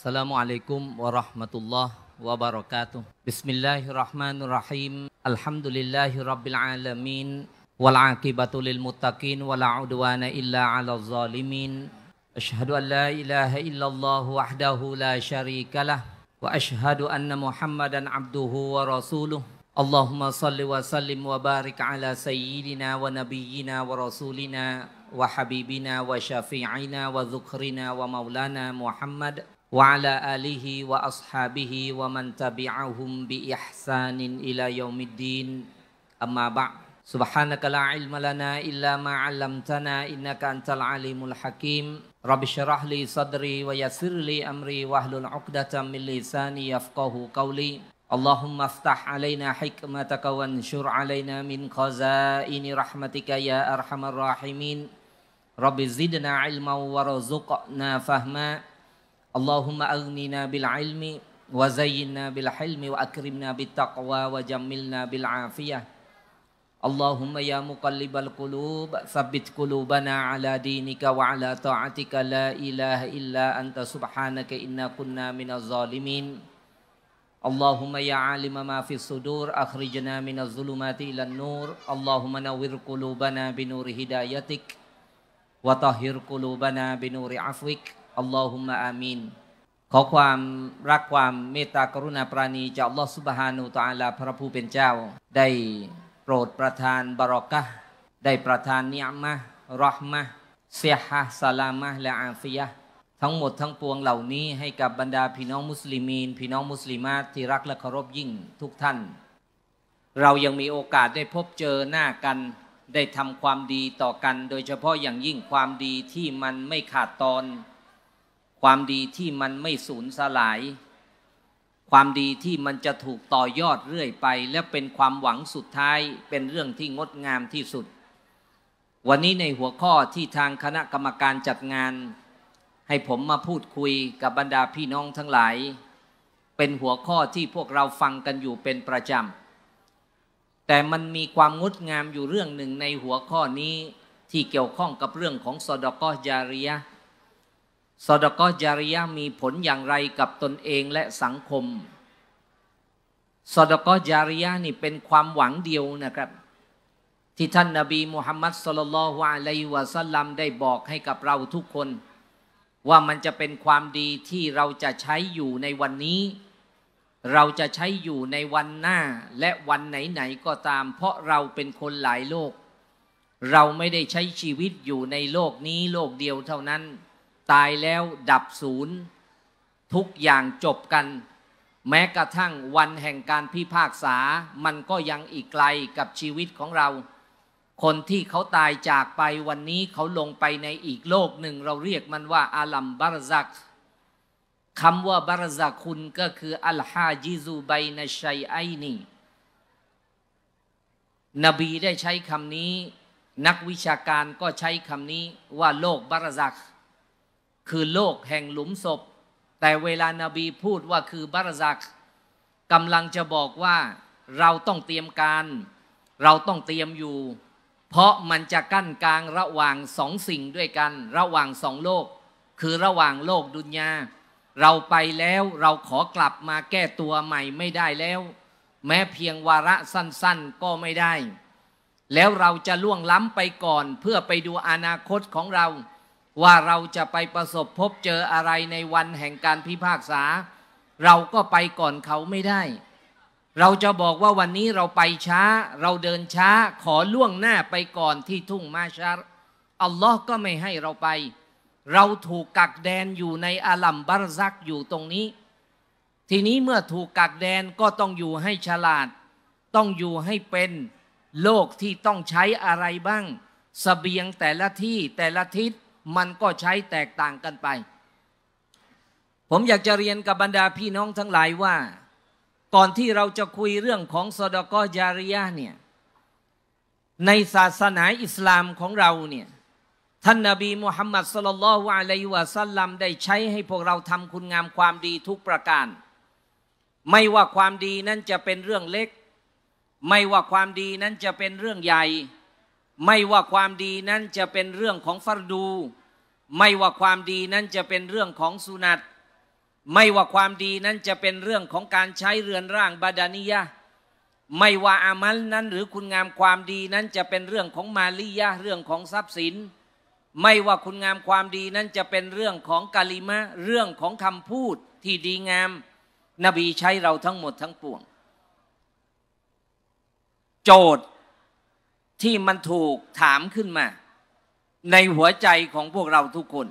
Assalamualaikum warahmatullahi wabarakatuh. Bismillahirrahmanirrahim. Alhamdulillahirabbil alamin wal aqibatu lil muttaqin wala udwana illa 'alal zalimin. Asyhadu an la ilaha illallah wahdahu la syarikalah wa asyhadu anna Muhammadan abduhu wa rasuluh. Allahumma salli wa sallim wa barik ala sayyidina wa nabiyyina wa rasulina wa habibina wa syafi'ina wa dhukrina wa maulana Muhammad وعلى آله وأصحابه ومن تبعهم بإحسان إلى يوم الدين أما بعد سبحانك لا علم لنا إلا ما علمتنا إنك أنت العليم الحكيم رب اشرح لي صدري ويسر لي أمري وأهل عقدة من لساني يفقه قولي اللهم افتح علينا حكمتك وانشر علينا من خزائن رحمتك يا أرحم الراحمين رب زدنا علما وارزقنا فهما اللهم أغننا بالعلم وزينا بالحلم وأكرمنا بالتقوى وجملنا بالعافية اللهم يا مقلب القلوب ثبت قلوبنا على دينك وعلى طاعتك لا إله إلا أنت سبحانك إنا كنا من الظالمين اللهم يا عالم ما في الصدور أخرجنا من الظلمات إلى النور اللهم نور قلوبنا بنور هدايتك وطهر قلوبنا بنور عفوك อัลลอฮุมะอามินขอความรักความเมตตากรุณาปราณีจากอัลลอฮฺสุบฮานูตอาลา พระผู้เป็นเจ้า ได้โปรดประทานบารอกะได้ประทานเนียมะรอห์มะเสียฮะสลามะ และอาฟิยะ ทั้งหมดทั้งปวงเหล่านี้ ให้กับบรรดาพี่น้องมุสลิมีน พี่น้องมุสลิมาที่รักและเคารพยิ่งทุกท่าน เรายังมีโอกาสได้พบเจอหน้ากัน ได้ทำความดีต่อกัน โดยเฉพาะอย่างยิ่งความดีที่มันไม่ขาดตอนความดีที่มันไม่สูญสลาย ความดีที่มันจะถูกต่อยอดเรื่อยไป และเป็นความหวังสุดท้าย เป็นเรื่องที่งดงามที่สุด วันนี้ในหัวข้อที่ทางคณะกรรมการจัดงาน ให้ผมมาพูดคุยกับบรรดาพี่น้องทั้งหลาย เป็นหัวข้อที่พวกเราฟังกันอยู่เป็นประจำ แต่มันมีความงดงามอยู่เรื่องหนึ่งในหัวข้อนี้ที่เกี่ยวข้องกับเรื่องของสอดกอยารียสอดกอจาริยะมีผลอย่างไรกับตนเองและสังคมสอดกอจาริยะนี่เป็นความหวังเดียวนะครับที่ท่านนาบีมุฮัมมัดสลลัลวะลัยวะสัลลัมได้บอกให้กับเราทุกคน ว่ามันจะเป็นความดีที่เราจะใช้อยู่ในวันนี้ เราจะใช้อยู่ในวันหน้าและวันไหนๆก็ตามเพราะเราเป็นคนหลายโลก เราไม่ได้ใช้ชีวิตอยู่ในโลกนี้โลกเดียวเท่านั้นตายแล้วดับศูนย์ ทุกอย่างจบกัน แม้กระทั่งวันแห่งการพิพากษามันก็ยังอีกไกลกับชีวิตของเรา คนที่เขาตายจากไปวันนี้เขาลงไปในอีกโลกหนึ่ง เราเรียกมันว่า อาลัมบารซักคำว่าบารซกคุณก็คือ อัลฮาจิซูไบนชัยไอนีนบีได้ใช้คำนี้ นักวิชาการก็ใช้คำนี้ว่าโลกบารซักคือโลกแห่งหลุมศพ แต่เวลานาบีพูดว่าคือบารซักกำลังจะบอกว่าเราต้องเตรียมการ เราต้องเตรียมอยู่ เพราะมันจะกั้นกลางระหว่างสองสิ่งด้วยกัน ระหว่างสองโลก คือระหว่างโลกดุนยาเราไปแล้วเราขอกลับมาแก้ตัวใหม่ไม่ได้แล้ว แม้เพียงวาระสั้นๆก็ไม่ได้ แล้วเราจะล่วงล้ำไปก่อนเพื่อไปดูอนาคตของเราว่าเราจะไปประสบพบเจออะไรในวันแห่งการพิพากษา เราก็ไปก่อนเขาไม่ได้ เราจะบอกว่าวันนี้เราไปช้า เราเดินช้าขอล่วงหน้าไปก่อนที่ทุ่งมาชาอัลลอฮ์ก็ไม่ให้เราไปเราถูกกักแดนอยู่ในอาลัมบารซักอยู่ตรงนี้ ทีนี้เมื่อถูกกักแดนก็ต้องอยู่ให้ฉลาด ต้องอยู่ให้เป็นโลกที่ต้องใช้อะไรบ้างสเสบียงแต่ละที่แต่ละทิศมันก็ใช้แตกต่างกันไป ผมอยากจะเรียนกับบรรดาพี่น้องทั้งหลายว่า ก่อนที่เราจะคุยเรื่องของสดกอยาริยะเนี่ยในศาสนาอิสลามของเราเนี่ย ท่านนาบีมุฮัมมัดสลลัลวะอะลัยวะสัลลัมได้ใช้ให้พวกเราทำคุณงามความดีทุกประการ ไม่ว่าความดีนั้นจะเป็นเรื่องเล็ก ไม่ว่าความดีนั้นจะเป็นเรื่องใหญ่ไม่ว่าความดีนั้นจะเป็นเรื่องของฟารดู ไม่ว่าความดีนั้นจะเป็นเรื่องของสุนัต ไม่ว่าความดีนั้นจะเป็นเรื่องของการใช้เรือนร่างบาดานิยะไม่ว่าอามัลนั้น หรือคุณงามความดีนั้นจะเป็นเรื่องของมาลียะเรื่องของทรัพย์สิน ไม่ว่าคุณงามความดีนั้นจะเป็นเรื่องของกาลิมะเรื่องของคำพูดที่ดีงาม นบีใช้เราทั้งหมดทั้งปวงโจทยที่มันถูกถามขึ้นมา ในหัวใจของพวกเราทุกคน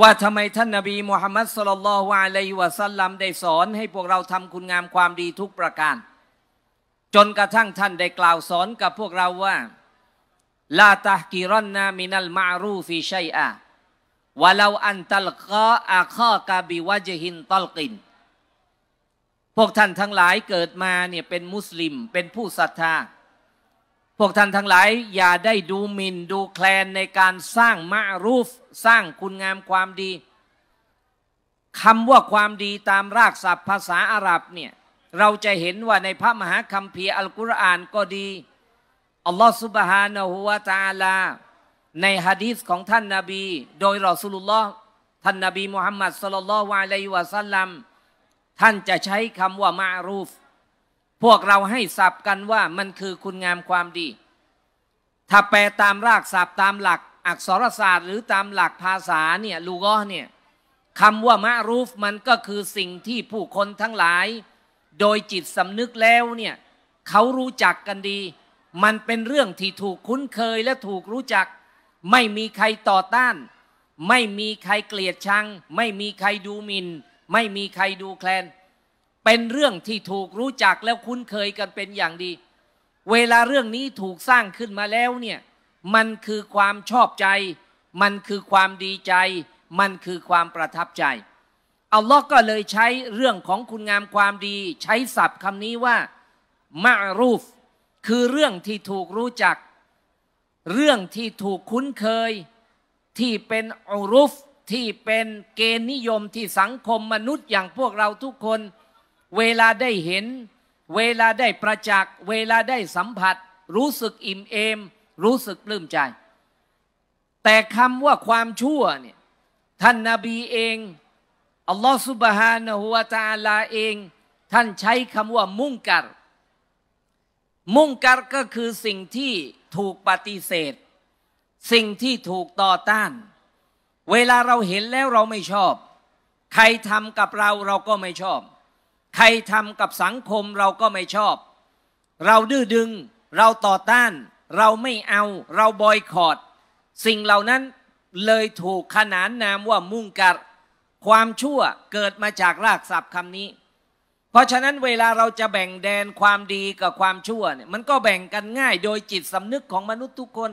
ว่าทำไมท่านนาบีมุฮัมมัดสลลัลวะลัยวะสัลลัมได้สอนให้พวกเราทำคุณงามความดีทุกประการ จนกระทั่งท่านได้กล่าวสอนกับพวกเราว่าลาตะกิรอนนามินัลมารูฟีชัยอาวะลาอันตัลกออาคอกาบิวะจหินตัลกิน พวกท่านทั้งหลายเกิดมาเนี่ยเป็นมุสลิมเป็นผู้ศรัทธาพวกท่านทั้งหลายอย่าได้ดูหมิน่นดูแคลนในการสร้างมารูฟสร้างคุณงามความดีคำว่าความดีตามรากศัพท์ภาษาอาหรับเนี่ย เราจะเห็นว่าในพระมหาคัมภีร์อัลกุรอานก็ดีอัลลอฮฺสุบฮานะฮูวาตาลา ในฮะดีษของท่านนาบีโดยรอสุลลอฮ์ท่านนาบี มุฮัมมัดสลลัลลอฮุอะลัยวะสัลลัมท่านจะใช้คำว่ามารูฟพวกเราให้สับกันว่ามันคือคุณงามความดี ถ้าแปลตามรากศัพท์ตามหลักอักษรศาสตร์หรือตามหลักภาษาเนี่ยลูกอเนี่ยคำว่ามะรูฟมันก็คือสิ่งที่ผู้คนทั้งหลาย โดยจิตสำนึกแล้ว เนี่ยเขารู้จักกันดี มันเป็นเรื่องที่ถูกคุ้นเคยและถูกรู้จัก ไม่มีใครต่อต้าน ไม่มีใครเกลียดชัง ไม่มีใครดูหมิน่นไม่มีใครดูแคลนเป็นเรื่องที่ถูกรู้จักแล้วคุ้นเคยกันเป็นอย่างดี เวลาเรื่องนี้ถูกสร้างขึ้นมาแล้วเนี่ย มันคือความชอบใจ มันคือความดีใจ มันคือความประทับใจ อัลลอฮ์ก็เลยใช้เรื่องของคุณงามความดี ใช้ศัพท์คำนี้ว่ามะรูฟคือเรื่องที่ถูกรู้จัก เรื่องที่ถูกคุ้นเคย ที่เป็นอรุฟ ที่เป็นเกณฑ์นิยมที่สังคมมนุษย์อย่างพวกเราทุกคนเวลาได้เห็นเวลาได้ประจักษ์เวลาได้สัมผัส รู้สึกอิ่มเอมรู้สึกปลื้มใจ แต่คำว่าความชั่วเนี่ยท่านนาบีเองอัลลอฮฺสุบฮานะฮุวาตาลาเอง ท่านใช้คำว่ามุ่งกัรมุ่งกัรก็คือสิ่งที่ถูกปฏิเสธ สิ่งที่ถูกต่อต้าน เวลาเราเห็นแล้วเราไม่ชอบ ใครทำกับเราเราก็ไม่ชอบใครทำกับสังคมเราก็ไม่ชอบ เราดื้อ ดึง เราต่อต้าน เราไม่เอา เราบอยคอรดสิ่งเหล่านั้นเลยถูกขนานนามว่ามุ่งกัดความชั่วเกิดมาจากรากศัพท์คำนี้ เพราะฉะนั้นเวลาเราจะแบ่งแดนความดีกับความชั่วเนี่ยมันก็แบ่งกันง่ายโดยจิตสำนึกของมนุษย์ทุกคน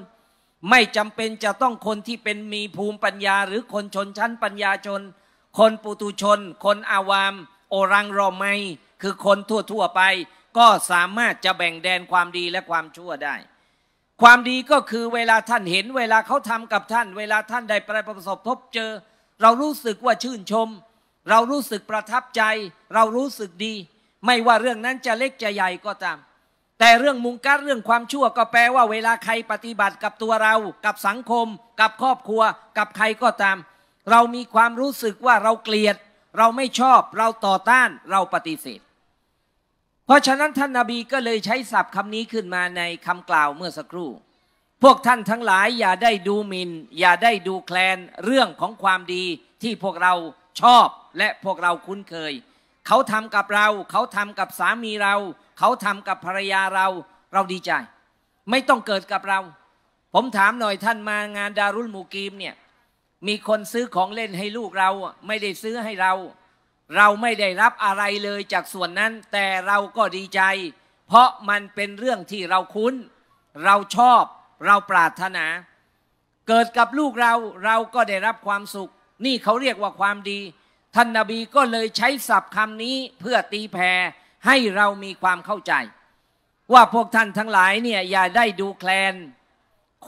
ไม่จำเป็นจะต้องคนที่เป็นมีภูมิปัญญาหรือคนชนชั้นปัญญาชน คนปุตุชน คนอาวามโอรังรอไม่คือคนทั่วๆไป ก็สามารถจะแบ่งแดนความดีและความชั่วได้ ความดีก็คือเวลาท่านเห็นเวลาเขาทำกับท่าน เวลาท่านได้ประสบพบเจอ เรารู้สึกว่าชื่นชม เรารู้สึกประทับใจ เรารู้สึกดี ไม่ว่าเรื่องนั้นจะเล็กจะใหญ่ก็ตาม แต่เรื่องมุงการเรื่องความชั่วก็แปลว่าเวลาใครปฏิบัติกับตัวเรา กับสังคม กับครอบครัว กับใครก็ตาม เรามีความรู้สึกว่าเราเกลียดเราไม่ชอบเราต่อต้านเราปฏิเสธ เพราะฉะนั้นท่านนาบีก็เลยใช้ศัพท์คำนี้ขึ้นมาในคำกล่าวเมื่อสักครู่ พวกท่านทั้งหลายอย่าได้ดูมินนอย่าได้ดูแคลนเรื่องของความดีที่พวกเราชอบและพวกเราคุ้นเคย เขาทำกับเรา เขาทำกับสามีเรา เขาทำกับภรรยาเราเราดีใจ ไม่ต้องเกิดกับเรา ผมถามหน่อยท่านมางานดารุลมูกีมเนี่ยมีคนซื้อของเล่นให้ลูกเราไม่ได้ซื้อให้เรา เราไม่ได้รับอะไรเลยจากส่วนนั้นแต่เราก็ดีใจ เพราะมันเป็นเรื่องที่เราคุ้น เราชอบเราปรารถนา เกิดกับลูกเราเราก็ได้รับความสุข นี่เขาเรียกว่าความดีท่านนาบีก็เลยใช้ศัพท์คำนี้เพื่อตีแผ่ให้เรามีความเข้าใจ ว่าพวกท่านทั้งหลายเนี่ยอย่าได้ดูแคลน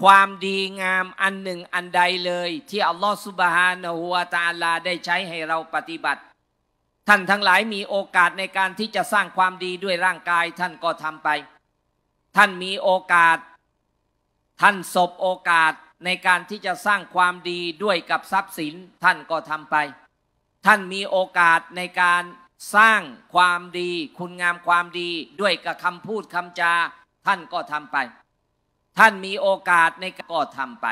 ความดีงามอันหนึ่งอันใดเลยที่อัลลอฮฺสุบฮานะฮูวาตาลาได้ใช้ให้เราปฏิบัติท่านทั้งหลายมีโอกาสในการที่จะสร้างความดีด้วยร่างกายท่านก็ทำไป ท่านมีโอกาส ท่านสบโอกาสในการที่จะสร้างความดีด้วยกับทรัพย์สินท่านก็ทำไป ท่านมีโอกาสในการสร้างความดีคุณงามความดีด้วยกับคำพูดคำจาท่านก็ทำไปท่านมีโอกาสในกา็ทำไป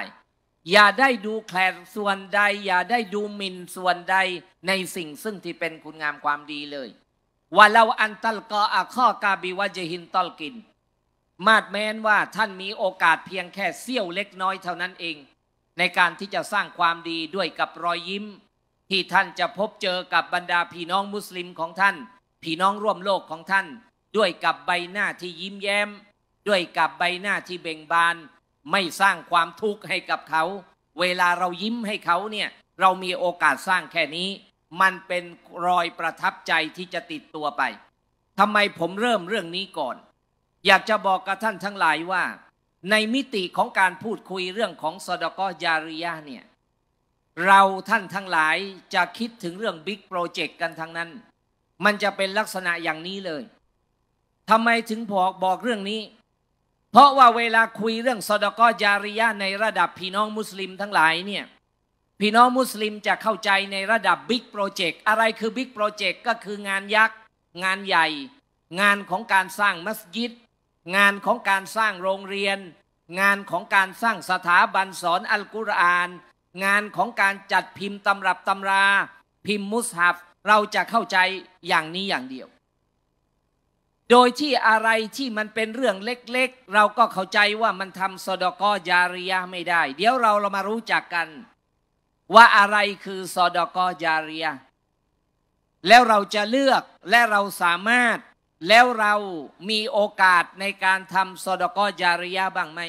อย่าได้ดูแคลนส่วนใด อย่าได้ดูหมิ่นส่วนใด ในสิ่งซึ่งที่เป็นคุณงามความดีเลย ว่าเราอันตัลกออาข้อกาบิวะเจหินตอลกิน มาดแม้นว่าท่านมีโอกาสเพียงแค่เสี้ยวเล็กน้อยเท่านั้นเอง ในการที่จะสร้างความดีด้วยกับรอยยิ้ม ที่ท่านจะพบเจอกับบรรดาพี่น้องมุสลิมของท่าน พี่น้องร่วมโลกของท่าน ด้วยกับใบหน้าที่ยิ้มแย้มด้วยกับใบหน้าที่เบ่งบานไม่สร้างความทุกข์ให้กับเขา เวลาเรายิ้มให้เขาเนี่ยเรามีโอกาสสร้างแค่นี้ มันเป็นรอยประทับใจที่จะติดตัวไปทำไมผมเริ่มเรื่องนี้ก่อน อยากจะบอกกับท่านทั้งหลายว่า ในมิติของการพูดคุยเรื่องของสดกยาริยะเนี่ยเราท่านทั้งหลายจะคิดถึงเรื่องบิ๊กโปรเจกต์กันทั้งนั้น มันจะเป็นลักษณะอย่างนี้เลยทำไมถึงบอกบอกเรื่องนี้เพราะว่าเวลาคุยเรื่องซอดกอจาริยะในระดับพี่น้องมุสลิมทั้งหลายเนี่ยพี่น้องมุสลิมจะเข้าใจในระดับบิ๊กโปรเจกต์อะไรคือบิ๊กโปรเจกต์ก็คืองานยักษ์ งานใหญ่ งานของการสร้างมัสยิด งานของการสร้างโรงเรียน งานของการสร้างสถาบันสอนอัลกุรอานงานของการจัดพิมพ์ตำรับตำรา พิมพ์มุสฮับเราจะเข้าใจอย่างนี้อย่างเดียวโดยที่อะไรที่มันเป็นเรื่องเล็ก ๆ เราก็เข้าใจว่ามันทำสอดกอยาริยะไม่ได้ เดี๋ยวเราเรามารู้จักกัน ว่าอะไรคือสอดกอยาริยะแล้วเราจะเลือกและเราสามารถแล้วเรามีโอกาสในการทำสอดกอยาริยะบ้างไหม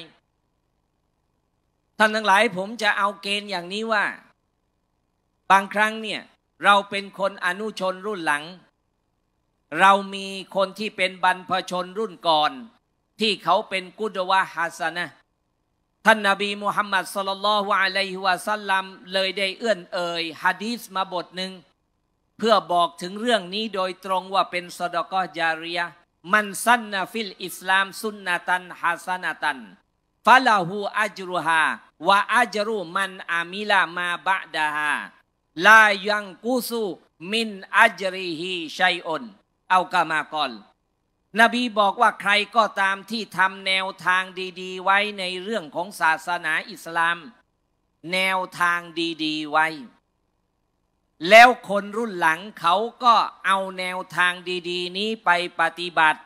ท่านทั้งหลายผมจะเอาเกณฑ์อย่างนี้ว่า บางครั้งเนี่ย เราเป็นคนอนุชนรุ่นหลังเรามีคนที่เป็นบรรพชนรุ่นก่อน ที่เขาเป็นกุดวะฮัสนะท่านนาบีมุฮัมมัดสลลัลวะอะลัยฮิวะสัลลัมเลยได้เอื้อนเอ่ยฮะดีสมาบทหนึ่งเพื่อบอกถึงเรื่องนี้โดยตรงว่าเป็นสดกอจาริยมันสันนฟิล อิสลามสุนนตันฮัสนตันฟาลาหูอัจรุฮาวะอัจรุมันอามิลามาบะดาฮาลายังกุสุมินอัจริฮีชัยอนเอากามาก่อน นบีบอกว่าใครก็ตามที่ทำแนวทางดี ๆ ไว้ในเรื่องของศาสนาอิสลาม แนวทางดี ๆไว้ แล้วคนรุ่นหลังเขาก็เอาแนวทางดีๆ นี้ไปปฏิบัติ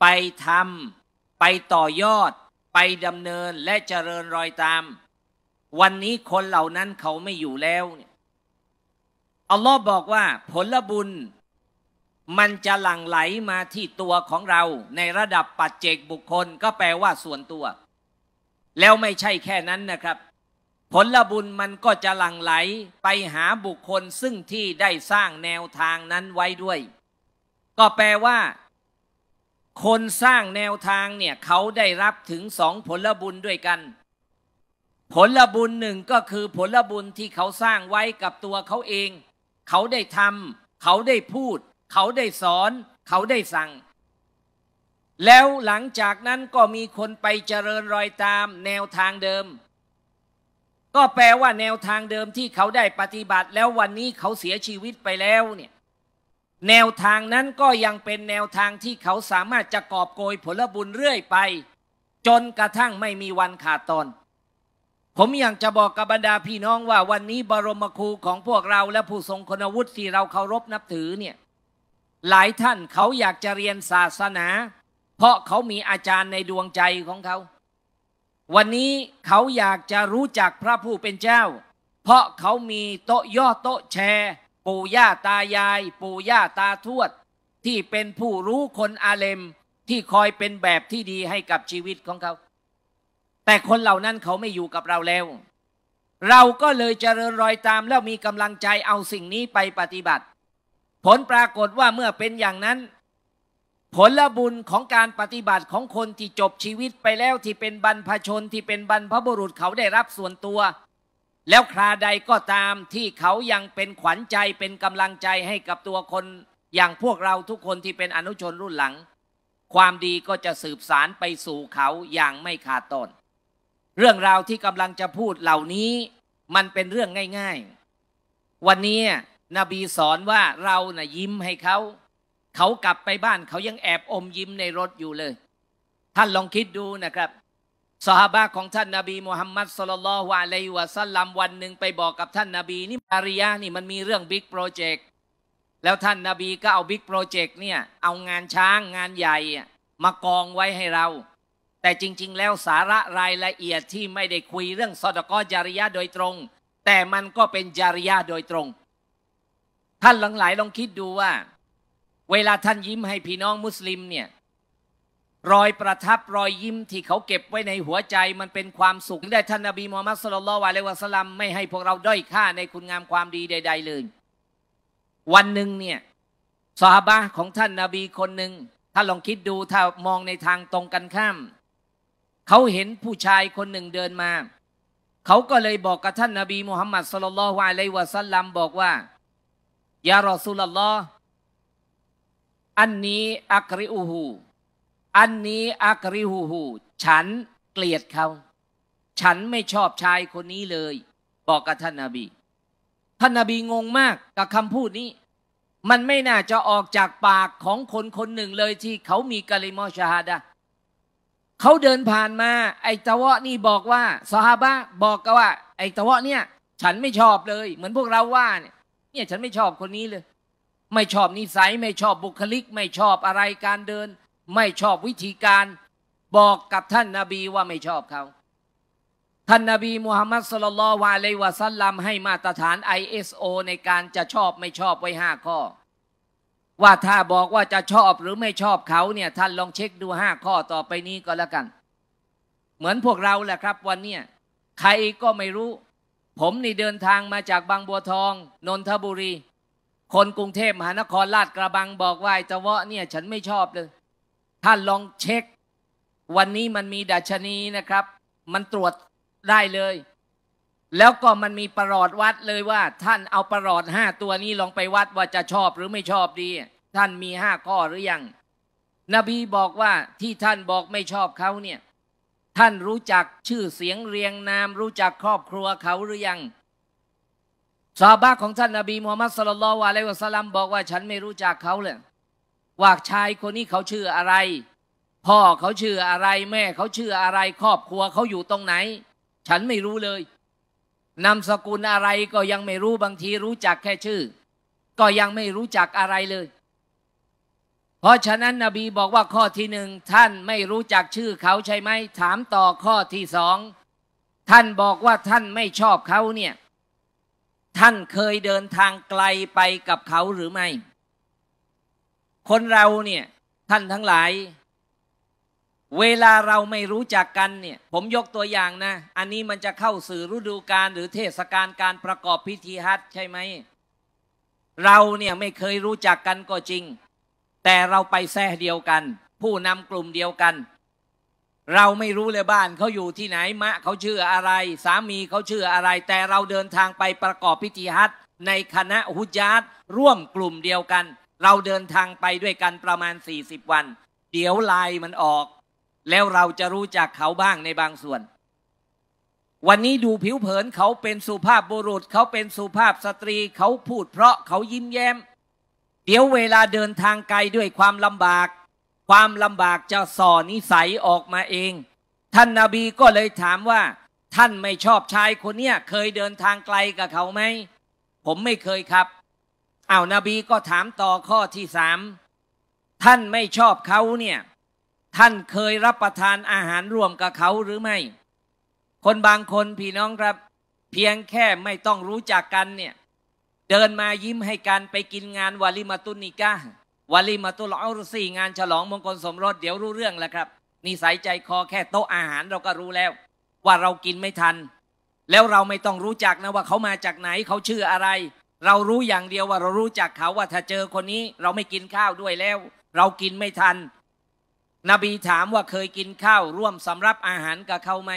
ไปทำไปต่อยอด ไปดำเนินและเจริญรอยตาม วันนี้คนเหล่านั้นเขาไม่อยู่แล้วเอัลลอฮ์บอกว่าผลบุญมันจะหลั่งไหลมาที่ตัวของเรา ในระดับปัจเจกบุคคลก็แปลว่าส่วนตัว แล้วไม่ใช่แค่นั้นนะครับผลลบุญมันก็จะหลั่งไหล ไปหาบุคคลซึ่งที่ได้สร้างแนวทางนั้นไว้ด้วย ก็แปลว่า คนสร้างแนวทางเนี่ยเขาได้รับถึงสองผลบุญด้วยกัน ผลลบุญหนึ่งก็คือ ผลบุญที่เขาสร้างไว้กับตัวเขาเอง เขาได้ทำเขาได้พูดเขาได้สอน เขาได้สั่ง แล้วหลังจากนั้นก็มีคนไปเจริญรอยตาม แนวทางเดิม ก็แปลว่าแนวทางเดิมที่เขาได้ปฏิบัติ แล้ววันนี้เขาเสียชีวิตไปแล้วเนี่ยแนวทางนั้นก็ยังเป็นแนวทางที่เขาสามารถจะกอบโกยผลบุญเรื่อยไป จนกระทั่งไม่มีวันขาดตอน ผมอยากจะบอกกับบรรดาพี่น้องว่า วันนี้บรมครูของพวกเราและผู้ทรงคุณวุฒิที่เราเคารพนับถือเนี่ยหลายท่านเขาอยากจะเรียนศาสนา เพราะเขามีอาจารย์ในดวงใจของเขา วันนี้เขาอยากจะรู้จักพระผู้เป็นเจ้า เพราะเขามีโต๊ะย่อโต๊ะแชร์ปู่ย่าตายาย ปู่ย่าตาทวด ที่เป็นผู้รู้คนอาเลม ที่คอยเป็นแบบที่ดีให้กับชีวิตของเขา แต่คนเหล่านั้นเขาไม่อยู่กับเราแล้ว เราก็เลยเจริญรอยตามแล้วมีกำลังใจเอาสิ่งนี้ไปปฏิบัติผลปรากฏว่าเมื่อเป็นอย่างนั้น ผลบุญของการปฏิบัติของคนที่จบชีวิตไปแล้วที่เป็นบรรพชนที่เป็นบรรพบุรุษเขาได้รับส่วนตัว แล้วคราใดก็ตามที่เขายังเป็นขวัญใจเป็นกำลังใจให้กับตัวคนอย่างพวกเราทุกคนที่เป็นอนุชนรุ่นหลัง ความดีก็จะสืบสารไปสู่เขาอย่างไม่ขาดตอนเรื่องราวที่กำลังจะพูดเหล่านี้มันเป็นเรื่องง่าย ๆ วันนี้นบีสอนว่าเรานะ่ะยิ้มให้เขา เขากลับไปบ้านเขายังแอบอมยิ้มในรถอยู่เลย ท่านลองคิดดูนะครับ สหบาของท่านนาบีมุฮัมมัดสลลัลฮวาเลยวะสัลลัมวันหนึ่งไปบอกกับท่านนาบี นี่มาริยานี่มันมีเรื่องบิ๊กโปรเจกต์ แล้วท่านนาบีก็เอาบิ๊กโปรเจกต์เนี่ย เอางานช้างงานใหญ่มากองไว้ให้เรา แต่จริงๆแล้วสาระรายละเอียดที่ไม่ได้คุยเรื่องซอดกอจาริยาโดยตรง แต่มันก็เป็นจาริยาโดยตรงท่านหลังหลายลองคิดดูว่า เวลาท่านยิ้มให้พี่น้องมุสลิมเนี่ยรอยประทับรอยยิ้มที่เขาเก็บไว้ในหัวใจมันเป็นความสุขได้ท่านนบีมูฮัมมัดสุลลัลวะเลวะสลัมไม่ให้พวกเราด้อยค่าในคุณงามความดีใด ๆ เลย วันหนึ่งเนี่ยสหบะของท่านนาบีคนหนึ่งถ้าลองคิดดูถ้ามองในทางตรงกันข้าม เขาเห็นผู้ชายคนหนึ่งเดินมาเขาก็เลยบอกกับท่านนาบีมูฮัมมัดสุลลัลวะเลวะสลัมบอกว่ายารอสุลลออันนี้อักริอูหู อันนี้อักริหูหู ฉันเกลียดเขา ฉันไม่ชอบชายคนนี้เลย บอกกับท่านนาบีท่านนาบีงงมากกับคำพูดนี้ มันไม่น่าจะออกจากปากของคนคนหนึ่งเลยที่เขามีกะลิมอชาฮาดะเขาเดินผ่านมา ไอ้ตะวะนี่บอกว่าสฮาบะบอกกันว่า ไอ้ตะวะเนี่ย ฉันไม่ชอบเลยเหมือนพวกเราว่าเนี่ยเนี่ยฉันไม่ชอบคนนี้เลย ไม่ชอบนิสัย ไม่ชอบบุคลิกไม่ชอบอะไรการเดิน ไม่ชอบวิธีการ บอกกับท่านนาบีว่าไม่ชอบเขาท่านนาบี มูฮัมมัดสุลลัลวะเลวะซัลลัมให้มาตรฐาน ISO ในการจะชอบไม่ชอบไว้ห้าข้อ ว่าถ้าบอกว่าจะชอบหรือไม่ชอบเขาเนี่ยท่านลองเช็คดูห้าข้อต่อไปนี้ก็แล้วกัน เหมือนพวกเราแหละครับ วันเนี้ใครก็ไม่รู้ผมนี่เดินทางมาจากบางบัวทอง นนทบุรี คนกรุงเทพมหานครลาดกระบังบอกว่าไอ้ตะวะเนี่ยฉันไม่ชอบเลยท่านลองเช็ควันนี้มันมีดัชนีนะครับ มันตรวจได้เลย แล้วก็มันมีประหลอดวัดเลยว่า ท่านเอาประหลอดห้าตัวนี้ลองไปวัดว่าจะชอบหรือไม่ชอบดี ท่านมีห้าข้อหรือยังนบีบอกว่าที่ท่านบอกไม่ชอบเขาเนี่ยท่านรู้จักชื่อเสียงเรียงนาม รู้จักครอบครัวเขาหรือยังซาบะของท่านนาบีมูฮัมมัดสลลัลวะลัยวะสลัมบอกว่าฉันไม่รู้จักเขาเลยว่าชายคนนี้เขาชื่ออะไร พ่อเขาชื่ออะไรแม่เขาชื่ออะไร ครอบครัวเขาอยู่ตรงไหน ฉันไม่รู้เลยนามสกุลอะไรก็ยังไม่รู้บางทีรู้จักแค่ชื่อ ก็ยังไม่รู้จักอะไรเลยพราะฉะนั้นนบี บอกว่าข้อที่หนึ่งท่านไม่รู้จักชื่อเขาใช่ไหม ถามต่อข้อที่สองท่านบอกว่าท่านไม่ชอบเขาเนี่ยท่านเคยเดินทางไกลไปกับเขาหรือไม่ คนเราเนี่ยท่านทั้งหลาย เวลาเราไม่รู้จักกันเนี่ยผมยกตัวอย่างนะ อันนี้มันจะเข้าสื่อฤดูกาลหรือเทศกาลการประกอบพิธีฮัทใช่ไหมเราเนี่ยไม่เคยรู้จักกันก็จริงแต่เราไปแท่เดียวกัน ผู้นำกลุ่มเดียวกัน เราไม่รู้เลยบ้านเขาอยู่ที่ไหนมะเขาชื่ออะไร สามีเขาชื่ออะไร แต่เราเดินทางไปประกอบพิธีฮัทในคณะฮุจา์ร่วมกลุ่มเดียวกัน เราเดินทางไปด้วยกันประมาณ 40 วัน เดี๋ยวลายมันออก แล้วเราจะรู้จักเขาบ้างในบางส่วน วันนี้ดูผิวเผินเขาเป็นสุภาพบุรุษเขาเป็นสุภาพสตรีเขาพูดเพราะเขายิ้มแย้มเดี๋ยวเวลาเดินทางไกลด้วยความลำบาก ความลำบากจะส่อนิสัยออกมาเอง ท่านนาบีก็เลยถามว่า ท่านไม่ชอบชายคนเนี้ยเคยเดินทางไกลกับเขาไหมผมไม่เคยครับอา้าวนาบีก็ถามต่อข้อที่สามท่านไม่ชอบเขาเนี่ย ท่านเคยรับประทานอาหารร่วมกับเขาหรือไม่ คนบางคนพี่น้องครับเพียงแค่ไม่ต้องรู้จักกันเนี่ยเดินมายิ้มให้กันไปกินงาน วาลิมาตุนิกาวาลิมาตุลอรุสีงานฉลองมงคลสมรสเดี๋ยวรู้เรื่องแล้วครับ นี่สายใจคอแค่โต๊ะอาหารเราก็รู้แล้ว ว่าเรากินไม่ทัน แล้วเราไม่ต้องรู้จักนะว่าเขามาจากไหนเขาชื่ออะไร เรารู้อย่างเดียวว่าเรารู้จักเขาว่าถ้าเจอคนนี้ เราไม่กินข้าวด้วยแล้ว เรากินไม่ทัน นบีถามว่าเคยกินข้าวร่วมสำรับอาหารกับเขาไหม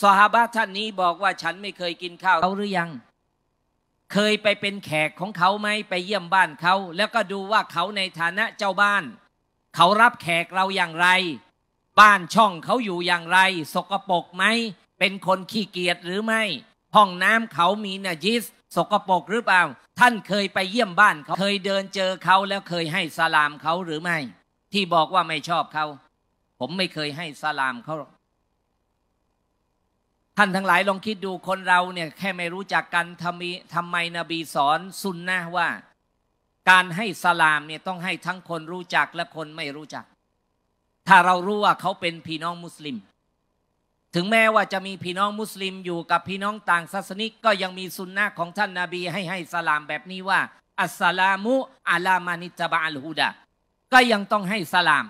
ซอฮาบะท่านนี้บอกว่าฉันไม่เคยกินข้าวเขาหรือยังเคยไปเป็นแขกของเขาไหม ไปเยี่ยมบ้านเขา แล้วก็ดูว่าเขาในฐานะเจ้าบ้านเขารับแขกเราอย่างไร บ้านช่องเขาอยู่อย่างไร สกปรกไหม เป็นคนขี้เกียจหรือไม่ห้องน้ำเขามีนาจิสสกปรกหรือเปล่า ท่านเคยไปเยี่ยมบ้านเขาเคยเดินเจอเขาแล้วเคยให้สลามเขาหรือไม่ ที่บอกว่าไม่ชอบเขา ผมไม่เคยให้สลามเขาท่านทั้งหลายลองคิดดูคนเราเนี่ยแค่ไม่รู้จักกันทำไมทำไมนบีสอนสุนนะว่า การให้สลามเนี่ยต้องให้ทั้งคนรู้จักและคนไม่รู้จัก ถ้าเรารู้ว่าเขาเป็นพี่น้องมุสลิม ถึงแม้ว่าจะมีพี่น้องมุสลิมอยู่กับพี่น้องต่างศาสนิก ก็ยังมีสุนนะของท่านนาบีให้ให้สลามแบบนี้ว่า อัสสลามุอะลามานิตบะอัลฮูดะก็ยังต้องให้สลาม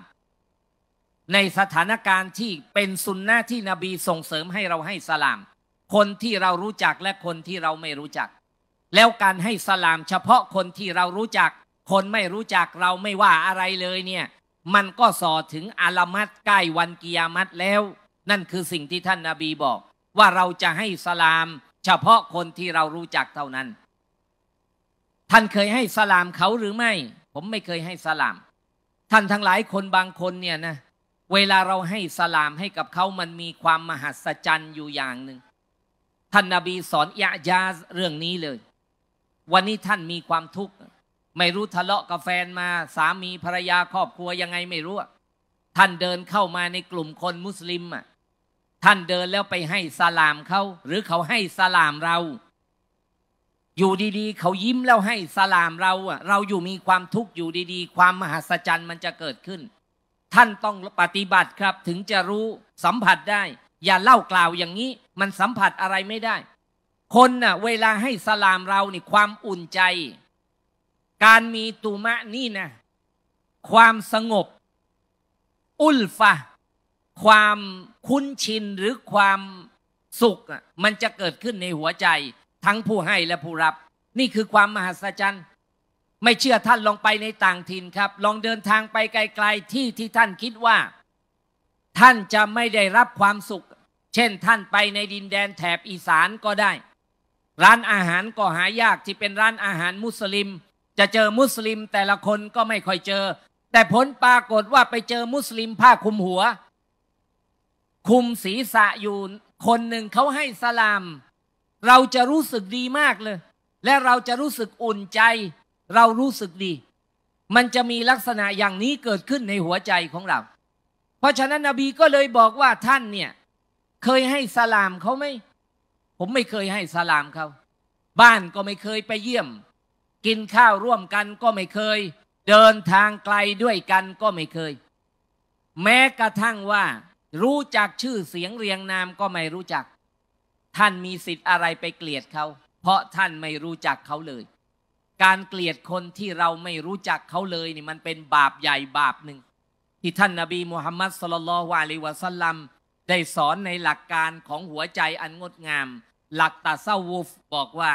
ในสถานการณ์ที่เป็นสุนนะที่นบีส่งเสริมให้เราให้สลามคนที่เรารู้จักและคนที่เราไม่รู้จัก แล้วการให้สลาม เฉพาะคนที่เรารู้จัก คนไม่รู้จักเราไม่ว่าอะไรเลยเนี่ย มันก็สอถึงอาลามัดใกล้วันกิยามัดแล้ว นั่นคือสิ่งที่ท่านนาบีบอก ว่าเราจะให้สลาม เฉพาะคนที่เรารู้จักเท่านั้น ท่านเคยให้สลามเขาหรือไม่ ผมไม่เคยให้สลาม ท่านทั้งหลายคนบางคนเนี่ยนะเเวลาเราให้สลามให้กับเขามันมีความมหัศจรรย์อยู่อย่างหนึ่งท่านนาบีสอนยะยาเรื่องนี้เลย วันนี้ท่านมีความทุกข์ไม่รู้ทะเลาะกับแฟนมา สามีภรรยาครอบครัวยังไงไม่รู้ ท่านเดินเข้ามาในกลุ่มคนมุสลิมอ่ะท่านเดินแล้วไปให้สลามเขาหรือเขาให้สลามเรา อยู่ดีๆ เขายิ้มแล้วให้สลามเราอ่ะเราอยู่มีความทุกข์อยู่ดีๆ ความมหัศจรรย์มันจะเกิดขึ้นท่านต้องปฏิบัติครับ ถึงจะรู้สัมผัสได้ อย่าเล่ากล่าวอย่างนี้ มันสัมผัสอะไรไม่ได้ คนนะ่ะเวลาให้สลามเรานี่ความอุ่นใจ การมีตุมะนี่นะความสงบ อุลฟะความคุ้นชินหรือความสุข มันจะเกิดขึ้นในหัวใจ ทั้งผู้ให้และผู้รับ นี่คือความมหัศจรรย์ไม่เชื่อท่านลองไปในต่างถิ่นครับ ลองเดินทางไปไกล ๆที่ที่ท่านคิดว่า ท่านจะไม่ได้รับความสุข เช่นท่านไปในดินแดนแถบอีสานก็ได้ ร้านอาหารก็หายากที่เป็นร้านอาหารมุสลิม จะเจอมุสลิมแต่ละคนก็ไม่ค่อยเจอ แต่ผลปรากฏว่าไปเจอมุสลิมผ้าคลุมหัว คุมศีรษะอยู่คนหนึ่งเขาให้สลาม เราจะรู้สึกดีมากเลย และเราจะรู้สึกอุ่นใจเรารู้สึกดี มันจะมีลักษณะอย่างนี้เกิดขึ้นในหัวใจของเรา เพราะฉะนั้นนบีก็เลยบอกว่าท่านเนี่ย เคยให้สลามเขาไหมผมไม่เคยให้สลามเขา บ้านก็ไม่เคยไปเยี่ยม กินข้าวร่วมกันก็ไม่เคย เดินทางไกลด้วยกันก็ไม่เคย แม้กระทั่งว่ารู้จักชื่อเสียงเรียงนามก็ไม่รู้จัก ท่านมีสิทธิ์อะไรไปเกลียดเขา เพราะท่านไม่รู้จักเขาเลยการเกลียดคนที่เราไม่รู้จักเขาเลยนี่มันเป็นบาปใหญ่บาปหนึ่งที่ท่านนาบีมูฮัมมัดสลลัลวะลิวะสัลลัมได้สอนในหลักการของหัวใจอันงดงาม หลักตาเซาวูฟบอกว่า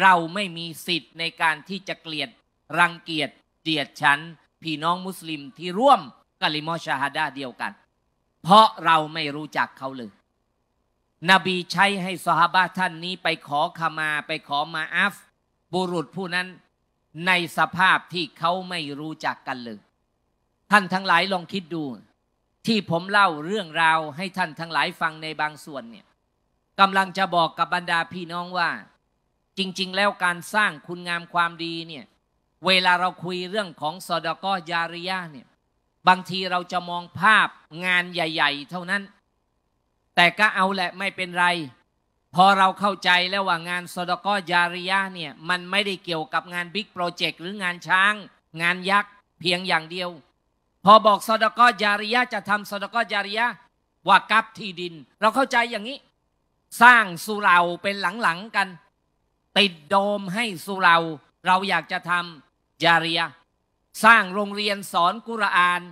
เราไม่มีสิทธิ์ในการที่จะเกลียดรังเกียจเดียดฉันพี่น้องมุสลิมที่ร่วมกัลิมอชาฮาดาเดียวกัน เพราะเราไม่รู้จักเขาเลย นบีใช้ให้สหบาท่านนี้ไปขอขมาไปขอมาอัฟบุรุษผู้นั้นในสภาพที่เขาไม่รู้จักกันเลยท่านทั้งหลายลองคิดดู ที่ผมเล่าเรื่องราวให้ท่านทั้งหลายฟังในบางส่วนเนี่ยกำลังจะบอกกับบรรดาพี่น้องว่า จริงๆ แล้วการสร้างคุณงามความดีเนี่ย เวลาเราคุยเรื่องของสอดกอยาริยะเนี่ย บางทีเราจะมองภาพงานใหญ่ๆเท่านั้น แต่ก็เอาแหละไม่เป็นไรพอเราเข้าใจแล้วว่างานสดกอยาริยะเนี่ยมันไม่ได้เกี่ยวกับงานบิ๊กโปรเจกต์หรืองานช้าง งานยักษ์เพียงอย่างเดียว พอบอกสดกอยาริยะจะทำสดกอยาริยะว่ากับที่ดิน เราเข้าใจอย่างนี้ สร้างสุเราเป็นหลังๆกัน ติดโดมให้สุเราเราอยากจะทำยาริยะสร้างโรงเรียนสอนกุราน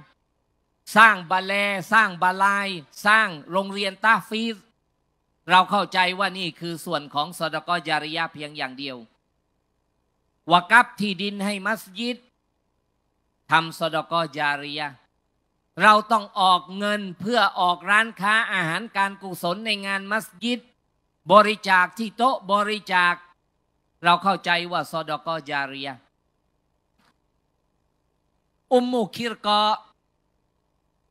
สร้างบาเลสร้างบาลายสร้างโรงเรียนตาฟีสเราเข้าใจว่านี่คือส่วนของสดกอยาริยาเพียงอย่างเดียววกับที่ดินให้มัสยิดทำสดกอยาริยาเราต้องออกเงินเพื่อออกร้านค้าอาหารการกุศลในงานมัสยิดบริจาคที่โต๊ะบริจาค เราเข้าใจว่าสดกอยาริยาอุมมุคิรกา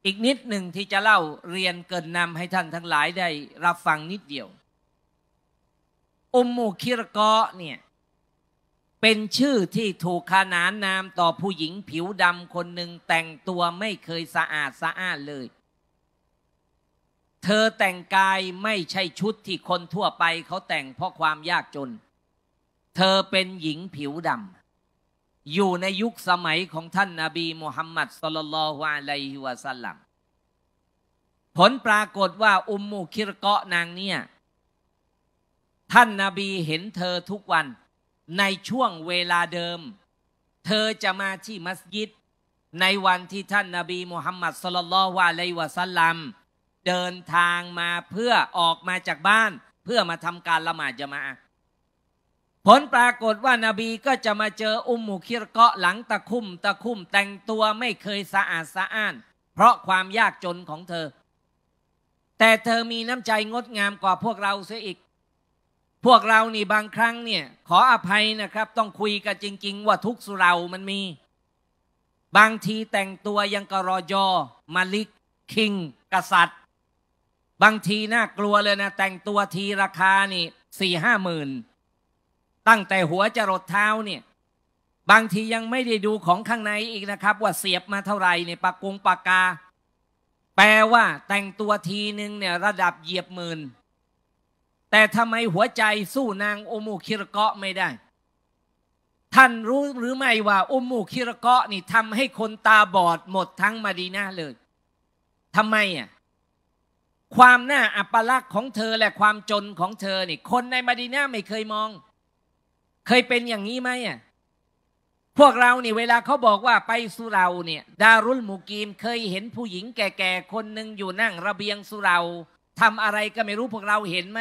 อีกนิดหนึ่งที่จะเล่าเรียนเกินนำให้ท่านทั้งหลายได้รับฟังนิดเดียว อุมมูคิรกะเนี่ยเป็นชื่อที่ถูกขนานนามต่อผู้หญิงผิวดำคนหนึ่งแต่งตัวไม่เคยสะอาดสะอ้านเลย เธอแต่งกายไม่ใช่ชุดที่คนทั่วไปเขาแต่งเพราะความยากจน เธอเป็นหญิงผิวดำอยู่ในยุคสมัยของท่านนาบีมุฮัมมัดสลลัลฮวาไลฮิวะสัลลัมผลปรากฏว่าอุมมูคิรเกาะนางเนี่ย ท่านนาบี เห็นเธอทุกวันในช่วงเวลาเดิม เธอจะมาที่มัสยิด ในวันที่ท่านนาบีมุฮัมมัดสลลัลฮวาไลฮวะสัลลัมเดินทางมาเพื่อออกมาจากบ้านเพื่อมาทำการละหมาดจะมาผลปรากฏว่านาบีก็จะมาเจออุมมุคิรเกาะหลังตะคุ่มตะคุ่มแต่งตัวไม่เคยสะอาดสะอ้าน เพราะความยากจนของเธอ แต่เธอมีน้ำใจงดงามกว่าพวกเราเสียอีก พวกเรานี่บางครั้งเนี่ย ขออภัยนะครับ ต้องคุยกันจริงๆว่าทุกสุเรามันมี บางทีแต่งตัวยังกรอยอ มาลิก คิง กษัตริย์ บางทีน่ากลัวเลยนะแต่งตัวทีราคานี่สี่ห้าหมื่นตั้งแต่หัวจะรดเท้าเนี่ยบางทียังไม่ได้ดูของข้างในอีกนะครับ ว่าเสียบมาเท่าไหร่เนี่ยปากกงปากกา แปลว่าแต่งตัวทีหนึ่งเนี่ยระดับเหยียบหมื่น แต่ทำไมหัวใจสู้นางอุมูคิรเกาะไม่ได้ ท่านรู้หรือไม่ว่า อุมูคิรเกาะนี่ทำให้คนตาบอดหมดทั้งมาดีนาเลยทำไมอ่ะความหน้าอัปลักษณ์ของเธอและความจนของเธอนี่คนในมาดีนาไม่เคยมองเคยเป็นอย่างนี้ไหมอ่ะพวกเราเนี่ยเวลาเขาบอกว่าไปสุเราเนี่ย ดารุลมูกีมเคยเห็นผู้หญิงแก่ๆคนหนึ่งอยู่นั่งระเบียงสุเราทำอะไรก็ไม่รู้พวกเราเห็นไหม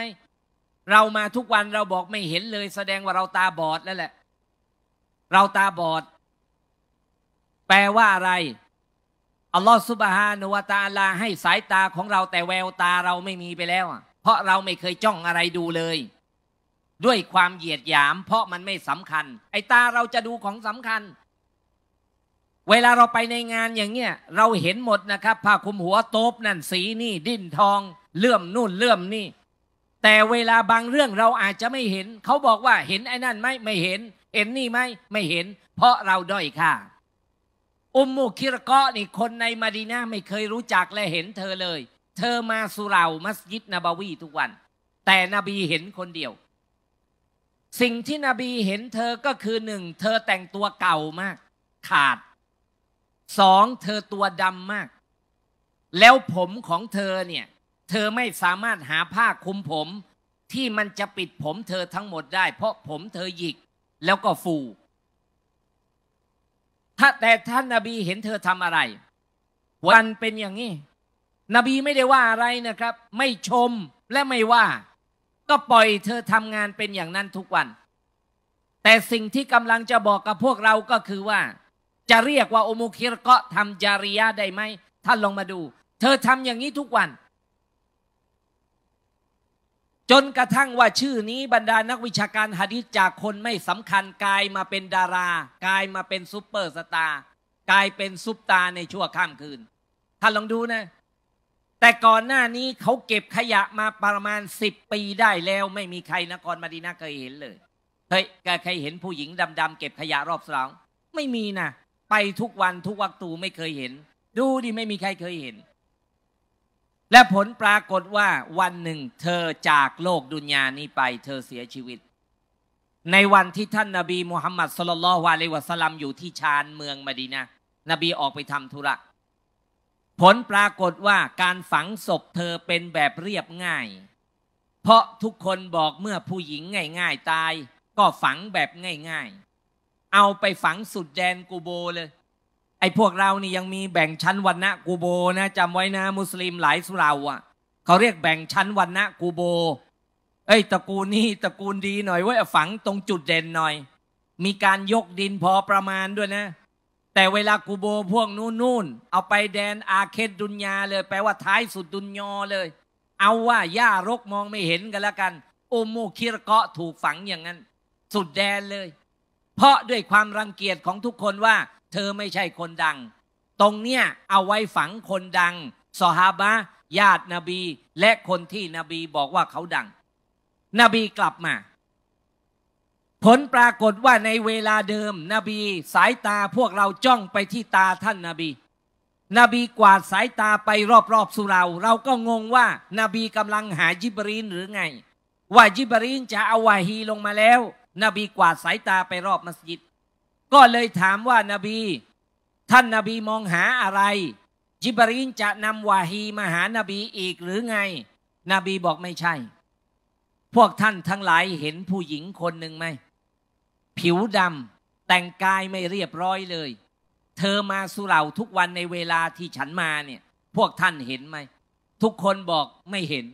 เรามาทุกวันเราบอกไม่เห็นเลย แสดงว่าเราตาบอดแล้วแหละ เราตาบอด แปลว่าอะไร อัลลอฮฺสุบฮานุวาตาลา ให้สายตาของเรา แต่แววตาเราไม่มีไปแล้วเพราะเราไม่เคยจ้องอะไรดูเลยด้วยความเหยียดหยาม เพราะมันไม่สำคัญ ไอ้ตาเราจะดูของสำคัญ เวลาเราไปในงานอย่างเงี้ย เราเห็นหมดนะครับผ้าคลุมหัวโต๊บนั่นสีนี่ ดิ้นทองเลื่อมนู่นเลื่อมนี่ แต่เวลาบางเรื่องเราอาจจะไม่เห็น เขาบอกว่าเห็นไอ้นั่นไหมไม่เห็น เห็นนี่ไหมไม่เห็น เพราะเราด้อยค่าอุมมุคิรกะนี่คนในมาดีนาไม่เคยรู้จักและเห็นเธอเลย เธอมาสุรามัสยิดนบาวีทุกวัน แต่นบีเห็นคนเดียวสิ่งที่นบีเห็นเธอก็คือหนึ่งเธอแต่งตัวเก่ามาก ขาดสองเธอตัวดำมาก แล้วผมของเธอเนี่ย เธอไม่สามารถหาผ้าคลุมผม ที่มันจะปิดผม เธอทั้งหมดได้ เพราะผมเธอหยิกแล้วก็ฟูถ้าแต่ท่านนาบีเห็นเธอทำอะไร วันเป็นอย่างนี้นบีไม่ได้ว่าอะไรนะครับ ไม่ชมและไม่ว่าก็ปล่อยเธอทำงานเป็นอย่างนั้นทุกวัน แต่สิ่งที่กำลังจะบอกกับพวกเราก็คือว่า จะเรียกว่าโอมุคิรก็ทำจาริยาได้ไหม ท่านลองมาดู เธอทำอย่างนี้ทุกวัน จนกระทั่งว่าชื่อนี้บรรดานักวิชาการหะดิษจากคนไม่สำคัญกลายมาเป็นดารา กลายมาเป็นซุปเปอร์สตาร์ กลายเป็นซุปตาในชั่วข้ามคืนท่านลองดูนะแต่ก่อนหน้านี้เขาเก็บขยะมาประมาณสิบปีได้แล้ว ไม่มีใครนครมาดีนาเคยเห็นเลยเฮ้ยเคยเห็นผู้หญิงดำๆเก็บขยะรอบสองไม่มีนะไปทุกวันทุกวัตูไม่เคยเห็น ดูดิไม่มีใครเคยเห็น และผลปรากฏว่าวันหนึ่งเธอจากโลกดุนยานี้ไปเธอเสียชีวิต ในวันที่ท่านนาบีมุฮัมมัดสลลัลวะเลวะสลัมอยู่ที่ชานเมืองมาดีนะนบีออกไปทำธุระผลปรากฏว่าการฝังศพเธอเป็นแบบเรียบง่าย เพราะทุกคนบอกเมื่อผู้หญิงง่ายๆตาย ก็ฝังแบบง่าย ๆ เอาไปฝังสุดแดนกูโบเลย ไอ้พวกเรานี่ยังมีแบ่งชั้นวันนะกูโบนะจำไว้นะมุสลิมหลายสุราอ่ะเขาเรียกแบ่งชั้นวันนะกูโบ เอ้ยตระกูลนี่ตระกูลดีหน่อยไว้ฝังตรงจุดเด่นหน่อย มีการยกดินพอประมาณด้วยนะแต่เวลากูโบพวกนู้นนู่นเอาไปแดนอาเคดดุนยาเลยแปลว่าท้ายสุดดุนยอเลย เอาว่าย่ารกมองไม่เห็นกันละกันโอโมคิรเกาะถูกฝังอย่างนั้นสุดแดนเลย เพราะด้วยความรังเกียจของทุกคนว่า เธอไม่ใช่คนดัง ตรงเนี้ยเอาไว้ฝังคนดังสฮาบะญาตินบี และคนที่นบีบอกว่าเขาดังนบีกลับมาผลปรากฏว่าในเวลาเดิม นบีสายตาพวกเราจ้องไปที่ตาท่านนาบี นบีกวาดสายตาไปรอบๆสุเรา เราก็งงว่านาบีกำลังหายิบรีนหรือไง ว่ายิบรีนจะเอาวาฮีลงมาแล้ว นบีกวาดสายตาไปรอบมัสยิด ก็เลยถามว่านาบีท่านนาบีมองหาอะไรยิบรีนจะนำวาฮีมาหานาบีอีกหรือไงนบีบอกไม่ใช่ พวกท่านทั้งหลายเห็นผู้หญิงคนหนึ่งไหมผิวดำแต่งกายไม่เรียบร้อยเลย เธอมาสุเหร่าทุกวันในเวลาที่ฉันมาเนี่ย พวกท่านเห็นไหมทุกคนบอกไม่เห็น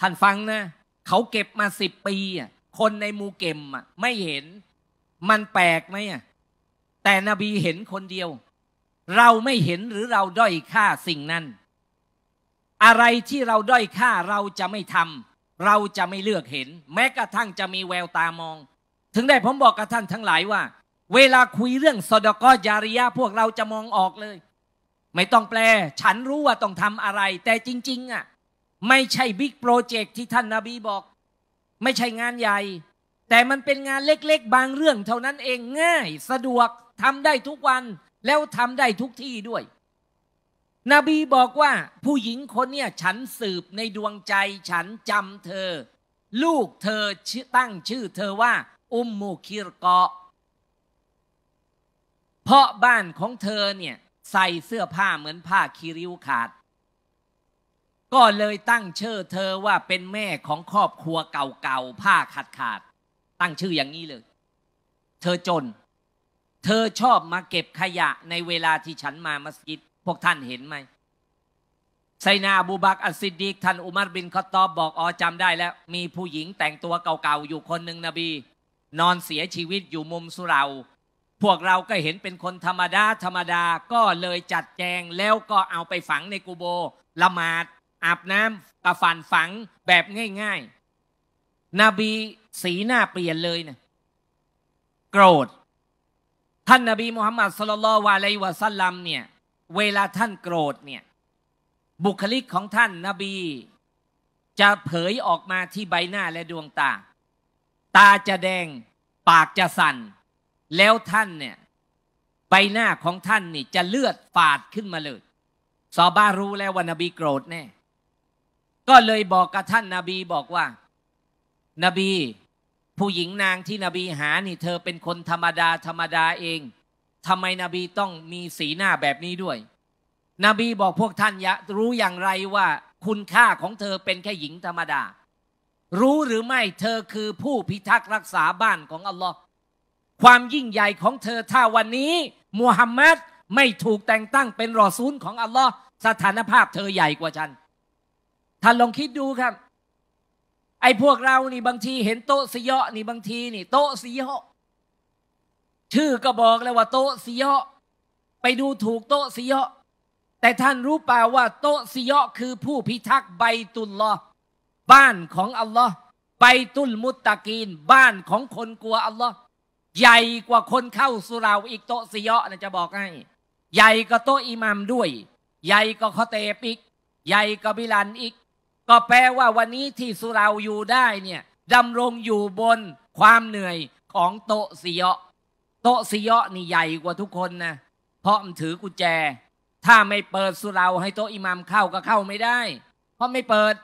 ท่านฟังนะ เขาเก็บมาสิบปี คนในมูเก็มไม่เห็น มันแปลกไหมแต่นบีเห็นคนเดียว เราไม่เห็นหรือเราด้อยค่าสิ่งนั้น อะไรที่เราด้อยค่าเราจะไม่ทำเราจะไม่เลือกเห็น แม้กระทั่งจะมีแววตามองถึงได้ผมบอกกับท่านทั้งหลายว่า เวลาคุยเรื่องสดกอยาริยาพวกเราจะมองออกเลย ไม่ต้องแปลฉันรู้ว่าต้องทำอะไร แต่จริง ๆอ่ะไม่ใช่บิ๊กโปรเจกต์ที่ท่านนาบีบอก ไม่ใช่งานใหญ่ แต่มันเป็นงานเล็กๆ บางเรื่องเท่านั้นเองง่าย สะดวกทำได้ทุกวัน แล้วทำได้ทุกที่ด้วย นบีบอกว่าผู้หญิงคนเนี่ยฉันสืบในดวงใจ ฉันจำเธอ ลูกเธอตั้งชื่อเธอว่าอุมมูคิรกาะเพราะบ้านของเธอเนี่ย ใส่เสื้อผ้าเหมือนผ้าคีริวขาด ก็เลยตั้งชื่อเธอว่าเป็นแม่ของครอบครัวเก่าๆ ผ้าขาดขาด ตั้งชื่ออย่างนี้เลย เธอจน เธอชอบมาเก็บขยะในเวลาที่ฉันมามัสยิด พวกท่านเห็นไหมไซนาบูบักอัสซิดีิกท่านอุมัรบินคอตอบบอกอ๋อจำได้แล้วมีผู้หญิงแต่งตัวเก่าๆอยู่คนหนึ่งนบีนอนเสียชีวิตอยู่มุมสุเรา พวกเราก็เห็นเป็นคนธรรมดาธรรมดาก็เลยจัดแจงแล้วก็เอาไปฝังในกูโบ ละหมาด อาบน้ำกระฝันฝังแบบง่าย ๆ นบีสีหน้าเปลี่ยนเลยนะโกรธ ท่านนบีมุฮัมมัดสุลลัลวะลยวะสัลลัมเนี่ยเวลาท่านโกรธเนี่ยบุคลิกของท่านนบี จะเผยออกมาที่ใบหน้าและดวงตาตาจะแดง ปากจะสั่น แล้วท่านเนี่ย ใบหน้าของท่านนี่จะเลือดฝาดขึ้นมาเลยซอบ้ารู้แล้วว่านาบีโกรธแน่ ก็เลยบอกกับท่านนาบีบอกว่า นบี ผู้หญิงนางที่นบีหานี่เธอเป็นคนธรรมดาธรรมดาเองทำไมนบีต้องมีสีหน้าแบบนี้ด้วย นบีบอกพวกท่านรู้อย่างไรว่า คุณค่าของเธอเป็นแค่หญิงธรรมดารู้หรือไม่เธอคือผู้พิทักษ์รักษาบ้านของอัลลอฮ์ความยิ่งใหญ่ของเธอ ถ้าวันนี้มูฮัมมัดไม่ถูกแต่งตั้งเป็นรอซูลของอัลลอฮ์สถานภาพเธอใหญ่กว่าฉันท่านลองคิดดูครับไอ้พวกเรานี่บางทีเห็นโต๊ะสิยะนี่บางทีนี่ โต๊ะสิยะชื่อก็บอกแล้วว่าโต๊ะสิยะไปดูถูกโต๊ะสิยะแต่ท่านรู้เปล่าว่า โต๊ะสิยะคือผู้พิทักษ์ใบตุลลอ์บ้านของอัลลอฮ์ไปตุลมุตตะกีนบ้านของคนกลัวอัลลอฮ์ใหญ่กว่าคนเข้าสุราอีกโตสิยะนะจะบอกให้ใหญ่กว่าโตอิมามด้วย ใหญ่กว่าคอเตปอีกใหญ่กว่าบิลันอีก ก็แปลว่าวันนี้ที่สุราอยู่ได้เนี่ยดำรงอยู่บนความเหนื่อยของโตสิยะโตสิยะนี่ใหญ่กว่าทุกคนนะเพราะมันถือกุญแจ ถ้าไม่เปิดสุราให้โตอิมามเข้าก็เข้าไม่ได้ เพราะไม่เปิด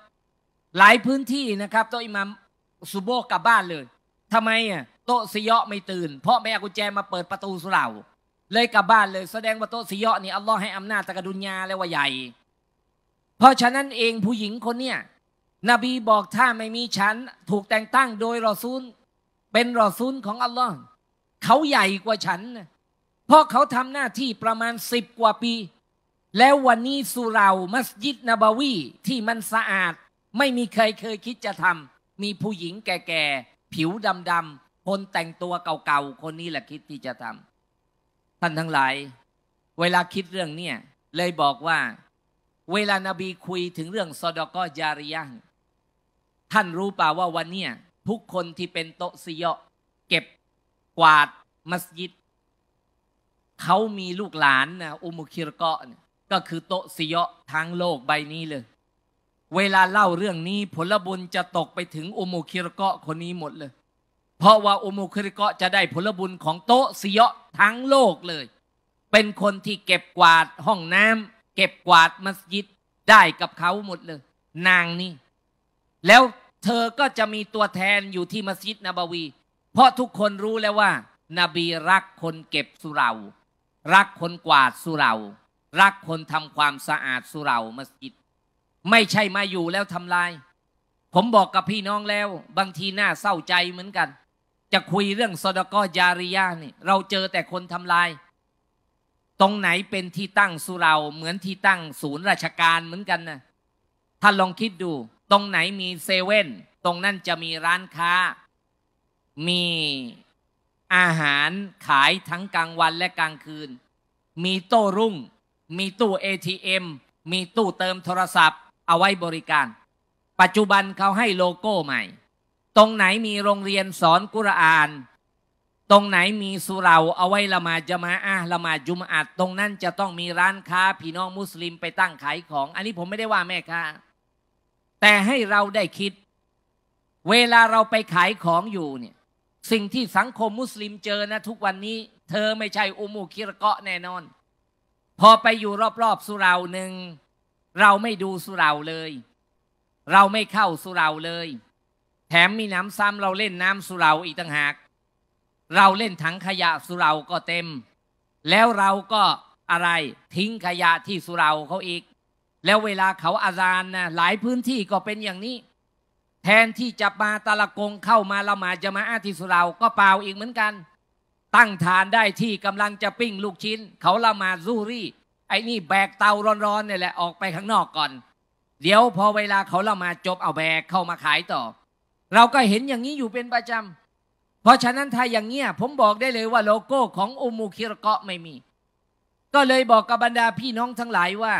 หลายพื้นที่นะครับโต๊ะอิหมัมซุโบกลับบ้านเลย ทำไมอ่ะโต๊ะซิยะไม่ตื่น เพราะไม่เอากุญแจมาเปิดประตูสุเหร่า เลยกลับบ้านเลยแสดงว่าโต๊ะซิยะนี่อัลลอฮ์ให้อำนาจตะกดุนยาแล้วว่าใหญ่ เพราะฉะนั้นเองผู้หญิงคนเนี้ยนบีบอกถ้าไม่มีฉันถูกแต่งตั้งโดยรอซูลเป็นรอซูลของอัลลอฮ์เขาใหญ่กว่าฉัน เพราะเขาทำหน้าที่ประมาณสิบกว่าปี แล้ววันนี้สุเรามัสยิดนบาวีที่มันสะอาดไม่มีใครเคยคิดจะทำมีผู้หญิงแก่ๆผิวดำๆคนแต่งตัวเก่าๆคนนี้แหละคิดที่จะทำท่านทั้งหลาย เวลาคิดเรื่องเนี่ยเลยบอกว่า เวลานบีคุยถึงเรื่องซอดกอยาริยะท่านรู้ป่าว่าวันเนี้ยทุกคนที่เป็นโตซิยะ เก็บกวาดมัสยิดเขามีลูกหลานนะอุมุคิรกะก็คือโตซิยะทั้งโลกใบนี้เลยเวลาเล่าเรื่องนี้ผลบุญจะตกไปถึงอุโมคิรกะคนนี้หมดเลย เพราะว่าอุโมคิรกะจะได้ผลบุญของโตเสียทั้งโลกเลย เป็นคนที่เก็บกวาดห้องน้ำเก็บกวาดมัสยิดได้กับเขาหมดเลย นางนี่แล้วเธอก็จะมีตัวแทนอยู่ที่มัสยิดนบวี เพราะทุกคนรู้แล้วว่า นบีรักคนเก็บสุรารักคนกวาดสุรารักคนทำความสะอาดสุรามัสยิดไม่ใช่มาอยู่แล้วทำลาย ผมบอกกับพี่น้องแล้ว บางทีน่าเศร้าใจเหมือนกัน จะคุยเรื่องซอดกอยาริยานี่เราเจอแต่คนทำลาย ตรงไหนเป็นที่ตั้งสุเราเหมือนที่ตั้งศูนย์ราชการเหมือนกันนะท่านลองคิดดู ตรงไหนมีเซเว่น ตรงนั้นจะมีร้านค้า มีอาหารขายทั้งกลางวันและกลางคืน มีโต้รุ่ง มีตู้ ATM มีตู้เติมโทรศัพท์เอาไว้บริการ ปัจจุบันเขาให้โลโก้ใหม่ ตรงไหนมีโรงเรียนสอนกุรอาน ตรงไหนมีสุเราเอาไว้ละมาจะมาอะละมาจุมอัดตรงนั้นจะต้องมีร้านค้าพี่น้องมุสลิมไปตั้งขายของ อันนี้ผมไม่ได้ว่าแม่ค้าแต่ให้เราได้คิด เวลาเราไปขายของอยู่เนี่ย สิ่งที่สังคมมุสลิมเจอนะทุกวันนี้ เธอไม่ใช่อุมูคิรเกาะแน่นอน พอไปอยู่รอบๆสุราหนึ่งเราไม่ดูสุราเลย เราไม่เข้าสุราเลย แถมมีน้ำซ้ำเราเล่นน้ำสุราอีกต่างหาก เราเล่นถังขยะสุรา ก็เต็ม แล้วเราก็อะไรทิ้งขยะที่สุราเขาอีก แล้วเวลาเขาอาจารย์นะหลายพื้นที่ก็เป็นอย่างนี้ แทนที่จะมาตะละกงเข้ามาละหมาจะมาอาทิสุรา ก็เปล่าอีกเหมือนกัน ตั้งทานได้ที่กำลังจะปิ้งลูกชิ้นเขาละหมาซูรี่ไอ้นี่แบกเตาร้อนๆเนี่ยแหละออกไปข้างนอกก่อน เดี๋ยวพอเวลาเขาเรามาจบเอาแบกเข้ามาขายต่อ เราก็เห็นอย่างนี้อยู่เป็นประจำ เพราะฉะนั้นถ้าอย่างเงี้ยผมบอกได้เลยว่าโลโก้ของอุมูคิรเกาะไม่มี ก็เลยบอกกับบรรดาพี่น้องทั้งหลายว่า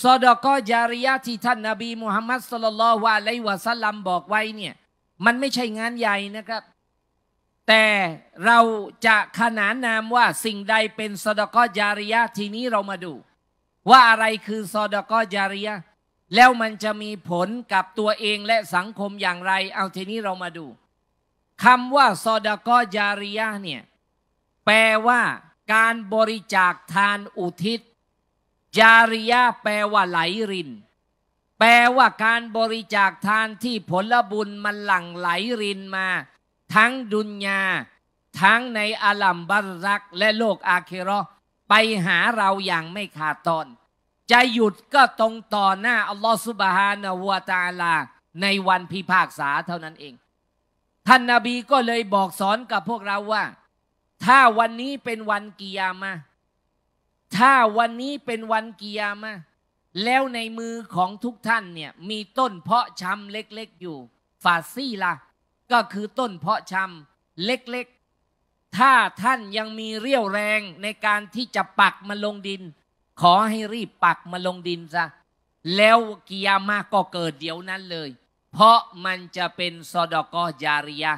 ซอดอกจาริยะที่ ท่านนาบีมุฮัมมัดสลลัลวะไลวะสัลลัมบอกไว้เนี่ย มันไม่ใช่งานใหญ่นะครับแต่เราจะขนานนามว่า สิ่งใดเป็นซอดกอจาริยะ ทีนี้เรามาดู ว่าอะไรคือซอดกอจาริยะ แล้วมันจะมีผลกับตัวเองและสังคมอย่างไร เอาทีนี้เรามาดูคำว่าซอดกอจาริยะเนี่ยแปลว่า การบริจาคทานอุทิศจาริยะแปลว่าไหลริน แปลว่าการบริจาคทานที่ผลบุญมันหลั่งไหลรินมาทั้งดุนยาทั้งในอาลัมบารักและโลกอาเครอไปหาเราอย่างไม่ขาดตอน จะหยุดก็ตรงต่อหน้าอัลลอฮฺสุบฮานาวะตาลา ในวันพิพากษาเท่านั้นเอง ท่านนาบีก็เลยบอกสอนกับพวกเราว่า ถ้าวันนี้เป็นวันกิยามะถ้าวันนี้เป็นวันกิยามะแล้วในมือของทุกท่านเนี่ย มีต้นเพาะชำเล็กๆอยู่ฟาซี่ละ่ะก็คือต้นเพาะชำ เล็กๆ ถ้าท่านยังมีเรี่ยวแรงในการที่จะปักมาลงดิน ขอให้รีบ ปักมาลงดิน ซะ แล้ว กิยามาก็เกิดเดี๋ยวนั้นเลย เพราะมันจะเป็นซอดกอยาริยา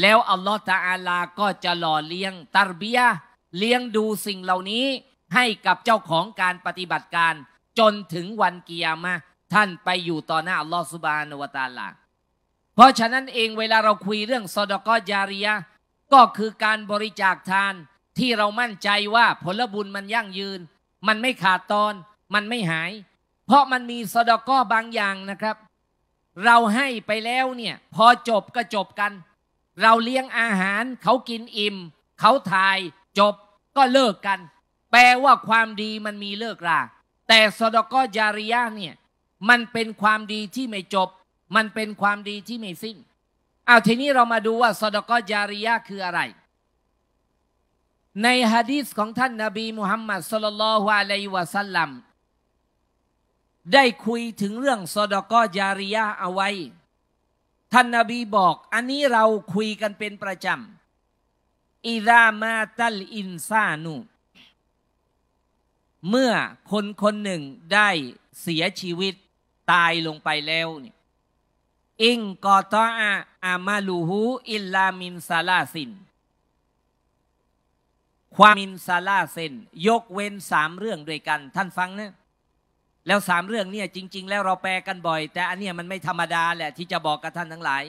แล้วอัลลอฮฺตาอัลาก็จะหล่อเลี้ยงตารเบียเลี้ยงดูสิ่งเหล่านี้ให้กับเจ้าของการปฏิบัติการจนถึงวันกิยามาท่านไปอยู่ต่อหน้าอัลลอฮฺสุบานวตาลาเพราะฉะนั้นเองเวลาเราคุยเรื่องซอดกอยาริยะก็คือการบริจาคทาน ที่เรามั่นใจว่าผลบุญมันยั่งยืน มันไม่ขาดตอน มันไม่หาย เพราะมันมีซอดกอบางอย่างนะครับ เราให้ไปแล้วเนี่ยพอจบก็จบกัน เราเลี้ยงอาหารเขากินอิ่ม เขาถ่าย จบก็เลิกกัน แปลว่าความดีมันมีเลิกราแต่ซอดกอยาริยะเนี่ยมันเป็นความดีที่ไม่จบมันเป็นความดีที่ไม่สิ้น เอาทีนี้เรามาดูว่า สดกจาริยะคืออะไร ในฮะดีษของท่านนาบี มุฮัมมัดสุลลัลฮวาะลัยวะสัลลัมได้คุยถึงเรื่องสดกจาริยะเอาไว้ท่านนาบีบอก อันนี้เราคุยกันเป็นประจำ อิรามาตัล อินซานุเมื่อ คนคนหนึ่งได้เสียชีวิตตายลงไปแล้วเนี่ยอิงกอตอาอามาลูฮูอิลลามินซาลาสิน ความมินซาลาเซนยกเว้นสามเรื่องด้วยกัน ท่านฟังนะ แล้วสามเรื่องเนี่ยจริงๆแล้วเราแปลกันบ่อย แต่อันเนี้ยมันไม่ธรรมดาแหละที่จะบอกกับท่านทั้งหลาย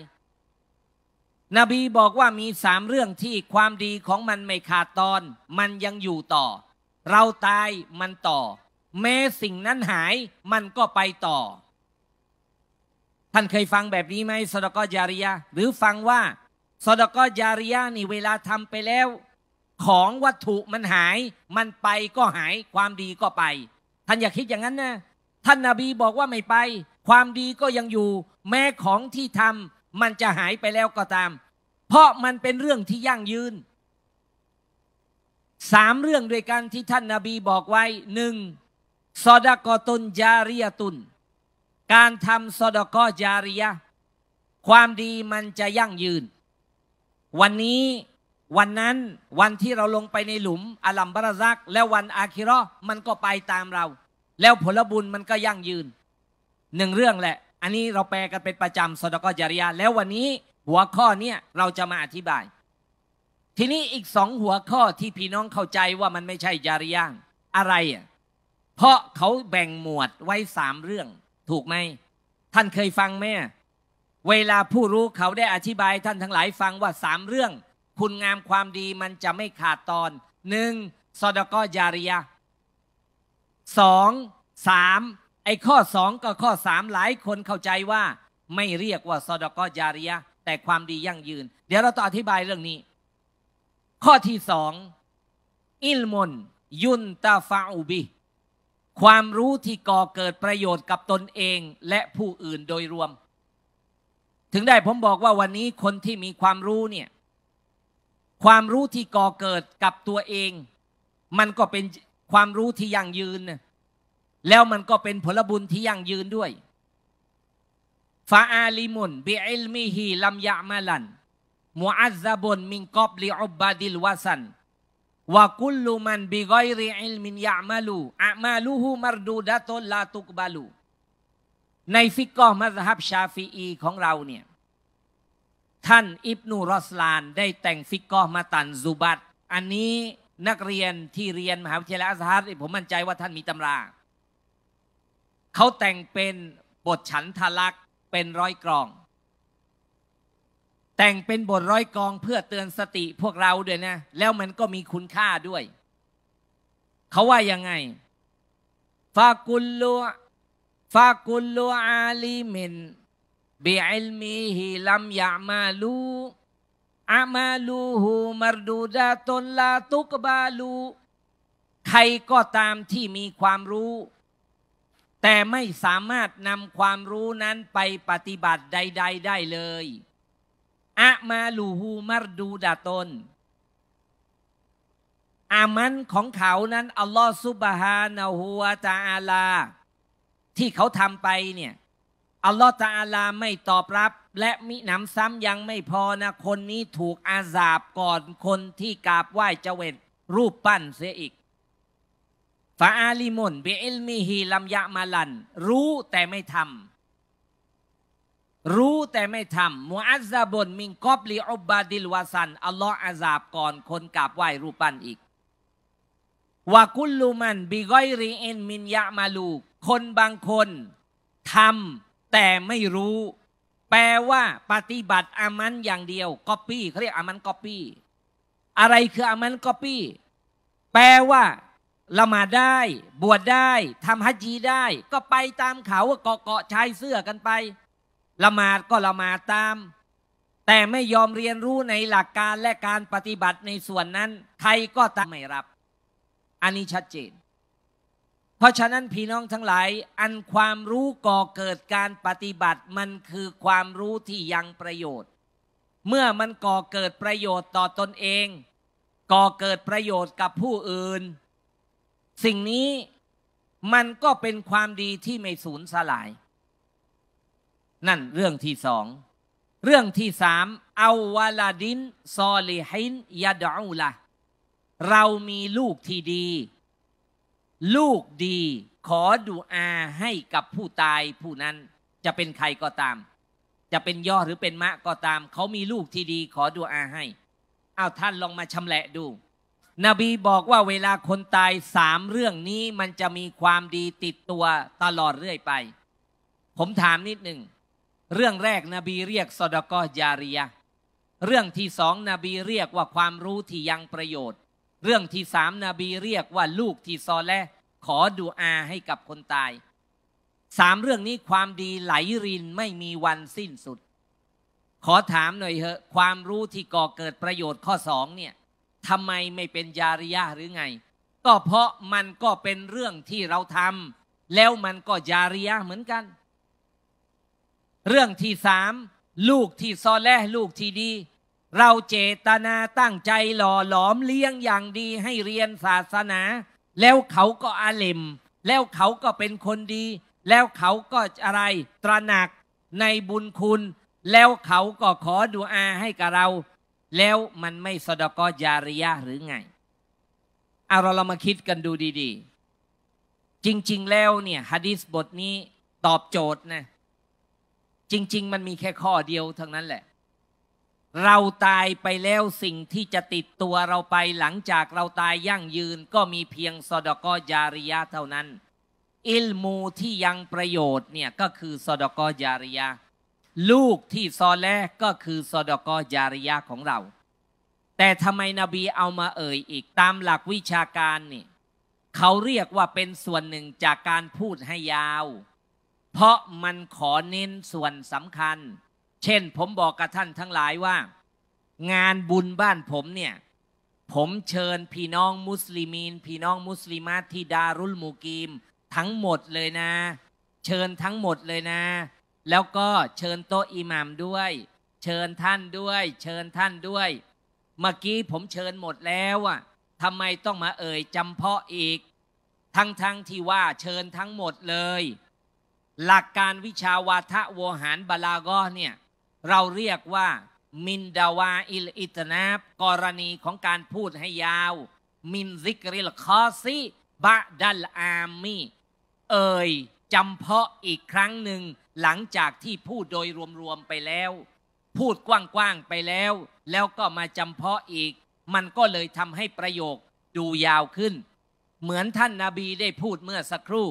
นบีบอกว่ามีสามเรื่องที่ความดีของมันไม่ขาดตอน มันยังอยู่ต่อ เราตายมันต่อ แม้สิ่งนั้นหายมันก็ไปต่อท่านเคยฟังแบบนี้ไหมสดกอจาริยาหรือฟังว่าสดกอจาริยานี่เวลาทำไปแล้ว ของวัตถุมันหาย มันไปก็หายความดีก็ไปท่านอย่าคิดอย่างนั้นนะท่านนาบีบอกว่าไม่ไป ความดีก็ยังอยู่ แม้ของที่ทำมันจะหายไปแล้วก็ตาม เพราะมันเป็นเรื่องที่ยั่งยืนสามเรื่องด้วยกันที่ท่านนาบีบอกไว้หนึ่งซอดากอตุนจาริยตุนการทำสดกอจาริยะ ความดีมันจะยั่งยืน วันนี้วันนั้นวันที่เราลงไปในหลุมอัลัมบาราซักแล้ววันอาคิรอมันก็ไปตามเรา แล้วผลบุญมันก็ยั่งยืนหนึ่งเรื่องแหละ อันนี้เราแปลกันเป็นประจำสดกอจาริยะแล้ววันนี้หัวข้อเนี้ยเราจะมาอธิบาย ทีนี้อีกสองหัวข้อที่พี่น้องเข้าใจว่ามันไม่ใช่จาริยะอะไรอ่ะเพราะเขาแบ่งหมวดไว้สามเรื่องถูกไหมท่านเคยฟังไหมเวลาผู้รู้เขาได้อธิบายท่านทั้งหลายฟังว่าสามเรื่องคุณงามความดีมันจะไม่ขาดตอนหนึ่งสอดกอยาริยาสองสามไอข้อสองกับข้อสามหลายคนเข้าใจว่า ไม่เรียกว่าสอดกอยาริยาแต่ความดียั่งยืน เดี๋ยวเราต้องอธิบายเรื่องนี้ ข้อที่สองอิลมุนยุนตาฟาอูบีความรู้ที่ก่อเกิดประโยชน์กับตนเองและผู้อื่นโดยรวม ถึงได้ผมบอกว่าวันนี้คนที่มีความรู้เนี่ย ความรู้ที่ก่อเกิดกับตัวเอง มันก็เป็นความรู้ที่ยั่งยืน แล้วมันก็เป็นผลบุญที่ยั่งยืนด้วยฟาอาลิมุนบิอิลมิฮีลัมยะมาลันมุอัซซาบนมิงกอบลิอุบบาดิลวาสันวะกุลลุมันบิกอยรีอิลมินยามาลูอามาลูฮูมารดูดะตุลาตุกบาลูในฟิกกอมัซฮับชาฟีอีของเราเนี่ยท่านอิบนุรอสลานได้แต่งฟิกกอมาตันซูบัตอันนี้นักเรียนที่เรียนมหาวิทยาลัยอัสฮาร์ผมมั่นใจว่าท่านมีตำรา เขาแต่งเป็นบทฉันทะลักเป็นร้อยกรองแต่งเป็นบทร้อยกองเพื่อเตือนสติพวกเราด้วยนะ แล้วมันก็มีคุณค่าด้วย เขาว่ายังไงฟากุลลูฟากุลลูอาลีมินบิอิลมีฮิลัมยามาลูอามาลูฮูมารดูดาตนลาตุกบาลู ใครก็ตามที่มีความรู้ แต่ไม่สามารถนำความรู้นั้นไปปฏิบัติใด ๆ ได้เลยอะมาลูฮูมารดูดาตน อามันของเขานั้นอัลลอฮฺซุบฮานะฮูวตาอาลา ที่เขาทำไปเนี่ยอัลลอฮฺตาอาลาไม่ตอบรับและมิหนำซ้ำยังไม่พอนะ คนนี้ถูกอาสาบก่อนคนที่กราบไหว้เจววตรูปปั้นเสียอีกฟาอาลิมุนเบอิลมิฮีลัมยะมาลัน รู้แต่ไม่ทำรู้แต่ไม่ทำมูอัซาบนมิงกอบลีอุบบาดิลวาซันอัลลอฮ์อาซาบก่อนคนกราบไหว้รูปปั้นอีกวากุลลูมันบิกอยรีเอ็นมินยะมาลูคนบางคนทำแต่ไม่รู้ แปลว่าปฏิบัติอามัน อย่างเดียวก๊อปปี้เขาเรียกอามันก๊อปปี้อะไรคืออามันก๊อปปี้แปลว่าละหมาดได้ บวชได้ทำฮัจญีได้ ก็ไปตามเขาเกาะเกาะชายเสื้อกันไปละหมาดก็ละหมาดตาม แต่ไม่ยอมเรียนรู้ในหลักการและการปฏิบัติในส่วนนั้น ใครก็ตามไม่รับ อันนี้ชัดเจนเพราะฉะนั้นพี่น้องทั้งหลายอันความรู้ก่อเกิดการปฏิบัติมันคือความรู้ที่ยังประโยชน์ เมื่อมันก่อเกิดประโยชน์ต่อตนเอง ก่อเกิดประโยชน์กับผู้อื่น สิ่งนี้มันก็เป็นความดีที่ไม่สูญสลายนั่นเรื่องที่สอง เรื่องที่สามเอาวาลาดินซอลิฮินยาดอูละเรามีลูกที่ดี ลูกดีขอดูอาให้กับผู้ตายผู้นั้นจะเป็นใครก็ตาม จะเป็นย่อหรือเป็นมะก็ตาม เขามีลูกที่ดีขอดูอาให้ เอาท่านลองมาชำรละดูนบีบอกว่าเวลาคนตายสามเรื่องนี้มันจะมีความดีติดตัวตลอดเรื่อยไป ผมถามนิดหนึ่งเรื่องแรกนบีเรียกสดกอยาริยะเรื่องที่สองนบีเรียกว่าความรู้ที่ยังประโยชน์ เรื่องที่สามนบีเรียกว่าลูกที่ซอและขอดูอาให้กับคนตาย สามเรื่องนี้ความดีไหลรินไม่มีวันสิ้นสุด ขอถามหน่อยเหอะความรู้ที่ก่อเกิดประโยชน์ข้อสองเนี่ยทำไมไม่เป็นยาริยะหรือไง ก็เพราะมันก็เป็นเรื่องที่เราทำแล้วมันก็ยาริยะเหมือนกันเรื่องที่สาม ลูกที่ซอแลลูกที่ดี เราเจตนาตั้งใจหล่อหลอมเลี้ยงอย่างดีให้เรียนศาสนา แล้วเขาก็อาเลมแล้วเขาก็เป็นคนดี แล้วเขาก็อะไรตระหนักในบุญคุณ แล้วเขาก็ขอดุอาให้กับเรา แล้วมันไม่สดกอยาริยะหรือไงเอาเราเรามาคิดกันดูดี ๆ จริงๆแล้วเนี่ยฮะดิษบทนี้ตอบโจทย์นะจริง ๆ มันมีแค่ข้อเดียวทั้งนั้นแหละ เราตายไปแล้วสิ่งที่จะติดตัวเราไปหลังจากเราตายยั่งยืนก็มีเพียงสดกอยาริยะเท่านั้น อิลมูที่ยังประโยชน์เนี่ยก็คือสดกอยาริยะ ลูกที่ซอแลก็คือสดกอยาริยะของเรา แต่ทำไมนบีเอามาเอ่ยอีกตามหลักวิชาการนี่เขาเรียกว่าเป็นส่วนหนึ่งจากการพูดให้ยาวเพราะมันขอเน้นส่วนสำคัญ เช่นผมบอกกับท่านทั้งหลายว่า งานบุญบ้านผมเนี่ย ผมเชิญพี่น้องมุสลิมีนพี่น้องมุสลิมาที่ดารุลมูกีม ทั้งหมดเลยนะ เชิญทั้งหมดเลยนะ แล้วก็เชิญโต๊ะอิหมามด้วย เชิญท่านด้วย เชิญท่านด้วย เมื่อกี้ผมเชิญหมดแล้วอ่ะทำไมต้องมาเอ่ยจำเพาะอีก ทั้งทั้งที่ว่า เชิญทั้งหมดเลยหลักการวิชาวาทะโวหารบาลากอเนี่ยเราเรียกว่า มินดาวาอิลอิตนาบกรณีของการพูดให้ยาว มินซิกริลคอซีบะดัลอามีเอ่ยจำเพาะอีกครั้งหนึ่ง หลังจากที่พูดโดยรวมๆไปแล้ว พูดกว้างๆไปแล้ว แล้วก็มาจำเพาะอีก มันก็เลยทำให้ประโยคดูยาวขึ้น เหมือนท่านนาบีได้พูดเมื่อสักครู่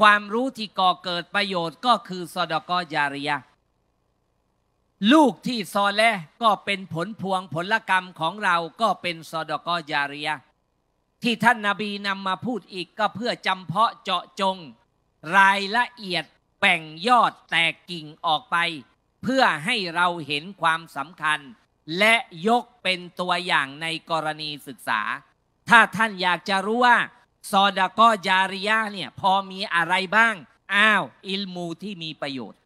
ความรู้ที่ก่อเกิดประโยชน์ก็คือสอดกอยาริยะ ลูกที่ซอแลก็เป็นผลพวงผลกรรมของเราก็เป็นสอดกอยาริยะ ที่ท่านนาบีนำมาพูดอีกก็เพื่อจำเพาะเจาะจง รายละเอียดแบ่งยอดแตกกิ่งออกไป เพื่อให้เราเห็นความสำคัญ และยกเป็นตัวอย่างในกรณีศึกษา ถ้าท่านอยากจะรู้ว่าซอดาก็ยาริยะเนี่ยพอมีอะไรบ้างอ้าวอิลมูที่มีประโยชน์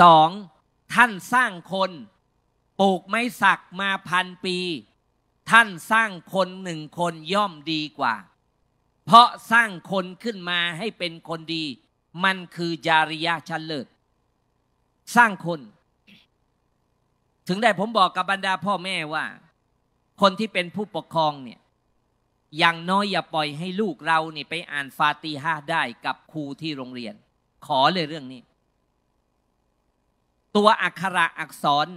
สองท่านสร้างคนปลูกไม้สักมาพันปี ท่านสร้างคนหนึ่งคนย่อมดีกว่า เพราะสร้างคนขึ้นมาให้เป็นคนดี มันคือจาริยะชั้นเลิศสร้างคน ถึงได้ผมบอกกับบรรดาพ่อแม่ว่า คนที่เป็นผู้ปกครองเนี่ยอย่างน้อยอย่าปล่อยให้ลูกเรานี่ไปอ่านฟาติฮะได้กับครูที่โรงเรียน ขอเลยเรื่องนี้ ตัวอักขระอักษร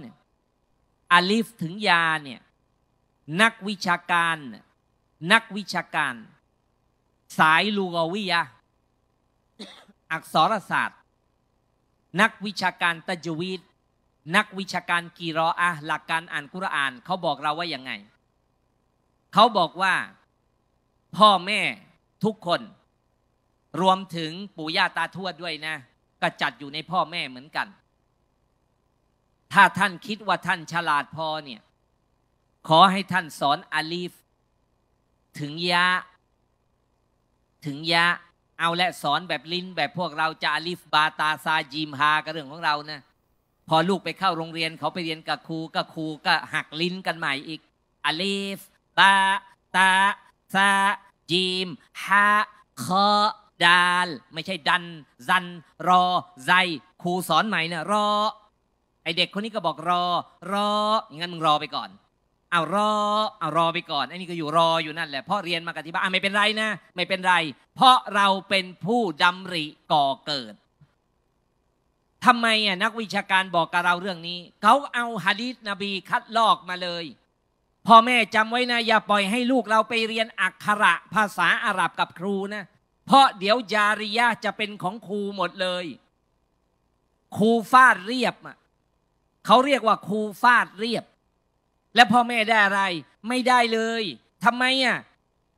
อาลิฟถึงยาเนี่ย นักวิชาการ นักวิชาการ สายลูกวิยาอักษรศาสตร์ นักวิชาการตะจวีดนักวิชาการกีรออะหลักการอ่านกุรอานเขาบอกเราว่าอย่างไงเขาบอกว่าพ่อแม่ทุกคนรวมถึงปู่ย่าตาทวดด้วยนะก็จัดอยู่ในพ่อแม่เหมือนกัน ถ้าท่านคิดว่าท่านฉลาดพอเนี่ยขอให้ท่านสอนอาลีฟ ถึงยะ ถึงยะ เอาและสอนแบบลิ้น แบบพวกเราจะอาลีฟบาตาซาจีมฮากัเรื่องของเรานะพอลูกไปเข้าโรงเรียน เขาไปเรียนกับครูก็ครูก็หักลิ้นกันใหม่อีกอาลีฟบาตา ซาจีมฮะคอดาล ไม่ใช่ดันซัน รอไซครูสอนใหม่นะรอไอเด็กคนนี้ก็บอกรอ รออย่างนั้นมึงรอไปก่อน เอารอเอารอไปก่อนไอ้นี่ก็อยู่รออยู่นั่นแหละเพราะเรียนมากที่บ้านไม่เป็นไรนะไม่เป็นไร เพราะเราเป็นผู้ดำริก่อเกิดทำไมอ่ะนักวิชาการบอกกับเราเรื่องนี้ เขาเอาฮะดีษนบีคัดลอกมาเลยพ่อแม่จำไว้นะอย่าปล่อยให้ลูกเราไปเรียนอักขระภาษาอาหรับกับครูนะ เพราะเดี๋ยวยาริยะจะเป็นของครูหมดเลย ครูฟาดเรียบอ่ะเขาเรียกว่าครูฟาดเรียบ และพ่อแม่ได้อะไรไม่ได้เลย ทำไมอ่ะ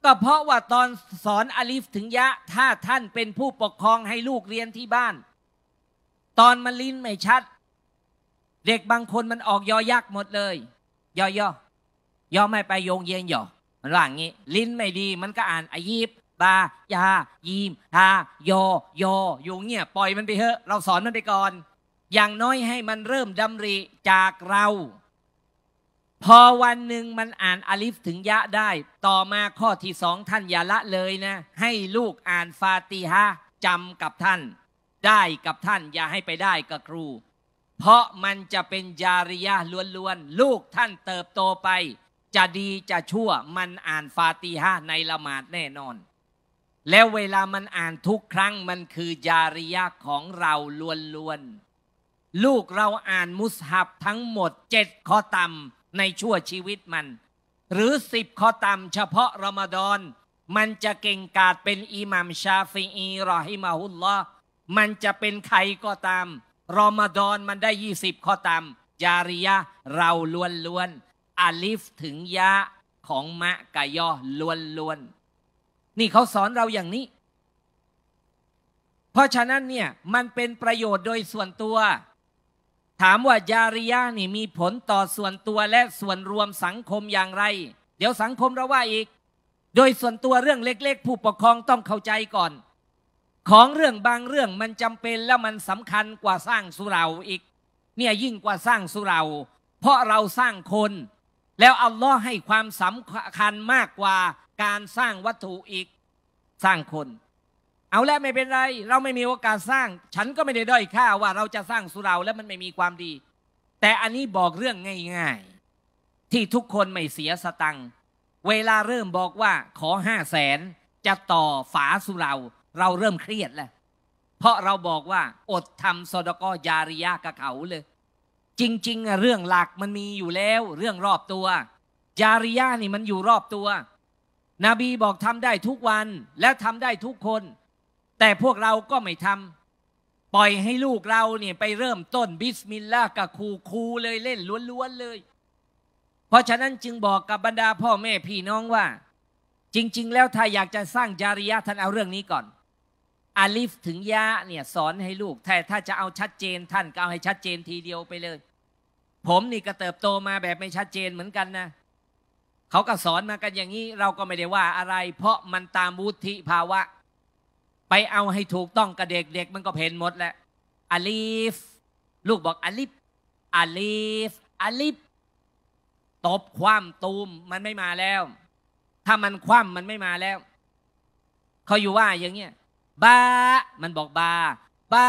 ก็เพราะว่าตอนสอนอลิฟถึงยะถ้าท่านเป็นผู้ปกครองให้ลูกเรียนที่บ้าน ตอนมันลิ้นไม่ชัด เด็กบางคนมันออกยอยักษ์หมดเลยย่อยอมให้ไปโยงเยนหยอมันว่างี้ ลิ้นไม่ดีมันก็อ่านอายีบบา ยายีมทาโย โย อยู่เงี้ยปล่อยมันไปเถอะ เราสอนมันไปก่อน อย่างน้อยให้มันเริ่มดำริจากเรา พอวันหนึ่งมันอ่านอลิฟถึงยะได้ ต่อมาข้อที่สองท่าน อย่าละเลยนะ ให้ลูกอ่านฟาติฮะจำกับท่าน ได้กับท่าน อย่าให้ไปได้กับครู เพราะมันจะเป็นยาริยะล้วนๆลูกท่านเติบโตไปจะดีจะชั่วมันอ่านฟาติฮะในละหมาดแน่นอน แล้วเวลามันอ่านทุกครั้งมันคือยาริยะของเราล้วนๆ ลูกเราอ่านมุสฮับทั้งหมดเจ็ดข้อตำในชั่วชีวิตมัน หรือสิบข้อตำเฉพาะรอมฎอนมันจะเก่งกาจเป็นอิหมัมชาฟีอีรอฮิมาฮุลลอมันจะเป็นใครก็ตามรอมฎอนมันได้ยี่สิบข้อตามยาริยะเราล้วนๆอาลิฟถึงยะของมะกะยอล้วนล้วนนี่เขาสอนเราอย่างนี้ เพราะฉะนั้นเนี่ยมันเป็นประโยชน์โดยส่วนตัว ถามว่าจาริยะนี่มีผลต่อส่วนตัวและส่วนรวมสังคมอย่างไร เดี๋ยวสังคมเราว่าอีก โดยส่วนตัวเรื่องเล็กๆ ผู้ปกครองต้องเข้าใจก่อน ของเรื่องบางเรื่องมันจำเป็นแล้วมันสำคัญกว่าสร้างสุราอีก เนี่ยยิ่งกว่าสร้างสุรา เพราะเราสร้างคนแล้วอัลลอฮ์ให้ความสำคัญมากกว่าการสร้างวัตถุอีกสร้างคน เอาแล้วไม่เป็นไร เราไม่มีโอกาสสร้าง ฉันก็ไม่ได้ด้อยค่าว่าเราจะสร้างสุราแล้วมันไม่มีความดี แต่อันนี้บอกเรื่องง่ายๆ ที่ทุกคนไม่เสียสตัง เวลาเริ่มบอกว่า ขอห้าแสนจะต่อฝาสุรา เราเริ่มเครียดแล้วเพราะเราบอกว่า อดทำซดกอยาริยะกับเขาเลยจริงๆ เรื่องหลักมันมีอยู่แล้วเรื่องรอบตัวจาริยานี่มันอยู่รอบตัวนบีบอกทำได้ทุกวันและทำได้ทุกคน แต่พวกเราก็ไม่ทำปล่อยให้ลูกเราเนี่ยไปเริ่มต้นบิสมิลลาห์กับครูครูเลยเล่นล้วนๆเลย เพราะฉะนั้นจึงบอกกับบรรดาพ่อแม่พี่น้องว่า จริง ๆ แล้วถ้าอยากจะสร้างจาริยาท่านเอาเรื่องนี้ก่อนอาลิฟถึงยะเนี่ยสอนให้ลูกแต่ถ้าจะเอาชัดเจนท่านก็เอาให้ชัดเจนทีเดียวไปเลยผมนี่ก็เติบโตมาแบบไม่ชัดเจนเหมือนกันนะ เขาก็สอนมากันอย่างนี้เราก็ไม่ได้ว่าอะไร เพราะมันตามวุฒิภาวะ ไปเอาให้ถูกต้องกับเด็กเด็กมันก็เห็นหมดแหละอาลีฟ ลูกบอกอาลิฟอาลีฟอาลิฟตบคว่ำตูมมันไม่มาแล้ว ถ้ามันคว่ำมันไม่มาแล้ว เขาอยู่ว่าอย่างเงี้ยบามันบอกบาบา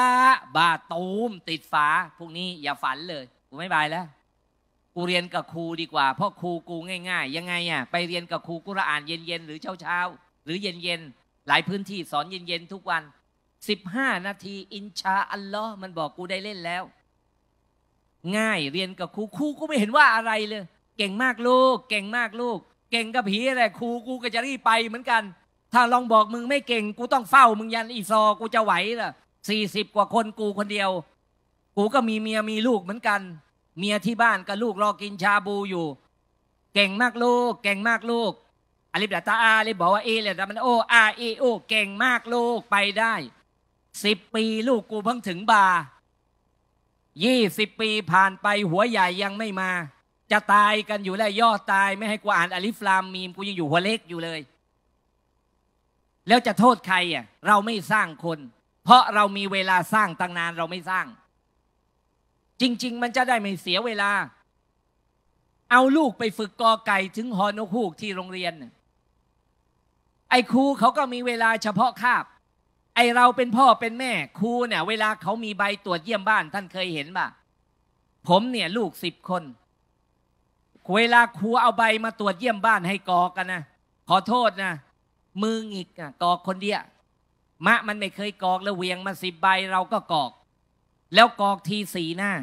บาตูมติดฝา พวกนี้อย่าฝันเลยกูไม่บายแล้ว กูเรียนกับครูดีกว่า เพราะครูกูง่ายๆ ยังไงอ่ะ ไปเรียนกับครูกุรอ่านเย็นๆ หรือเช้าๆ หรือเย็นๆ หลายพื้นที่สอนเย็นๆ ทุกวันสิบห้านาทีอินชาอัลลอฮ์มันบอกกูได้เล่นแล้ว ง่ายเรียนกับครูครูกูไม่เห็นว่าอะไรเลย เก่งมากลูก เก่งมากลูก เก่งกับผีอะไรครูกูก็จะรีบไปเหมือนกัน ถ้าลองบอกมึงไม่เก่งกูต้องเฝ้ามึงยันอีซอ กูจะไหวล่ะสี่สิบกว่าคนกูคนเดียวกูก็มีเมียมีลูกเหมือนกัน เมียที่บ้านกับลูกรอกินชาบูอยู่เก่งมากลูก เก่งมากลูกอาลิบดาตาอาลิบบอกว่าเอเลยดามันโออาเอโอเก่งมากลูกไปได้สิบปีลูกกูเพิ่งถึงบายี่สิบปีผ่านไปหัวใหญ่ยังไม่มา จะตายกันอยู่แล้วย่อตายไม่ให้กูอ่านอลิฟลามมีมกูยังอยู่หัวเล็กอยู่เลย แล้วจะโทษใครอ่ะเราไม่สร้างคน เพราะเรามีเวลาสร้างตั้งนานเราไม่สร้างจริง ๆ มันจะได้ไม่เสียเวลา เอาลูกไปฝึกกอไก่ถึงฮอนกฮูกที่โรงเรียนไอ้ครูเขาก็มีเวลาเฉพาะคาบไอเราเป็นพ่อเป็นแม่ครูเนี่ย เวลาเขามีใบตรวจเยี่ยมบ้านท่านเคยเห็นป่ะ ผมเนี่ยลูกสิบคน เวลาครูเอาใบมาตรวจเยี่ยมบ้านให้กอกันนะ ขอโทษนะมือหงิกกอกคนเดียวมะมันไม่เคยกอกแล้วเวียงมาสิบใบ เราก็กอกแล้วกอกทีสีหน้า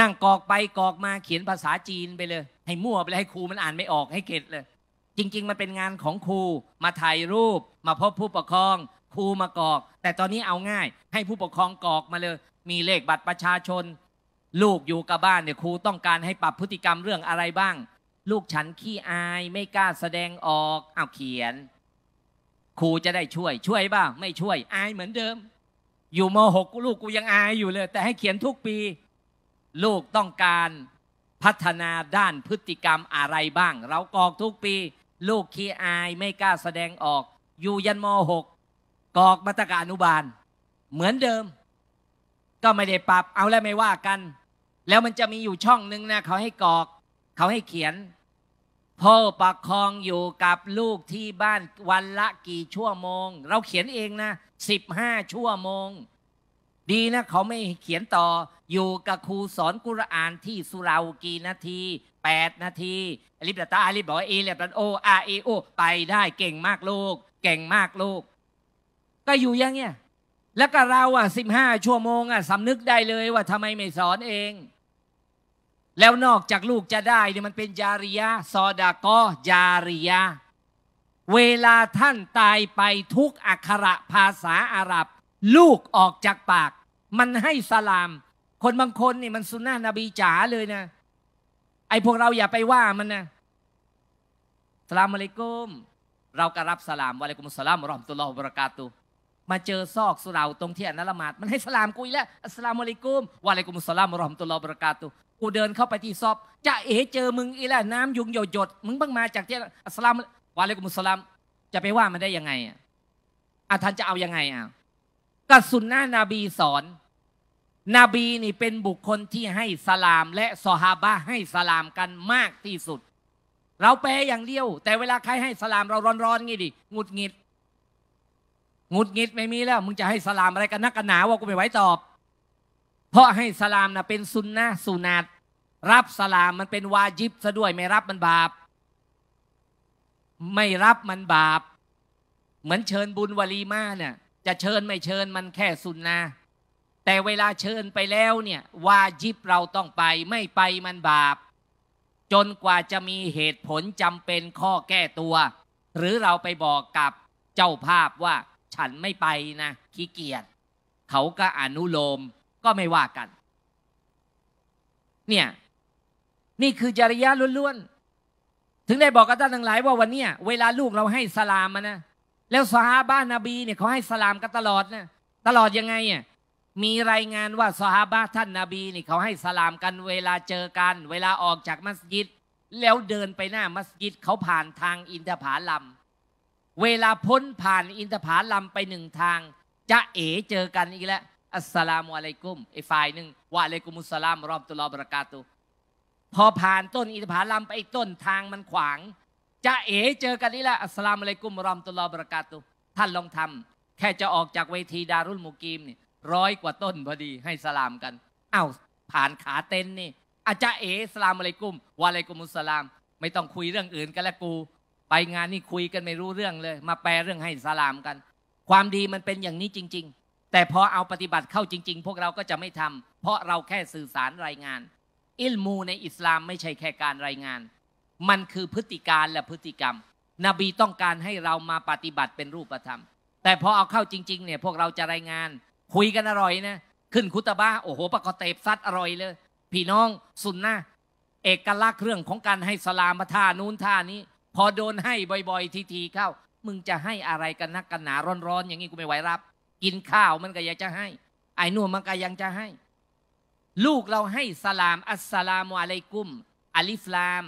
นั่งกอกไปกอกมาเขียนภาษาจีนไปเลย ให้มั่วไปเลยให้ครูมันอ่านไม่ออกให้เก็ดเลย จริง ๆ มันเป็นงานของครู มาถ่ายรูปมาพบผู้ปกครองครูมากอก แต่ตอนนี้เอาง่าย ให้ผู้ปกครองกอกมาเลย มีเลขบัตรประชาชน ลูกอยู่กับบ้านเนี่ยครูต้องการให้ปรับพฤติกรรมเรื่องอะไรบ้าง ลูกฉันขี้อายไม่กล้าแสดงออกเอาเขียนครูจะได้ช่วยช่วยบ้างไม่ช่วยอายเหมือนเดิมอยู่มหกลูกกูยังอายอยู่เลย แต่ให้เขียนทุกปี ลูกต้องการพัฒนาด้านพฤติกรรมอะไรบ้าง เรากอกทุกปี ลูกขี้อายไม่กล้าแสดงออก อยู่ยันมหกกอกมาตรการอนุบาล เหมือนเดิม ก็ไม่ได้ปรับเอาแล้วไม่ว่ากัน แล้วมันจะมีอยู่ช่องนึงนะ เขาให้กอกเขาให้เขียน พ่อประคองอยู่กับลูกที่บ้านวันละกี่ชั่วโมง เราเขียนเองนะ15 ชั่วโมง ดีนะ เขาไม่เขียนต่ออยู่กับครูสอนกุรอานที่สุราวกีนาที8นาทีอลิบตาอลิบบอกเอเลบันโออาเอโอไปได้เก่งมากลูกเก่งมากลูก ก็อยู่อย่างเงี้ยแล้วก็เราอ่ะสิบห้าชั่วโมงอ่ะสำนึกได้เลยว่าทำไมไม่สอนเอง แล้วนอกจากลูกจะได้เนี่ยมันเป็นจาริยาซอดากอจาริยาเวลาท่านตายไปทุกอักขระภาษาอาหรับ ลูกออกจากปาก มันให้สลาม คนบางคนนี่มันสุนนะนบีจ๋าเลยนะ ไอพวกเราอย่าไปว่ามันนะสลามอะลัยกุม เราก็รับสลามวะลัยกุมสลามรอมตุลลอฮฺบรักาตุมาเจอซอกสุราตรงที่อันละหมาดมันให้สลามกุยแล้วสลามุอะลัยกุมวะลัยกุมุสลามรอมตุลลอฮฺบรักาตุกูเดินเข้าไปที่ซอบจะเอ๋เจอมึงอีแล้วน้ำยุงหยดหยดมึงเพิ่งมาจากที่อัสลามวาเลกุมุสลามจะไปว่ามันได้ยังไงอ่ะอาท่านจะเอายังไงอ่ะ ก็สุนนะนบีสอนนบีนี่เป็นบุคคลที่ให้สลาม และสฮาบะให้สลามกันมากที่สุด เราแปลอย่างเดียว แต่เวลาใครให้สลามเราร้อนๆงี้ดิงุดงิดงุดงิดไม่มีแล้ว มึงจะให้สลามอะไรกันนักกันหนาว่ากูไม่ไหวตอบ เพราะให้สลามนะเป็นสุนนะสุนัต รับสลามมันเป็นวาจิบซะด้วยไม่รับมันบาปไม่รับมันบาป เหมือนเชิญบุญวลีมาเนี่ย จะเชิญไม่เชิญมันแค่สุนนะแต่เวลาเชิญไปแล้วเนี่ยวาจิบเราต้องไปไม่ไปมันบาป จนกว่าจะมีเหตุผลจำเป็นข้อแก้ตัว หรือเราไปบอกกับเจ้าภาพว่า ฉันไม่ไปนะขี้เกียจเขาก็อนุโลมก็ไม่ว่ากัน เนี่ย นี่คือจริยะล้วนๆถึงได้บอกกับท่านทั้งหลายว่าวันนี้เวลาลูกเราให้สลามมานะแล้วซาฮาบ้านนบีเนี่ยเขาให้สลามกันตลอดนะตลอดยังไงอ่ะมีรายงานว่าซาฮาบะท่านนาบีนี่เขาให้สลามกัน เวลาเจอกัน เวลาออกจากมัสยิด แล้วเดินไปหน้ามัสยิดเขาผ่านทางอินทผาลัมเวลาพ้นผ่านอินทผาลัมไปหนึ่งทาง จะเอ๋เจอกันอีกแล้วอัสสลามุอะลัยกุมไอ้ฝ่ายหนึ่งวะอะลัยกุมุสสลามรอบตุลอบรากาตุพอผ่านต้นอินทผาลัมไปอีกต้นทางมันขวาง จะเอ๋เจอกันนี่แหละอัสลามอะไรกุมรอมตุลอบรกาตุท่านลองทำแค่จะออกจากเวทีดารุลมุกีมนี่ ร้อยกว่าต้นพอดีให้สลามกันอ้าวผ่านขาเต้นนี่อาจารย์เอ๋สลามอะไรกุมวะอะไรกุมุสลามไม่ต้องคุยเรื่องอื่นกันล้วกู ไปงานนี่คุยกันไม่รู้เรื่องเลย มาแปลเรื่องให้สลามกัน ความดีมันเป็นอย่างนี้จริง ๆ แต่พอเอาปฏิบัติเข้าจริงๆ พวกเราก็จะไม่ทำ เพราะเราแค่สื่อสารรายงานอิลมูในอิสลามไม่ใช่แค่การรายงาน มันคือพฤติการและพฤติกรรม นบีต้องการให้เรามาปฏิบัติเป็นรูปธรรม แต่พอเอาเข้าจริง ๆ เนี่ยพวกเราจะรายงาน คุยกันอร่อยนะ ขึ้นคุตบ้าโอ้โหปะกเตบซัดอร่อยเลย พี่น้องสุนนะเอกลักษณ์เรื่องของการให้สลามท่านู้นท่านี้ พอโดนให้บ่อยๆทีๆเข้า มึงจะให้อะไรกันนักกันหนาร้อนๆ อย่างนี้กูไม่ไหวรับ กินข้าวมันก็อยากจะให้ ไอ้นู่นมันก็ยังจะให้ลูกเราให้สลาม อัสสลามุอะลัยกุมอัลิฟลาม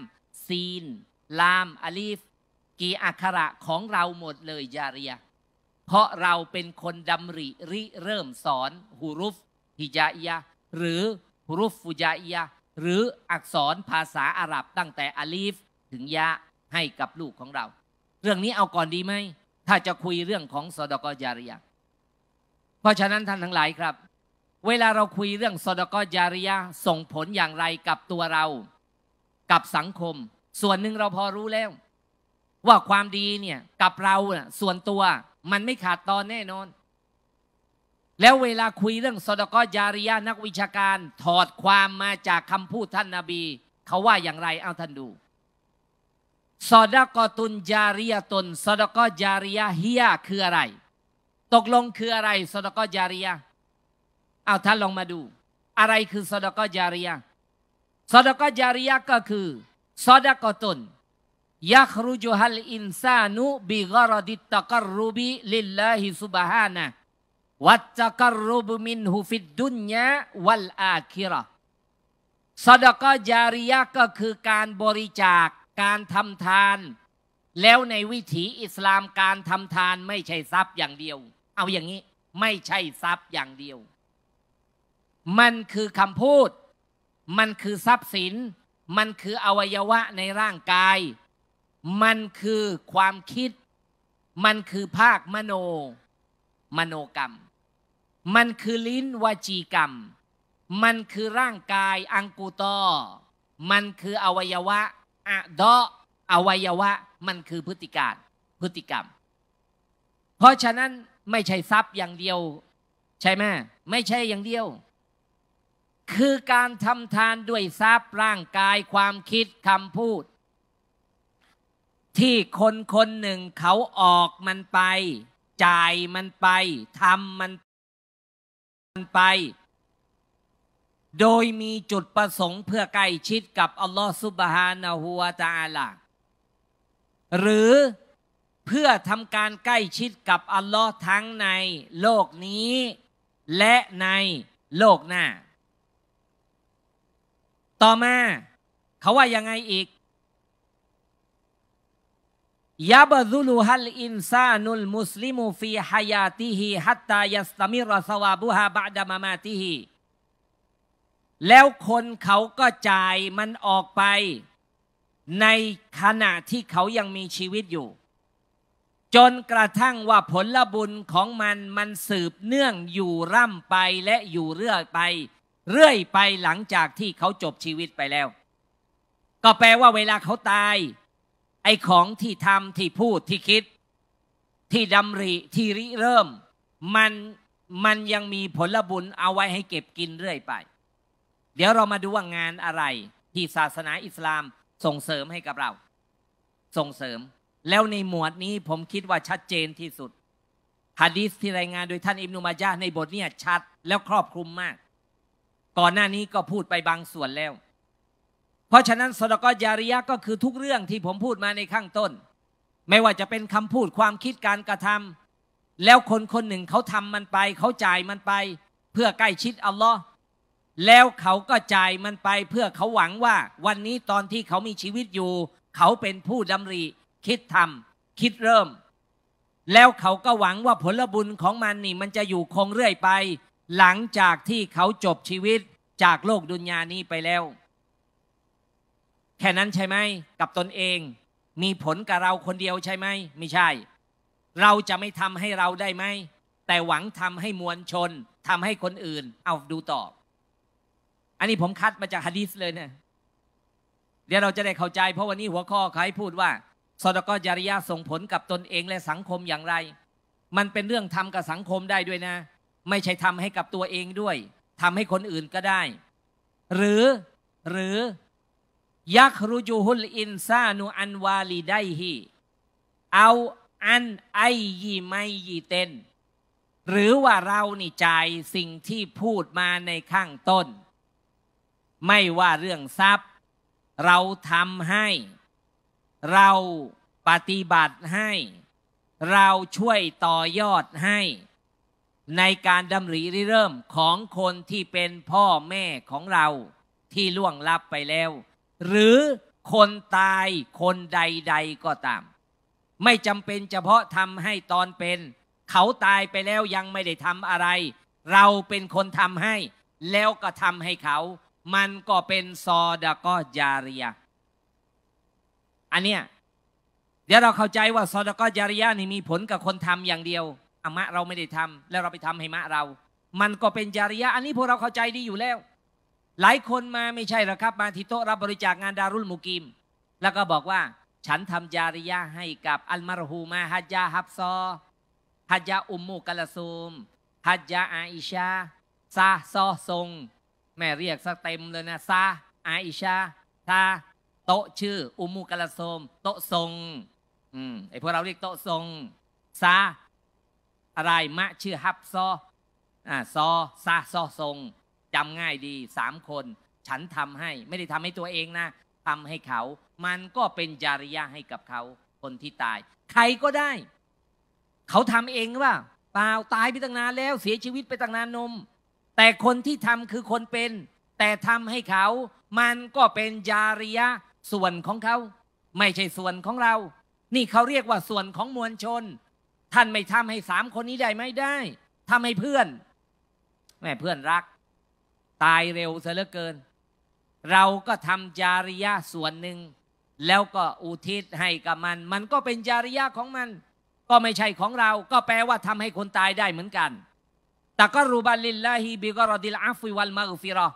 ซีน ลามอัลิฟกีอักขระของเราหมดเลยยาเรียเพราะเราเป็นคนดำริริเริ่มสอนฮุรุฟฮิจาอียะหรือฮุรุฟฟุจาอียะหรืออักษรภาษาอาหรับตั้งแต่อัลีฟถึงยะให้กับลูกของเรา เรื่องนี้เอาก่อนดีไหมถ้าจะคุยเรื่องของสอดกอยาเรียเพราะฉะนั้นท่านทั้งหลายครับเวลาเราคุยเรื่องสดกยาริยะส่งผลอย่างไรกับตัวเรา กับสังคม ส่วนหนึ่งเราพอรู้แล้ว ว่าความดีเนี่ยกับเรา ส่วนตัวมันไม่ขาดตอนแน่นอน แล้วเวลาคุยเรื่องสดกยาริยะนักวิชาการถอดความมาจากคำพูดท่านนาบีเขาว่าอย่างไรเอาท่านดูสดกตุนยาริยะตนสดกยาริยะเฮียคืออะไร ตกลงคืออะไรสดกยาริยะเอาท่านลองมาดู อะไรคือซอดกจาริยาซอดกจาริยาก็คือซอดกอตุนยัครุจฮัลอินซานุบิกรดิตตะกรุบิลิลลาฮิสุบฮานะวัตตะกรุบมินหุฟิดดุนยาวัลอาคิระซอดกจาริยาก็คือการบริจาคการทำทาน แล้วในวิถีอิสลามการทำทานไม่ใช่ทรัพย์อย่างเดียว เอาอย่างนี้ไม่ใช่ทรัพย์อย่างเดียวมันคือคำพูด มันคือทรัพย์สิน มันคืออวัยวะในร่างกาย มันคือความคิด มันคือภาคมโน มโนกรรม มันคือลิ้นวจีกรรม มันคือร่างกายอังกุตอ มันคืออวัยวะอะดออวัยวะมันคือพฤติการพฤติกรรม เพราะฉะนั้นไม่ใช่ทรัพย์อย่างเดียว ใช่ไหมไม่ใช่อย่างเดียวคือการทำทานด้วยทรัพย์ร่างกายความคิดคำพูด ที่คนคนหนึ่งเขาออกมันไปจ่ายมันไปทำมันไป โดยมีจุดประสงค์เพื่อใกล้ชิดกับอัลลอฮฺซุบฮานะฮูวะตาลาหรือเพื่อทำการใกล้ชิดกับอัลลอฮ์ทั้งในโลกนี้ และในโลกหน้าต่อมา เขาว่ายังไงอีกยาบซุลูฮัลอินซานุลมุสลิมูฟีฮายาติฮิฮัตตายัสตามิรสวาบุฮาบะดามามาติฮิ แล้วคนเขาก็จ่ายมันออกไปในขณะที่เขายังมีชีวิตอยู่ จนกระทั่งว่าผลบุญของมันมันสืบเนื่องอยู่ร่ำไปและอยู่เรื่อยไปเรื่อยไปหลังจากที่เขาจบชีวิตไปแล้ว ก็แปลว่าเวลาเขาตาย ไอ้ของที่ทำที่พูดที่คิด ที่ดำริที่ริเริ่ม มันมันยังมีผลบุญเอาไว้ให้เก็บกินเรื่อยไป เดี๋ยวเรามาดูว่างานอะไร ที่ศาสนาอิสลามส่งเสริมให้กับเรา ส่งเสริม แล้วในหมวดนี้ผมคิดว่าชัดเจนที่สุดฮะดีสที่รายงานโดยท่านอิบนุมาจาในบทนี้ชัด แล้วครอบคลุมมากก่อนหน้านี้ก็พูดไปบางส่วนแล้ว เพราะฉะนั้นสดกยาริยะก็คือทุกเรื่องที่ผมพูดมาในข้างต้น ไม่ว่าจะเป็นคำพูดความคิดการกระทำแล้วคนคนหนึ่งเขาทำมันไป เขาจ่ายมันไปเพื่อใกล้ชิดอัลลอฮ์แล้วเขาก็จ่ายมันไปเพื่อเขาหวังว่า วันนี้ตอนที่เขามีชีวิตอยู่ เขาเป็นผู้ดำริคิดทำคิดเริ่ม แล้วเขาก็หวังว่าผลบุญของมันนี่มันจะอยู่คงเรื่อยไปหลังจากที่เขาจบชีวิตจากโลกดุนยานี้ไปแล้ว แค่นั้นใช่ไหมกับตนเอง มีผลกับเราคนเดียวใช่ไหมไม่ใช่ เราจะไม่ทำให้เราได้ไหม แต่หวังทำให้มวลชนทำให้คนอื่น เอาดูตอบ อันนี้ผมคัดมาจากฮะดีสเลยเนะี่ยเดี๋ยวเราจะได้เข้าใจ เพราะวันนี้หัวข้อเขาให้พูดว่าสอดกจริยาส่งผลกับตนเองและสังคมอย่างไร มันเป็นเรื่องทำกับสังคมได้ด้วยนะไม่ใช่ทำให้กับตัวเองด้วย ทำให้คนอื่นก็ได้ หรือหรือยักรุจูฮุลอินซานอันวาลีไดฮี เอาอันไอยีไม่ยีเต้น หรือว่าเรานี่จ่ายสิ่งที่พูดมาในข้างต้น ไม่ว่าเรื่องทรัพย์ เราทำให้ เราปฏิบัติให้ เราช่วยต่อยอดให้ในการดำริริเริ่มของคนที่เป็นพ่อแม่ของเราที่ล่วงลับไปแล้ว หรือคนตายคนใดๆก็ตาม ไม่จำเป็นเฉพาะทำให้ตอนเป็น เขาตายไปแล้วยังไม่ได้ทำอะไร เราเป็นคนทำให้ แล้วก็ทำให้เขามันก็เป็นซอดะก็ยาเรียอันเนี้ย เดี๋ยวเราเข้าใจว่าซอดะก็ยาเรียนี่มีผลกับคนทำอย่างเดียวอามะเราไม่ได้ทำ แล้วเราไปทำให้มะเรา มันก็เป็นจริยะ อันนี้พวกเราเข้าใจดีอยู่แล้ว หลายคนมาไม่ใช่หรอครับ มาที่โต๊ะรับบริจาคงานดารุลมุกิม แล้วก็บอกว่า ฉันทำจริยะให้กับ อัลมารฮูมาฮัจยาฮับซอ ฮัจยาอุมมุกะละซูมฮัจยาอาอิชาซาซอซงแม่เรียกสักเต็มเลยนะซาอาอิชาซาโต๊ะชื่อ อุมมุกะละซูมโต๊ะซงอืมไอพวกเราเรียกโต๊ะซงซาอะไรมะ ชื่อ ฮับซออ่าซอซาซอทรงจำง่ายดีสามคน ฉันทำให้ ไม่ได้ทำให้ตัวเองนะทำให้เขามันก็เป็นจาริยะให้กับเขา คนที่ตาย ใครก็ได้ เขาทำเองว่าเปล่าตายไปตั้งนานแล้ว เสียชีวิตไปตั้งนานนม แต่คนที่ทำคือคนเป็น แต่ทำให้เขามันก็เป็นจาริยะส่วนของเขา ไม่ใช่ส่วนของเรา นี่เขาเรียกว่าส่วนของมวลชนท่านไม่ทำให้สามคนนี้ได้ไม่ได้ ทำให้เพื่อน แม่เพื่อนรัก ตายเร็วเสียเหลือเกิน เราก็ทำจาริยะส่วนหนึ่ง แล้วก็อุทิศให้กับมัน มันก็เป็นจาริยะของมัน ก็ไม่ใช่ของเรา ก็แปลว่าทำให้คนตายได้เหมือนกันตะกรูบัลลิลลาฮิบิกรดิลอาฟยวัลมาอุฟิรอ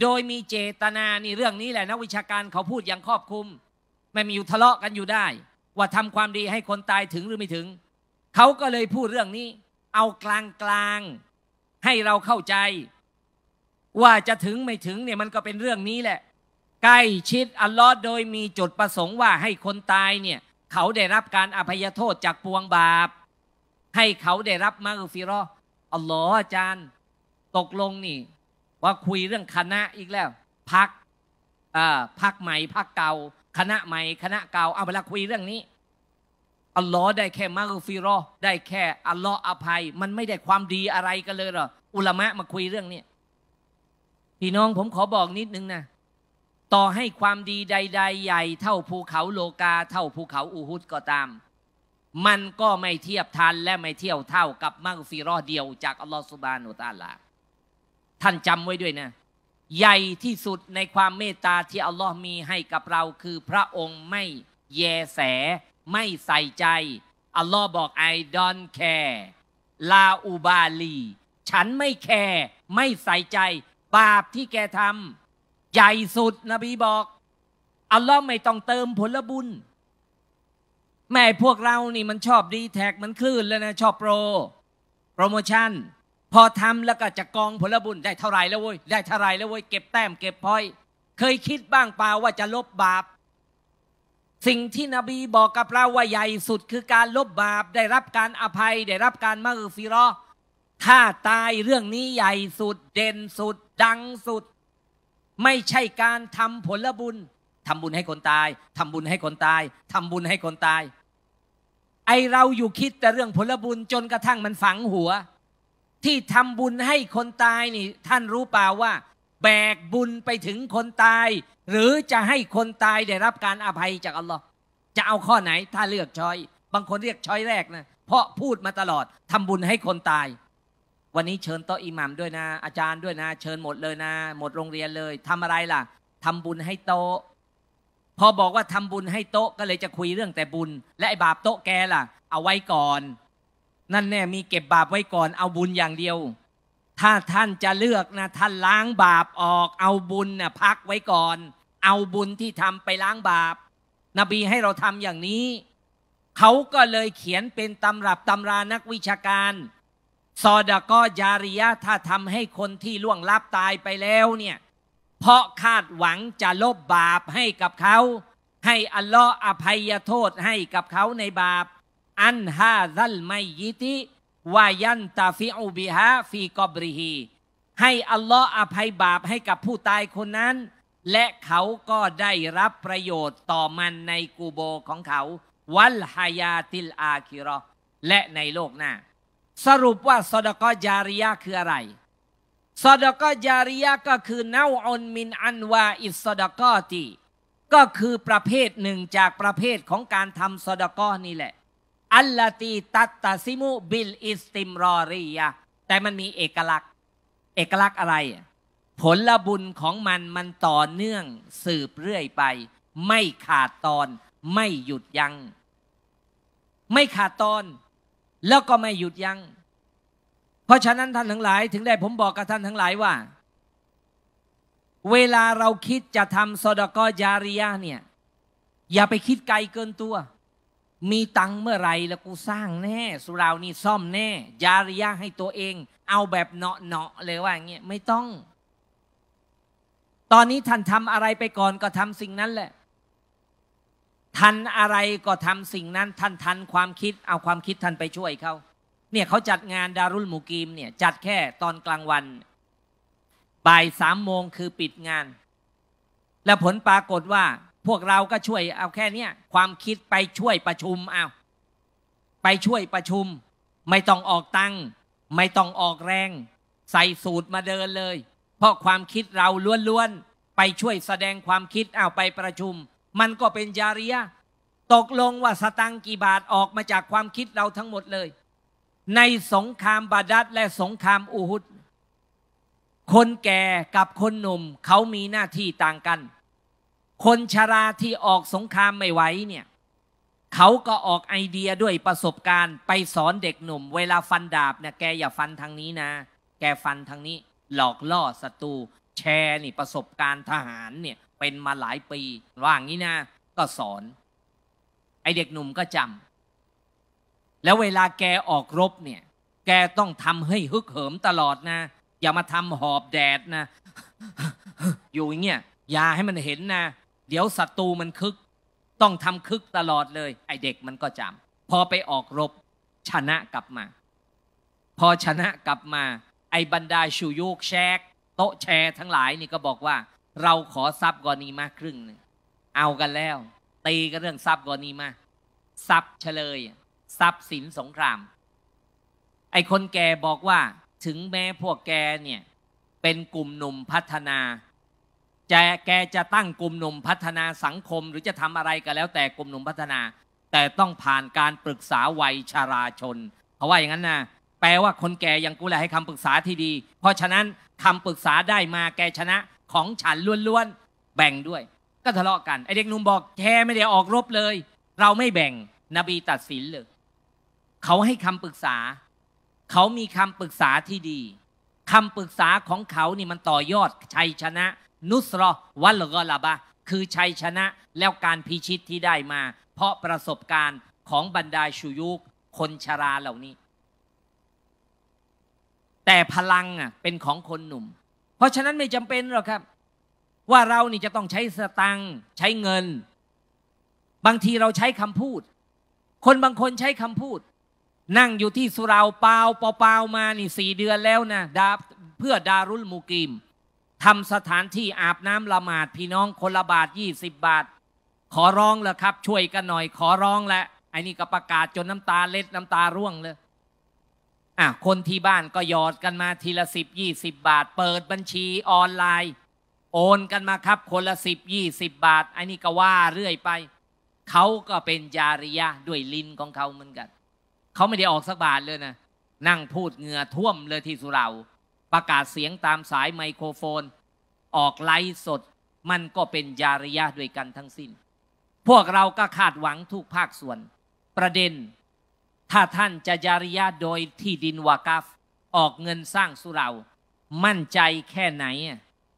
โดยมีเจตนานี่เรื่องนี้แหละนักวิชาการเขาพูดอย่างครอบคลุม ไม่มีอยู่ทะเลาะกันอยู่ได้ ว่าทำความดีให้คนตายถึงหรือไม่ถึงเขาก็เลยพูดเรื่องนี้ เอากลางกลางให้เราเข้าใจ ว่าจะถึงไม่ถึงเนี่ยมันก็เป็นเรื่องนี้แหละ ใกล้ชิดอัลลอฮ์โดยมีจุดประสงค์ว่าให้คนตายเนี่ย เขาได้รับการอภัยโทษจากปวงบาป ให้เขาได้รับมาอุฟิรออัลลอฮ์อาจารย์ ตกลงนี่ ว่าคุยเรื่องคณะอีกแล้ว พักอ่าพักใหม่พักเก่า คณะใหม่คณะเก่าเอาเวลาคุยเรื่องนี้อัลลอฮ์ได้แค่มารุฟิรอได้แค่อัลลอฮ์อภัย มันไม่ได้ความดีอะไรกันเลยหรออุลามะมาคุยเรื่องนี้ พี่น้องผมขอบอกนิดนึงนะ ต่อให้ความดีใด ๆ ใหญ่ เท่าภูเขาโลกาเท่าภูเขาอูฮุดก็ตาม มันก็ไม่เทียบทัน และไม่เที่ยวเท่ากับมากฟิรอเดียว จากอัลลอฮ์สุบานุตาลา ท่านจำไว้ด้วยนะ ใหญ่ที่สุดในความเมตตาที่อัลลอฮ์มีให้กับเรา คือพระองค์ไม่แยแสไม่ใส่ใจ อัลลอฮ์บอก I don't care ลาอูบาลีฉันไม่แคร์ไม่ใส่ใจ บาปที่แกทำใหญ่สุดนบีบอก อัลลอฮ์ไม่ต้องเติมผลบุญ แม่พวกเรานี่มันชอบดีแท็กมันคลื่นแล้วนะ ชอบโปรโปรโมชั่น พอทำแล้วก็จะกองผลบุญได้เท่าไรแล้วเว้ย ได้เท่าไรแล้วเว้ย เก็บแต้มเก็บพอย เคยคิดบ้างเปล่าว่าจะลบบาปสิ่งที่นบีบอกกับเราว่าใหญ่สุดคือการลบบาป ได้รับการอภัย ได้รับการมาอือฟิรอถ้าตายเรื่องนี้ใหญ่สุด เด่นสุด ดังสุด ไม่ใช่การทำผลบุญทำบุญให้คนตายทำบุญให้คนตายทำบุญให้คนตาย ไอเราอยู่คิดแต่เรื่องผลบุญจนกระทั่งมันฝังหัว ที่ทำบุญให้คนตายนี่ท่านรู้เปล่าว่าแบกบุญไปถึงคนตาย หรือจะให้คนตายได้รับการอภัยจากอัลลอฮ์จะเอาข้อไหน ถ้าเลือกช้อย บางคนเรียกช้อยแรกนะ เพราะพูดมาตลอด ทำบุญให้คนตาย วันนี้เชิญโตอิหมัมด้วยนะอาจารย์ด้วยนะเชิญหมดเลยนะหมดโรงเรียนเลย ทำอะไรล่ะ ทำบุญให้โตพอบอกว่าทำบุญให้โตก็เลยจะคุยเรื่องแต่บุญ และไอ้บาปโตแกล่ะ เอาไว้ก่อน นั่นแน่มีเก็บบาปไว้ก่อนเอาบุญอย่างเดียวถ้าท่านจะเลือกนะท่านล้างบาปออก เอาบุญนะพักไว้ก่อน เอาบุญที่ทำไปล้างบาป นบีให้เราทำอย่างนี้ เขาก็เลยเขียนเป็นตำรับตำรานักวิชาการ ซอดะก็ยาริยะถ้าทำให้คนที่ล่วงลับตายไปแล้วเนี่ยเพราะคาดหวังจะลบบาปให้กับเขาให้อัลลอฮ์อภัยโทษให้กับเขาในบาป อันฮาซัลไมยิติวายันตาฟิอูบิฮะฟีกอบริฮีให้อัลลอฮ์อภัยบาปให้กับผู้ตายคนนั้น และเขาก็ได้รับประโยชน์ต่อมันในกูโบของเขา วัลฮายาติลอาคิรอและในโลกหน้า สรุปว่าซอดกอจาริยาคืออะไรซอดกอจาริยาก็คือเนาออนมินอันวาอิสอดกอตีก็คือประเภทหนึ่งจากประเภทของการทำซอดกอนี่แหละอัลลตีตัตตาซิมุบิลอิสติมรอรียะแต่มันมีเอกลักษณ์ เอกลักษณ์อะไร ผลบุญของมันมันต่อเนื่องสืบเรื่อยไป ไม่ขาดตอน ไม่หยุดยัง้งไม่ขาดตอน แล้วก็ไม่หยุดยัง้งเพราะฉะนั้นท่านทั้งหลาย ถึงได้ผมบอกกับท่านทั้งหลายว่า เวลาเราคิดจะทำสดกอยาริยะเนี่ยอย่าไปคิดไกลเกินตัวมีตังเมื่อไรแล้วกูสร้างแน่ สุราวนี่ซ่อมแน่ยาริยะให้ตัวเอง เอาแบบเนาะเนาะเลยว่า อย่างเงี้ยไม่ต้อง ตอนนี้ท่านทำอะไรไปก่อนก็ทำสิ่งนั้นแหละ ทันอะไรก็ทำสิ่งนั้นท่านทันความคิด เอาความคิดท่านไปช่วยเขาเนี่ยเขาจัดงานดารุลมูกีมเนี่ย จัดแค่ตอนกลางวัน บ่ายสามโมงคือปิดงาน และผลปรากฏว่าพวกเราก็ช่วย เอาแค่เนี้ย ความคิดไปช่วยประชุมเอา ไปช่วยประชุม ไม่ต้องออกตังค์ไม่ต้องออกแรง ใส่สูตรมาเดินเลย เพราะความคิดเราล้วน ๆ ไปช่วยแสดงความคิดเอาไปประชุม มันก็เป็นจาริยะตกลงว่าสตังกี่บาทออกมาจากความคิดเราทั้งหมดเลย ในสงครามบาดัดและสงครามอูฮุด คนแก่กับคนหนุ่มเขามีหน้าที่ต่างกันคนชราที่ออกสงครามไม่ไหวเนี่ยเขาก็ออกไอเดียด้วยประสบการณ์ ไปสอนเด็กหนุ่ม เวลาฟันดาบเนี่ยแกอย่าฟันทางนี้นะ แกฟันทางนี้หลอกล่อศัตรูแชร์นี่ประสบการณ์ทหารเนี่ย เป็นมาหลายปีว่างี้นะก็สอน ไอเด็กหนุ่มก็จำแล้วเวลาแกออกรบเนี่ย แกต้องทำให้ฮึกเหิมตลอดนะ อย่ามาทำหอบแดดนะ อยู่อย่างเงี้ยอย่าให้มันเห็นนะเดี๋ยวศัตรูมันคึกต้องทำคึกตลอดเลย ไอเด็กมันก็จำพอไปออกรบชนะกลับมา พอชนะกลับมา ไอบรรดาชูยุกแชก โต๊ะแชร์ทั้งหลายนี่ก็บอกว่า เราขอทรัพย์กรณีมาครึ่งนึงเอากันแล้ว ตีกันเรื่องทรัพย์กรณีมาทรัพย์เฉลยทรัพย์สินสงคราม ไอคนแก่บอกว่าถึงแม้พวกแกเนี่ยเป็นกลุ่มหนุ่มพัฒนาจะแกจะตั้งกลุ่มหนุ่มพัฒนาสังคม หรือจะทำอะไรก็แล้วแต่กลุ่มหนุ่มพัฒนา แต่ต้องผ่านการปรึกษาวัยชาราชนเพราะว่าอย่างนั้นนะแปลว่าคนแก่อย่างกูแหละให้คำปรึกษาที่ดี เพราะฉะนั้น คำปรึกษาได้มาแกชนะของฉันล้วนๆแบ่งด้วย ก็ทะเลาะกัน ไอเด็กหนุ่มบอกแกไม่ได้ออกรบเลย เราไม่แบ่งนบีตัดสินเลยเขาให้คำปรึกษาเขามีคำปรึกษาที่ดี คำปรึกษาของเขานี่มันต่อยอดชัยชนะนุสรวัลกอลาบะ คือชัยชนะแล้วการพิชิตที่ได้มา เพราะประสบการณ์ของบรรดาชูยุกคนชราเหล่านี้ แต่พลังอ่ะเป็นของคนหนุ่ม เพราะฉะนั้นไม่จำเป็นหรอกครับ ว่าเรานี่จะต้องใช้สตังใช้เงิน บางทีเราใช้คำพูด คนบางคนใช้คำพูด นั่งอยู่ที่สุราเปลปาเปามานี่สี่เดือนแล้วนะดาเพื่อดารุลมูกิมทำสถานที่อาบน้ำละหมาดพี่น้องคนละบาทยี่สิบบาท ขอร้องแล้วครับ ช่วยกันหน่อยขอร้องแล้วไอ้นี่ก็ประกาศจนน้ำตาเล็ด น้ำตาร่วงเลยอ่ะคนที่บ้านก็หยอดกันมาทีละสิบยี่สิบบาท เปิดบัญชีออนไลน์ โอนกันมาครับ คนละสิบยี่สิบบาทไอ้นี่ก็ว่าเรื่อยไปเขาก็เป็นจาริยะด้วยลิ้นของเขาเหมือนกันเขาไม่ได้ออกสักบาทเลยนะนั่งพูดเหงื่อท่วมเลยที่สุเหร่าประกาศเสียงตามสายไมโครโฟน ออกไลฟ์สดมันก็เป็นยาริยะด้วยกันทั้งสิ้น พวกเราก็คาดหวังทุกภาคส่วน ประเด็น ถ้าท่านจะยาริยะโดยที่ดินวากาฟออกเงินสร้างสุเรา มั่นใจแค่ไหน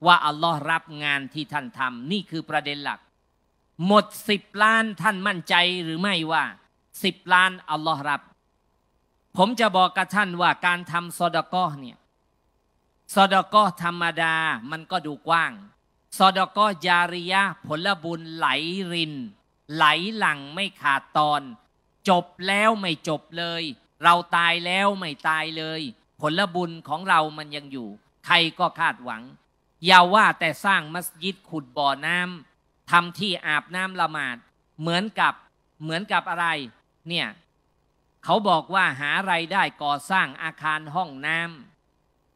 ว่าอัลลอฮ์รับงานที่ท่านทำนี่คือประเด็นหลัก หมดสิบล้านท่านมั่นใจหรือไม่ว่า สิบล้านอัลลอฮ์รับ ผมจะบอกกับท่านว่าการทำซอดก้อเนี่ยสอดอก็ธรรมดา มันก็ดูกว้างสอดอก็ยาริยะผลบุญไหลริน ไหลหลังไม่ขาดตอน จบแล้วไม่จบเลย เราตายแล้วไม่ตายเลย ผลบุญของเรามันยังอยู่ ใครก็คาดหวัง อย่าว่าแต่สร้างมัสยิดขุดบ่อน้ำทำที่อาบน้ำละหมาด เหมือนกับเหมือนกับอะไร เนี่ย เขาบอกว่าหาไรายได้ก่อสร้างอาคารห้องน้ำ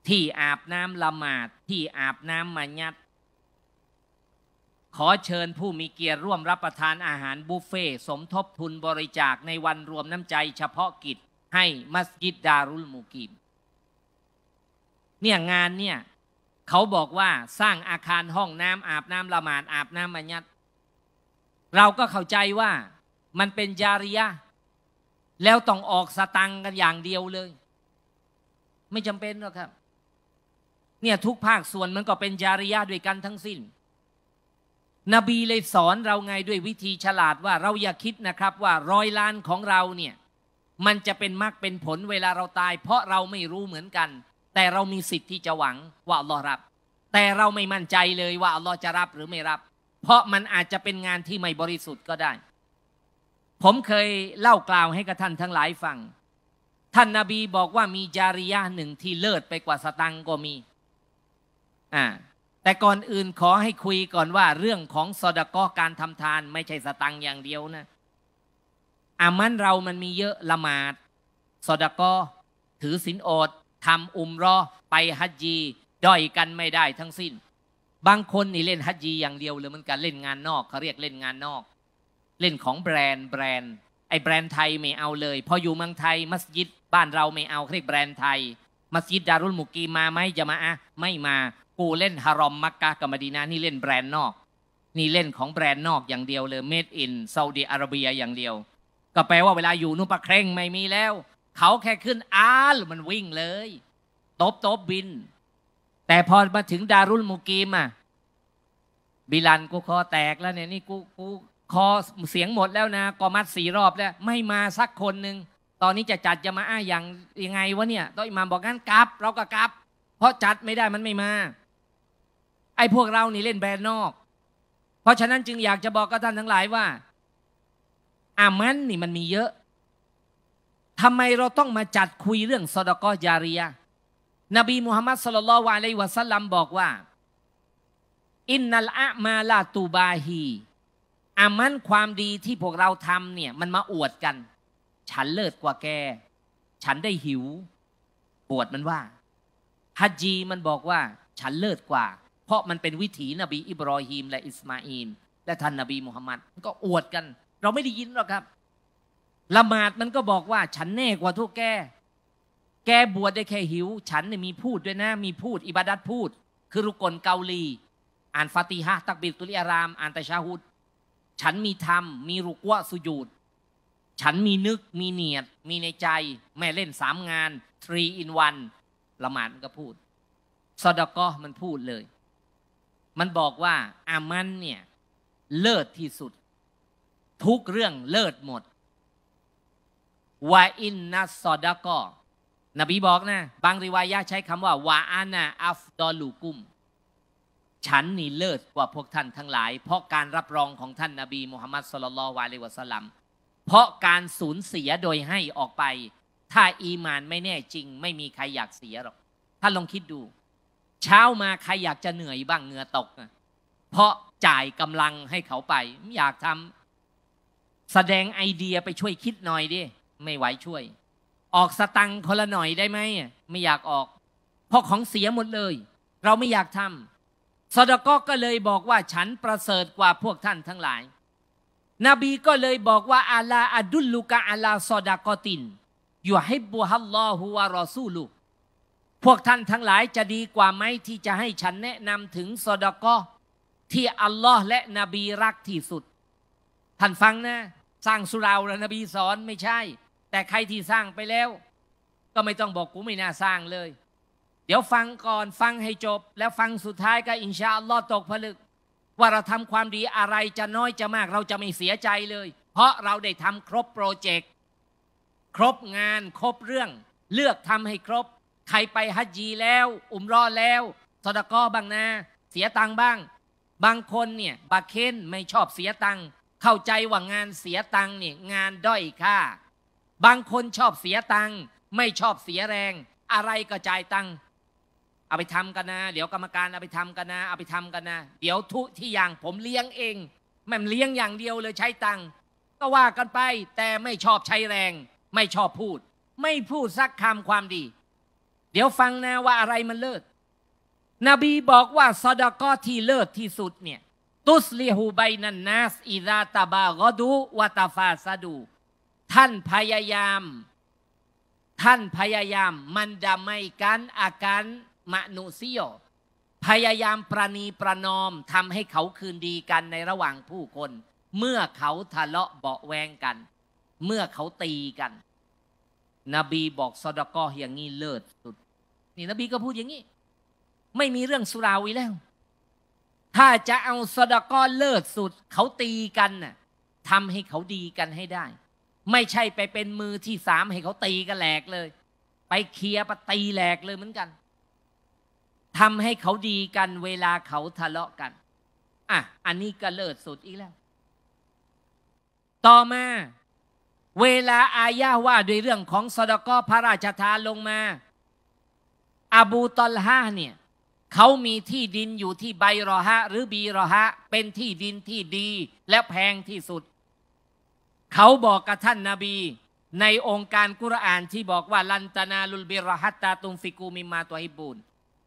ที่อาบน้ำละหมาดที่อาบน้ำมายัดขอเชิญผู้มีเกียรติร่วมรับประทานอาหารบุฟเฟ่สมทบทุนบริจาคในวันรวมน้ำใจ เฉพาะกิจ ให้มัสยิดดารุลมูกิมเนี่ยงานเนี่ยเขาบอกว่าสร้างอาคารห้องน้ำอาบน้ำละหมาด อาบน้ำมัญญัตเราก็เข้าใจว่ามันเป็นจาริยะ แล้วต้องออกสตังกันอย่างเดียวเลย ไม่จำเป็นหรอกครับเนี่ยทุกภาคส่วนมันก็เป็นจาริยาด้วยกันทั้งสิ้น นบีเลยสอนเราไงด้วยวิธีฉลาดว่าเราอย่าคิดนะครับว่าร้อยล้านของเราเนี่ย มันจะเป็นมรรคเป็นผลเวลาเราตายเพราะเราไม่รู้เหมือนกัน แต่เรามีสิทธิ์ที่จะหวังว่าอัลลอฮ์รับ แต่เราไม่มั่นใจเลยว่าอัลลอฮ์จะรับหรือไม่รับ เพราะมันอาจจะเป็นงานที่ไม่บริสุทธิ์ก็ได้ ผมเคยเล่ากล่าวให้กับท่านทั้งหลายฟัง ท่านนาบีบอกว่ามีจาริยาหนึ่งที่เลิศไปกว่าสตังก็มีอ่าแต่ก่อนอื่นขอให้คุยก่อนว่าเรื่องของสอดกอการทำทานไม่ใช่สตังอย่างเดียวนะ อามันเรา มันมีเยอะละหมาดสอดกอถือศีลอดทำอุมรอไปฮัจีด้อยกันไม่ได้ทั้งสิ้น บางคนนี่เล่นฮัจีอย่างเดียวเลยมันการเล่นงานนอกเขาเรียกเล่นงานนอก เล่นของแบรนด์แบรนด์ไอแบรนด์ไทยไม่เอาเลยพออยู่เมืองไทยมัสยิด บ้านเราไม่เอาเรียกแบรนด์ไทยมัสยิดดารุลมุกีมาไหมจะมาอะไม่มากูเล่นฮารอมมักกะกับมาดีนา นี่เล่นแบรนด์นอก นี่เล่นของแบรนด์นอกอย่างเดียวเลยเมดอินซาอุดีอาระเบียอย่างเดียว ก็แปลว่าเวลาอยู่นู่นปะเคร่งไม่มีแล้ว เขาแค่ขึ้นอาร์มันวิ่งเลย ตบตบบิน แต่พอมาถึงดารุลมุกีมอะบิลันกูคอแตกแล้วเนี่ยนี่กูกูคอเสียงหมดแล้วนะกอมัดสี่รอบแล้ว ไม่มาสักคนหนึ่งตอนนี้จะจัดจะมาอ้าอย่างยังไงวะเนี่ยต้องอิหมามบอกงั้นกลับเราก็กลับ เพราะจัดไม่ได้มันไม่มาไอ้พวกเรานี่เล่นแบรนด์นอก เพราะฉะนั้นจึงอยากจะบอกกับท่านทั้งหลายว่า อามันนี่มันมีเยอะทำไมเราต้องมาจัดคุยเรื่องซอดกอยาเรียนบีมุฮัมมัดสลลัลวะลวะสัลลัมบอกว่า อินนัลอะมาลาตูบาฮี อามันความดีที่พวกเราทำเนี่ย มันมาอวดกัน ฉันเลิศกว่าแก ฉันได้หิว ปวดมันว่า ฮัจีมันบอกว่า ฉันเลิศกว่าเพราะมันเป็นวิถีนบีอิบรอฮีมและอิสมาอีนและท่านนบีมุฮัมมัดก็อวดกัน เราไม่ได้ยินหรอกครับ ละหมาดมันก็บอกว่าฉันแน่กว่าทุกแกแกบวชได้แค่หิว ฉันเนี่ยมีพูดด้วยนะมีพูดอิบาดัดพูด คือรุกลเกาลี อ่านฟาติฮะตักบิดตุลิอาราม อ่านตะชาฮุดฉันมีธรรมมีรุกวะสุญูดฉันมีนึกมีเนียดมีในใจ แม่เล่นสามงานทรีอิ in ันละหมาดมันก็พูดซอดก็มันพูดเลยมันบอกว่า อามันเนี่ย เลิศที่สุด ทุกเรื่องเลิศหมดวาอินนัสซอดะกอนบีบอกนะบางรีวายะใช้คำว่าวาอานาอัฟดอลูกุม ฉันนี่เลิศกว่าพวกท่านทั้งหลาย เพราะการรับรองของท่านนาบีมุฮัมมัดสุลลัลวาเลวะสลัม เพราะการสูญเสียโดยให้ออกไป ถ้าอีมานไม่แน่จริง ไม่มีใครอยากเสียหรอกท่านลองคิดดูเช้ามา ใครอยากจะเหนื่อยบ้างเหงื่อตก เพราะจ่ายกำลังให้เขาไปอยากทำแสดงไอเดียไปช่วยคิดหน่อยดิไม่ไหวช่วย ออกสตังคนละหน่อยได้ไหมไม่อยากออกเพราะของเสียหมดเลย เราไม่อยากทำสอดก็ก็เลยบอกว่าฉันประเสริฐกว่าพวกท่านทั้งหลาย นบีก็เลยบอกว่าอาลาอดุลลูกะอาลาซอดากอตินอยู่ให้บุฮัลลอฮุวะรอซูลุกพวกท่านทั้งหลายจะดีกว่าไหมที่จะให้ฉันแนะนำถึงซอดกอที่อัลลอฮ์และนบีรักที่สุด ท่านฟังนะ สร้างสุราและนบีสอน ไม่ใช่ แต่ใครที่สร้างไปแล้ว ก็ไม่ต้องบอกกูไม่น่าสร้างเลย เดี๋ยวฟังก่อนฟังให้จบ แล้วฟังสุดท้ายก็ อินชาอัลลอฮ์ตกผลึก ว่าเราทำความดีอะไรจะน้อยจะมากเราจะไม่เสียใจเลย เพราะเราได้ทำครบโปรเจกต์ครบงานครบเรื่องเลือกทำให้ครบใครไปฮัจญีแล้ว อุมรอดแล้วสดกอบ้างนะเสียตังบ้าง บางคนเนี่ยบาเคนไม่ชอบเสียตังเข้าใจว่างานเสียตังเนี่ยงานด้อยค่าบางคนชอบเสียตัง ไม่ชอบเสียแรง อะไรก็จ่ายตังเอาไปทำกันนะเดี๋ยว กรรมการ เอาไปทำกันนะเอาไปทำกันนะเดี๋ยวทุที่อย่างผมเลี้ยงเอง แม่เลี้ยงอย่างเดียวเลยใช้ตัง ก็ว่ากันไปแต่ไม่ชอบใช้แรง ไม่ชอบพูด ไม่พูดสักคำความดีเดี๋ยวฟังนะว่าอะไรมันเลิศ นบีบอกว่าซอดกอที่เลิศที่สุดเนี่ยตุสลิฮูไบนันนัสอิดาตาบากดูวาตาฟาซาดู ท่านพยายาม ท่านพยายาม มันดาไม่กันอาการมนุสิโยพยายามประนีประนอมทำให้เขาคืนดีกันในระหว่างผู้คน เมื่อเขาทะเลาะเบาแวงกัน เมื่อเขาตีกันนบีบอกซอดกออย่างนี้เลิศสุดนี่นบีก็พูดอย่างนี้ ไม่มีเรื่องสุราวีแล้ว ถ้าจะเอาสดกอเลิศสุด เขาตีกันน่ะทำให้เขาดีกันให้ได้ ไม่ใช่ไปเป็นมือที่สามให้เขาตีกันแหลกเลย ไปเคลียร์ปตีแหลกเลยเหมือนกันทำให้เขาดีกัน เวลาเขาทะเลาะกันอ่ะอันนี้ก็เลิศสุดอีกแล้ว ต่อมาเวลาอายาว่าด้วยเรื่องของสดกอพระราชทานลงมาอบูตอลฮะเนี่ยเขามีที่ดินอยู่ที่ไบรอฮะหรือบีรอฮะเป็นที่ดินที่ดีและแพงที่สุดเขาบอกกับท่านนาบี ในองค์การกุรอานที่บอกว่าลันตนาลุลบิรฮัตตาตุงฟิกูมิมาตัวอิบูน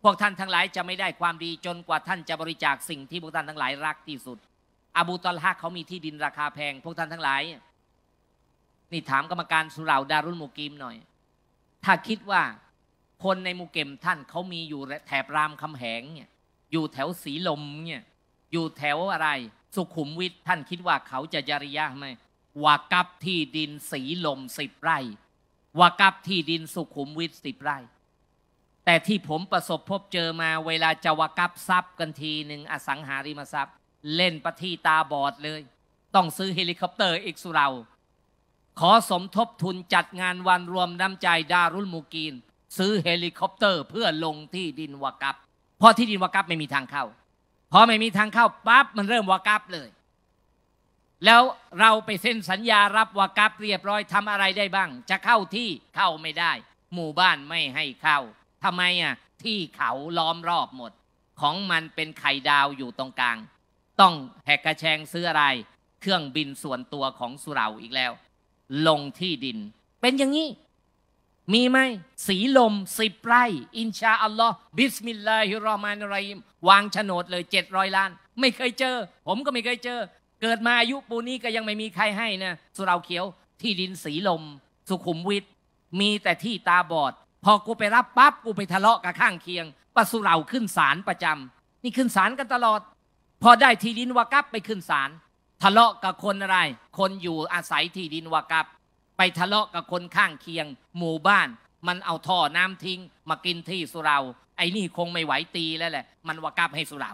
พวกท่านทั้งหลายจะไม่ได้ความดีจนกว่าท่านจะบริจาคสิ่งที่พวกท่านทั้งหลายรักที่สุด อบูตอลฮะเขามีที่ดินราคาแพง พวกท่านทั้งหลายนี่ถามกรรมการสุราดารุลมุกีมหน่อย ถ้าคิดว่าคนในมูเกมท่านเขามีอยู่แถบรามคำแหงเนี่ยอยู่แถวสีลมเนี่ยอยู่แถวอะไรสุขุมวิทท่านคิดว่าเขาจะจริยะไหมว่ากับที่ดินสีลมสิบไร่ว่ากับที่ดินสุขุมวิทสิบไร่ แต่ที่ผมประสบพบเจอมาเวลาจะวกับทรัพย์กันทีหนึ่งอสังหาริมทรัพย์ เล่นปฏะที่ตาบอดเลย ต้องซื้อเฮลิคอปเตอร์อีกสุเรา ขอสมทบทุนจัดงานวันรวมน้ำใจดารุลมูกีนซื้อเฮลิคอปเตอร์เพื่อลงที่ดินวากับ เพราะที่ดินวากับไม่มีทางเข้าพอไม่มีทางเข้าปั๊บมันเริ่มวากับเลย แล้วเราไปเซ็นสัญญารับวากับเรียบร้อยทำอะไรได้บ้าง จะเข้าที่เข้าไม่ได้หมู่บ้านไม่ให้เข้า ทำไมอ่ะที่เขาล้อมรอบหมด ของมันเป็นไข่ดาวอยู่ตรงกลาง ต้องแหกกระแชงซื้ออะไร เครื่องบินส่วนตัวของสุเราอีกแล้ว ลงที่ดิน เป็นอย่างนี้มีไหมสีลมสิบไร่อินชาอัลลอฮ์บิสมิลลาฮิรราะห์มานิรราะฮีมวางโฉนดเลยเจ็ดร้อยล้าน ไม่เคยเจอ ผมก็ไม่เคยเจอ เกิดมาอายุปูนี้ก็ยังไม่มีใครให้นะสุราเขียว ที่ดินสีลม สุขุมวิทมีแต่ที่ตาบอด พอกูไปรับปั๊บ กูไปทะเลาะกับข้างเคียงปะสุราขึ้นศาลประจำ นี่ขึ้นศาลกันตลอด พอได้ที่ดินวากับไปขึ้นศาลทะเลาะกับคนอะไร คนอยู่อาศัยที่ดินวากับไปทะเลาะกับคนข้างเคียง หมู่บ้าน มันเอาท่อน้ำทิ้ง มากินที่สุเราไอ้นี่คงไม่ไหวตีแล้วแหละ มันวากลับให้สุเรา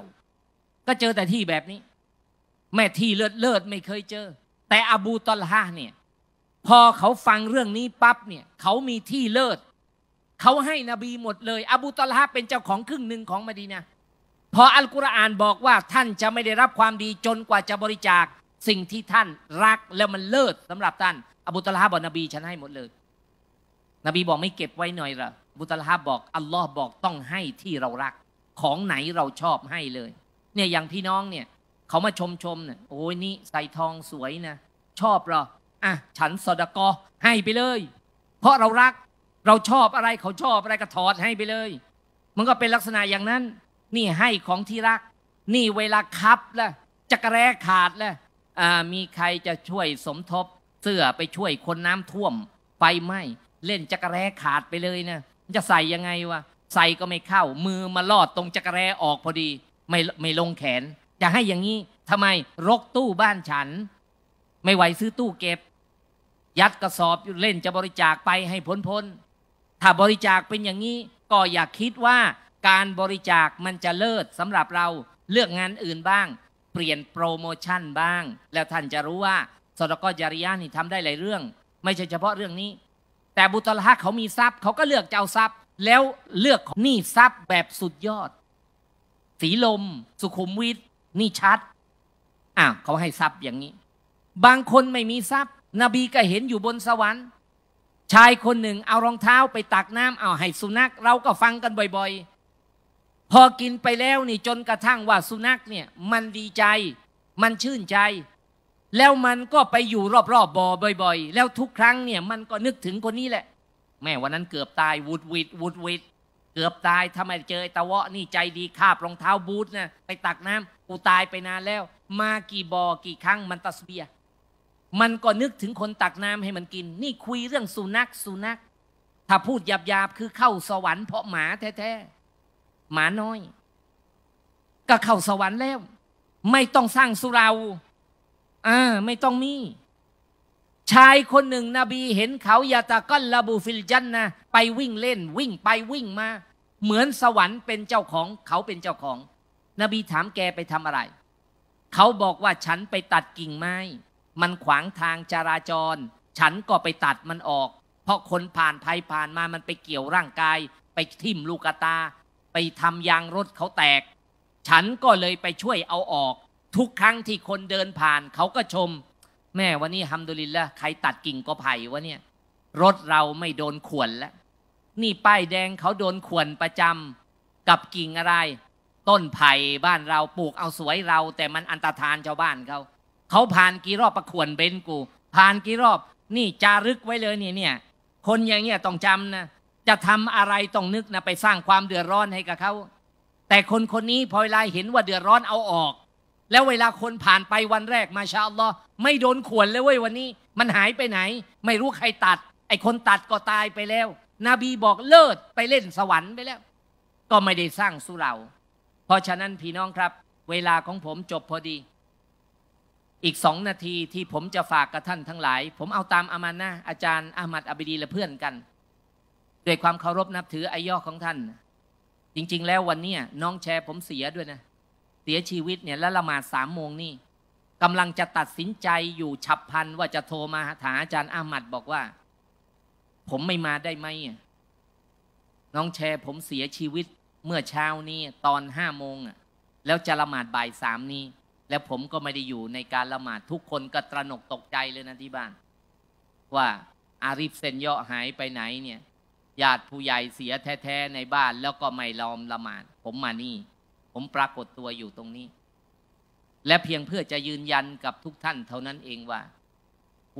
ก็เจอแต่ที่แบบนี้ แม่ที่เลิศเลิศไม่เคยเจอ แต่อบูตอลฮะเนี่ยพอเขาฟังเรื่องนี้ปั๊บเนี่ยเขามีที่เลิศ เขาให้นบีหมดเลย อบูตอลฮะเป็นเจ้าของครึ่งหนึ่งของมดีนะพออัลกุรอานบอกว่าท่านจะไม่ได้รับความดีจนกว่าจะบริจาคสิ่งที่ท่านรักแล้วมันเลิศสำหรับท่านอบูตลาบอกนบีฉันให้หมดเลย นบีบอกไม่เก็บไว้หน่อยหรอบุตลาบอก อัลลอฮ์บอกต้องให้ที่เรารัก ของไหนเราชอบให้เลย เนี่ยอย่างพี่น้องเนี่ยเขามาชมชมเนี่ยโอ้ยนี่ใส่ทองสวยนะชอบเราอ่ะฉันสดกอให้ไปเลย เพราะเรารักเราชอบอะไรเขาชอบอะไรก็ถอดให้ไปเลย มันก็เป็นลักษณะอย่างนั้น นี่ให้ของที่รัก นี่เวลาคับละจักรแร้ขาดละมีใครจะช่วยสมทบเสื้อไปช่วยคนน้ำท่วมไฟไหม้เล่นจักรแร้ขาดไปเลยนะจะใส่ยังไงวะ ใส่ก็ไม่เข้า มือมาลอดตรงจักรแร้ออกพอดี ไม่ไม่ลงแขนจะให้อย่างนี้ทำไม รกตู้บ้านฉัน ไม่ไหวซื้อตู้เก็บ ยัดกระสอบเล่นจะบริจาคไปให้พ้นพ้นถ้าบริจาคเป็นอย่างนี้ ก็อย่าคิดว่า การบริจาคมันจะเลิศสำหรับเรา เลือกงานอื่นบ้าง เปลี่ยนโปรโมชั่นบ้าง แล้วท่านจะรู้ว่าสดกจาริยานี่ทำได้หลายเรื่อง ไม่ใช่เฉพาะเรื่องนี้ แต่บุตรละเขามีทรัพย์เขาก็เลือก เจ้าทรัพย์ แล้วเลือกหนี้ทรัพย์แบบสุดยอด สีลม สุขุมวิทนี่ชัดอ้าวเขาให้ทรัพย์อย่างนี้ บางคนไม่มีทรัพย์นบีก็เห็นอยู่บนสวรรค์ชายคนหนึ่งเอารองเท้าไปตักน้ำเอาให้สุนัข เราก็ฟังกันบ่อยๆ พอกินไปแล้วนี่จนกระทั่งว่าสุนัขเนี่ยมันดีใจมันชื่นใจแล้วมันก็ไปอยู่รอบๆบบ่อบ่อย ๆ แล้วทุกครั้งเนี่ยมันก็นึกถึงคนนี้แหละ แม่วันนั้นเกือบตาย วุดวิดวุดวิดเกือบตายทำไมเจอตะวะนี่ใจดีคาบรองเท้าบูทนะไปตักน้ำกูตายไปนานแล้ว มากี่บอ่อกี่ครั้งมันตัสเบียมันก็นึกถึงคนตักน้ำให้มันกิน นี่คุยเรื่องสุนัขสุนัขถ้าพูดหยาบๆคือเข้าสวรรค์เพราะหมาแท้ๆหมาน้อย ก็เข้าสวรรค์แล้ว ไม่ต้องสร้างสุราอ่าไม่ต้องมีชายคนหนึ่งนบีเห็นเขายาตะก้อนลาบูฟิลจันนะไปวิ่งเล่น วิ่งไปวิ่งมา เหมือนสวรรค์เป็นเจ้าของ เขาเป็นเจ้าของ นบีถามแกไปทำอะไร เขาบอกว่าฉันไปตัดกิ่งไม้มันขวางทางจราจร ฉันก็ไปตัดมันออก เพราะคนผ่านภัยผ่านมามันไปเกี่ยวร่างกาย ไปทิ่มลูกตา ไปทำยางรถเขาแตก ฉันก็เลยไปช่วยเอาออกทุกครั้งที่คนเดินผ่านเขาก็ชม แม่วันนี้ฮัมดุลิลละใครตัดกิ่งก็ไผ่วะเนี่ย รถเราไม่โดนข่วนแล้วนี่ป้ายแดงเขาโดนข่วนประจำกับกิ่งอะไร ต้นไผ่บ้านเราปลูกเอาสวยเรา แต่มันอันตรธานชาวบ้านเขาเขาผ่านกี่รอบประข่วนเบนกูผ่านกี่รอบ นี่จารึกไว้เลยนี่เนี่ยคนอย่างเงี้ยต้องจำนะจะทำอะไรต้องนึกนะไปสร้างความเดือดร้อนให้กับเขา แต่คนคนนี้พอเวลาเห็นว่าเดือดร้อนเอาออกแล้วเวลาคนผ่านไปวันแรกมาชาอัลลอฮ์ไม่โดนขวนเลยเว้ยวันนี้ มันหายไปไหน ไม่รู้ใครตัด ไอคนตัดก็ตายไปแล้วนบีบอกเลิศไปเล่นสวรรค์ไปแล้ว ก็ไม่ได้สร้างสุเรา เพราะฉะนั้นพี่น้องครับ เวลาของผมจบพอดี อีกสองนาทีที่ผมจะฝากกับท่านทั้งหลาย ผมเอาตามอามานะอาจารย์อามัดอบิดีและเพื่อนกัน ด้วยความเคารพนับถืออายอของท่าน จริงๆ แล้ววันนี้น้องแชร์ผมเสียด้วยนะเสียชีวิตเนี่ยแล้วละหมาดสามโมงนี่กำลังจะตัดสินใจอยู่ฉับพันว่าจะโทรมาถาอาจารย์อามัดบอกว่า ผมไม่มาได้ไหมน้องแชร์ผมเสียชีวิตเมื่อเช้านี้ตอนห้าโมงอ่ะแล้วจะละหมาดบ่ายสามนี้แล้วผมก็ไม่ได้อยู่ในการละหมาดทุกคนก็ตระหนกตกใจเลยนะที่บ้าน ว่าอาริฟเซนย่อหายไปไหนเนี่ยญาติผู้ใหญ่เสียแท้ๆในบ้าน แล้วก็ไม่ลอมละหมาด ผมมานี่ผมปรากฏตัวอยู่ตรงนี้ และเพียงเพื่อจะยืนยันกับทุกท่านเท่านั้นเองว่า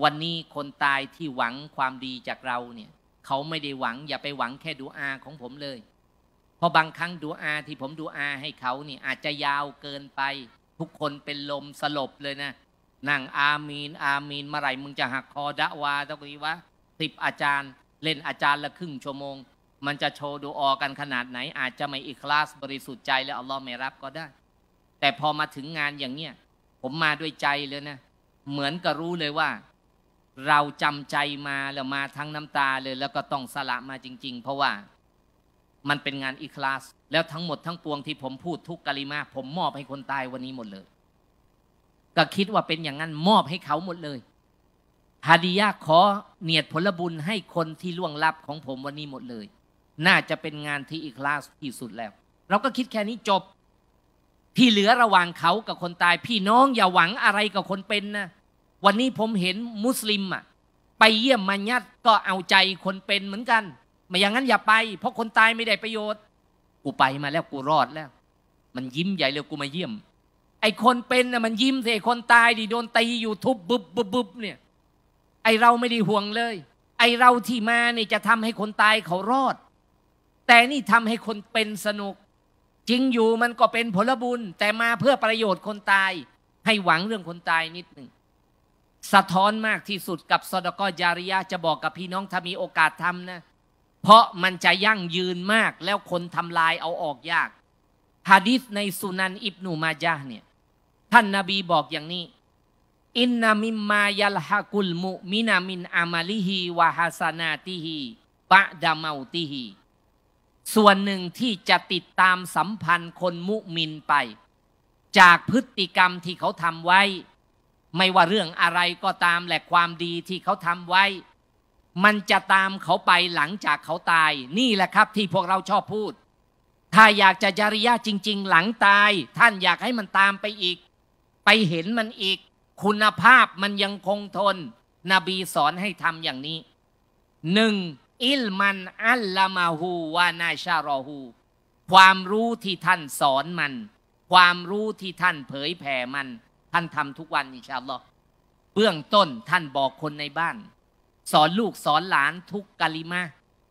วันนี้คนตายที่หวังความดีจากเราเนี่ยเขาไม่ได้หวัง อย่าไปหวังแค่ดูอาของผมเลยเพราะบางครั้งดูอาที่ผมดูอาให้เขานี่อาจจะยาวเกินไปทุกคนเป็นลมสลบเลยนะ นั่งอามีนอามีนเมื่อไหร่มึงจะหักคอดะวาตะกีวะสิบอาจารย์เล่นอาจารย์ละครึ่งชั่วโมงมันจะโชว์ดูออกันขนาดไหน อาจจะไม่อิคลาส บริสุทธิ์ใจแล้วอัลลอฮ์ไม่รับก็ได้ แต่พอมาถึงงานอย่างเนี้ยผมมาด้วยใจเลยนะ เหมือนกับรู้เลยว่า เราจำใจมาแล้วมาทั้งน้ำตาเลย แล้วก็ต้องสละมาจริงๆ เพราะว่ามันเป็นงานอิคลาสแล้วทั้งหมดทั้งปวงที่ผมพูดทุกกะลิมาผมมอบให้คนตายวันนี้หมดเลย ก็คิดว่าเป็นอย่างนั้นมอบให้เขาหมดเลยฮาดียาขอเนียดผลบุญให้คนที่ล่วงลับของผมวันนี้หมดเลยน่าจะเป็นงานที่อีกลาสที่สุดแล้ว เราก็คิดแค่นี้จบที่เหลือระหว่างเขากับคนตาย พี่น้องอย่าหวังอะไรกับคนเป็นนะ วันนี้ผมเห็นมุสลิมอ่ะไปเยี่ยมมัยัดก็เอาใจคนเป็นเหมือนกันไม่อย่างนั้นอย่าไป เพราะคนตายไม่ได้ประโยชน์ กูไปมาแล้วกูรอดแล้ว มันยิ้มใหญ่เลยกูมาเยี่ยม ไอคนเป็นน่ะมันยิ้มสยคนตายดิโดนตีอยู่ทุบบึบบึบบึบเนี่ยไอเราไม่ได้ห่วงเลย ไอเราที่มาเนี่ยจะทำให้คนตายเขารอดแต่นี่ทำให้คนเป็นสนุก จริงอยู่มันก็เป็นผลบุญแต่มาเพื่อประโยชน์คนตาย ให้หวังเรื่องคนตายนิดหนึ่งสะท้อนมากที่สุดกับอดกอยาริยะจะบอกกับพี่น้อง ถ้ามีโอกาสทำนะ เพราะมันจะยั่งยืนมากแล้วคนทำลายเอาออกยากฮะดิษในสุนันอิบนูมาจาเนี่ยท่านนาบีบอกอย่างนี้ อินนามิมายัลฮะกุลมุมินามินอามาลิฮีวะฮาสนาติฮีปะดามาติฮีส่วนหนึ่งที่จะติดตามสัมพันธ์คนมุมินไป จากพฤติกรรมที่เขาทำไว้ ไม่ว่าเรื่องอะไรก็ตามแหละความดีที่เขาทำไว้ มันจะตามเขาไปหลังจากเขาตาย นี่แหละครับที่พวกเราชอบพูด ถ้าอยากจะจริยะจริง ๆ หลังตาย ท่านอยากให้มันตามไปอีก ไปเห็นมันอีก คุณภาพมันยังคงทน นบีสอนให้ทำอย่างนี้หนึ่งอิลมันอัลลามาหูวานาชารอฮูความรู้ที่ท่านสอนมัน ความรู้ที่ท่านเผยแผ่มัน ท่านทำทุกวัน อิชาลอฮ์เบื้องต้นท่านบอกคนในบ้าน สอนลูกสอนหลานทุกกะลิมา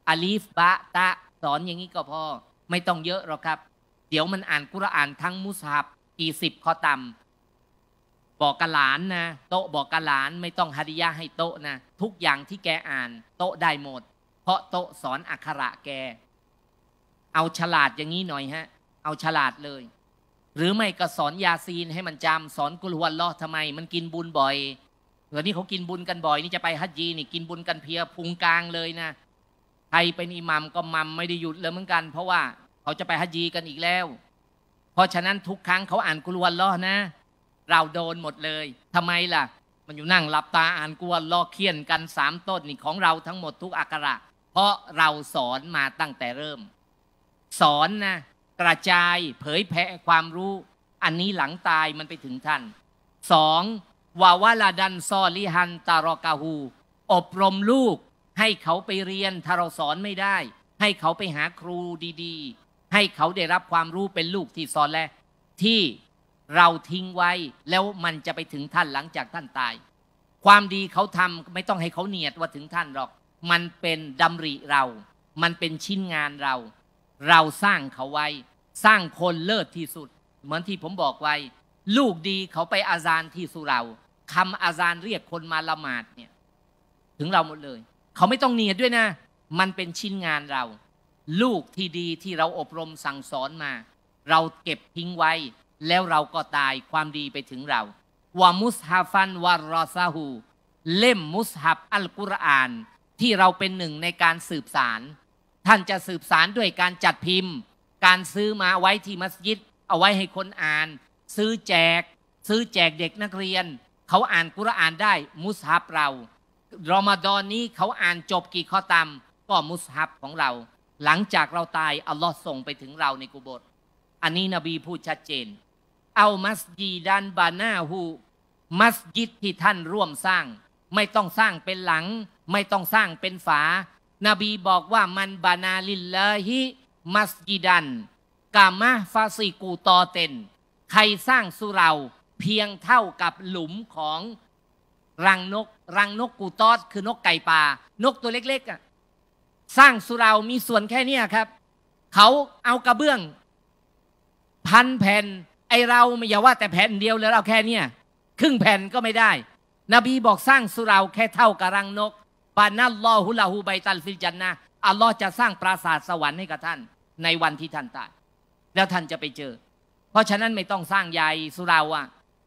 อาลีฟบะตะ สอนอย่างนี้ก็พอ ไม่ต้องเยอะหรอกครับ เดี๋ยวมันอ่านกุรอานทั้งมุสฮับกี่สิบข้อตำบอกกะหลานนะ โตบอกกะหลานไม่ต้องฮาริยะให้โตนะ ทุกอย่างที่แกอ่าน โตได้หมดเพราะโต๊ะสอนอักขระแก เอาฉลาดอย่างนี้หน่อยฮะ เอาฉลาดเลย หรือ ไม่ ก็ สอนยาซีนให้มันจำสอน กุลวันล้อทำไม มันกินบุญบ่อยเดี๋ยวนี้เขากินบุญกันบ่อยนี่จะไปฮัจญีนี่กินบุญกันเพียพุงกลางเลยนะใครเป็นอิหมัมก็มัมไม่ได้หยุดเลยเหมือนกันเพราะว่าเขาจะไป ฮัจญีกันอีกแล้ว เพราะฉะนั้นทุกครั้งเขาอ่านกุลวันล้อนะ เราโดนหมดเลย ทำไมล่ะ มันอยู่นั่งหลับตาอ่านกุลวันล้อเคียนกันสามต้นนี่ ของเราทั้งหมดทุกอักขระเพราะเราสอนมาตั้งแต่เริ่ม สอนนะกระจายเผยแผ่ความรู้อันนี้หลังตายมันไปถึงท่านสองวาวาลาดันซอลิฮันตารอกาฮูอบรมลูกให้เขาไปเรียนถ้าเราสอนไม่ได้ ให้เขาไปหาครูดีๆ ให้เขาได้รับความรู้เป็นลูกที่สอนแล้วที่เราทิ้งไว้แล้วมันจะไปถึงท่านหลังจากท่านตาย ความดีเขาทำไม่ต้องให้เขาเนียดว่าถึงท่านหรอกมันเป็นดำริเรา มันเป็นชิ้นงานเรา เราสร้างเขาไว้ สร้างคนเลิศที่สุด เหมือนที่ผมบอกไว้ ลูกดีเขาไปอาจารย์ที่สุเราคำอาจารย์เรียกคนมาละหมาดเนี่ย ถึงเราหมดเลย เขาไม่ต้องเนียดด้วยนะ มันเป็นชิ้นงานเรา ลูกที่ดีที่เราอบรมสั่งสอนมา เราเก็บทิ้งไว้ แล้วเราก็ตายความดีไปถึงเราวามุสฮาฟันวารอซาหู เล่มมุสฮับอัลกุรอานที่เราเป็นหนึ่งในการสืบสาร ท่านจะสืบสารด้วยการจัดพิมพ์ การซื้อมาไว้ที่มัสยิด เอาไว้ให้คนอ่าน ซื้อแจก ซื้อแจกเด็กนักเรียน เขาอ่านกุรอานได้ มุสฮับเรารอมฎอนนี้เขาอ่านจบกี่ข้อตามก็มุสฮับของเรา หลังจากเราตาย อัลลอฮ์ส่งไปถึงเราในกุบฏอันนี้นบีพูดชัดเจน เอามัสยิดันบานาหู มัสยิดที่ท่านร่วมสร้างไม่ต้องสร้างเป็นหลัง ไม่ต้องสร้างเป็นฝา นบีบอกว่ามันบานาลิลลาฮิมัสยิดันกามะฟาซิกูตอเตนใครสร้างสุเราเพียงเท่ากับหลุมของ รังนก รังนกกูตอสคือนกไก่ป่านกตัวเล็กๆสร้างสุเรา มีส่วนแค่เนี้ยครับเขาเอากระเบื้อง พันแผ่น ไอเราไม่อย่าว่าแต่แผ่นเดียวเลยเอาแค่เนี้ยครึ่งแผ่นก็ไม่ได้นบีบอกสร้างสุราแค่เท่ากับรังนก ปานัลลอฮุลาหูไบตันฟิจันนะ อัลลอฮ์จะสร้างปราสาทสวรรค์ให้กับท่าน ในวันที่ท่านตาย แล้วท่านจะไปเจอ เพราะฉะนั้นไม่ต้องสร้างใหญ่สุราอ่ะ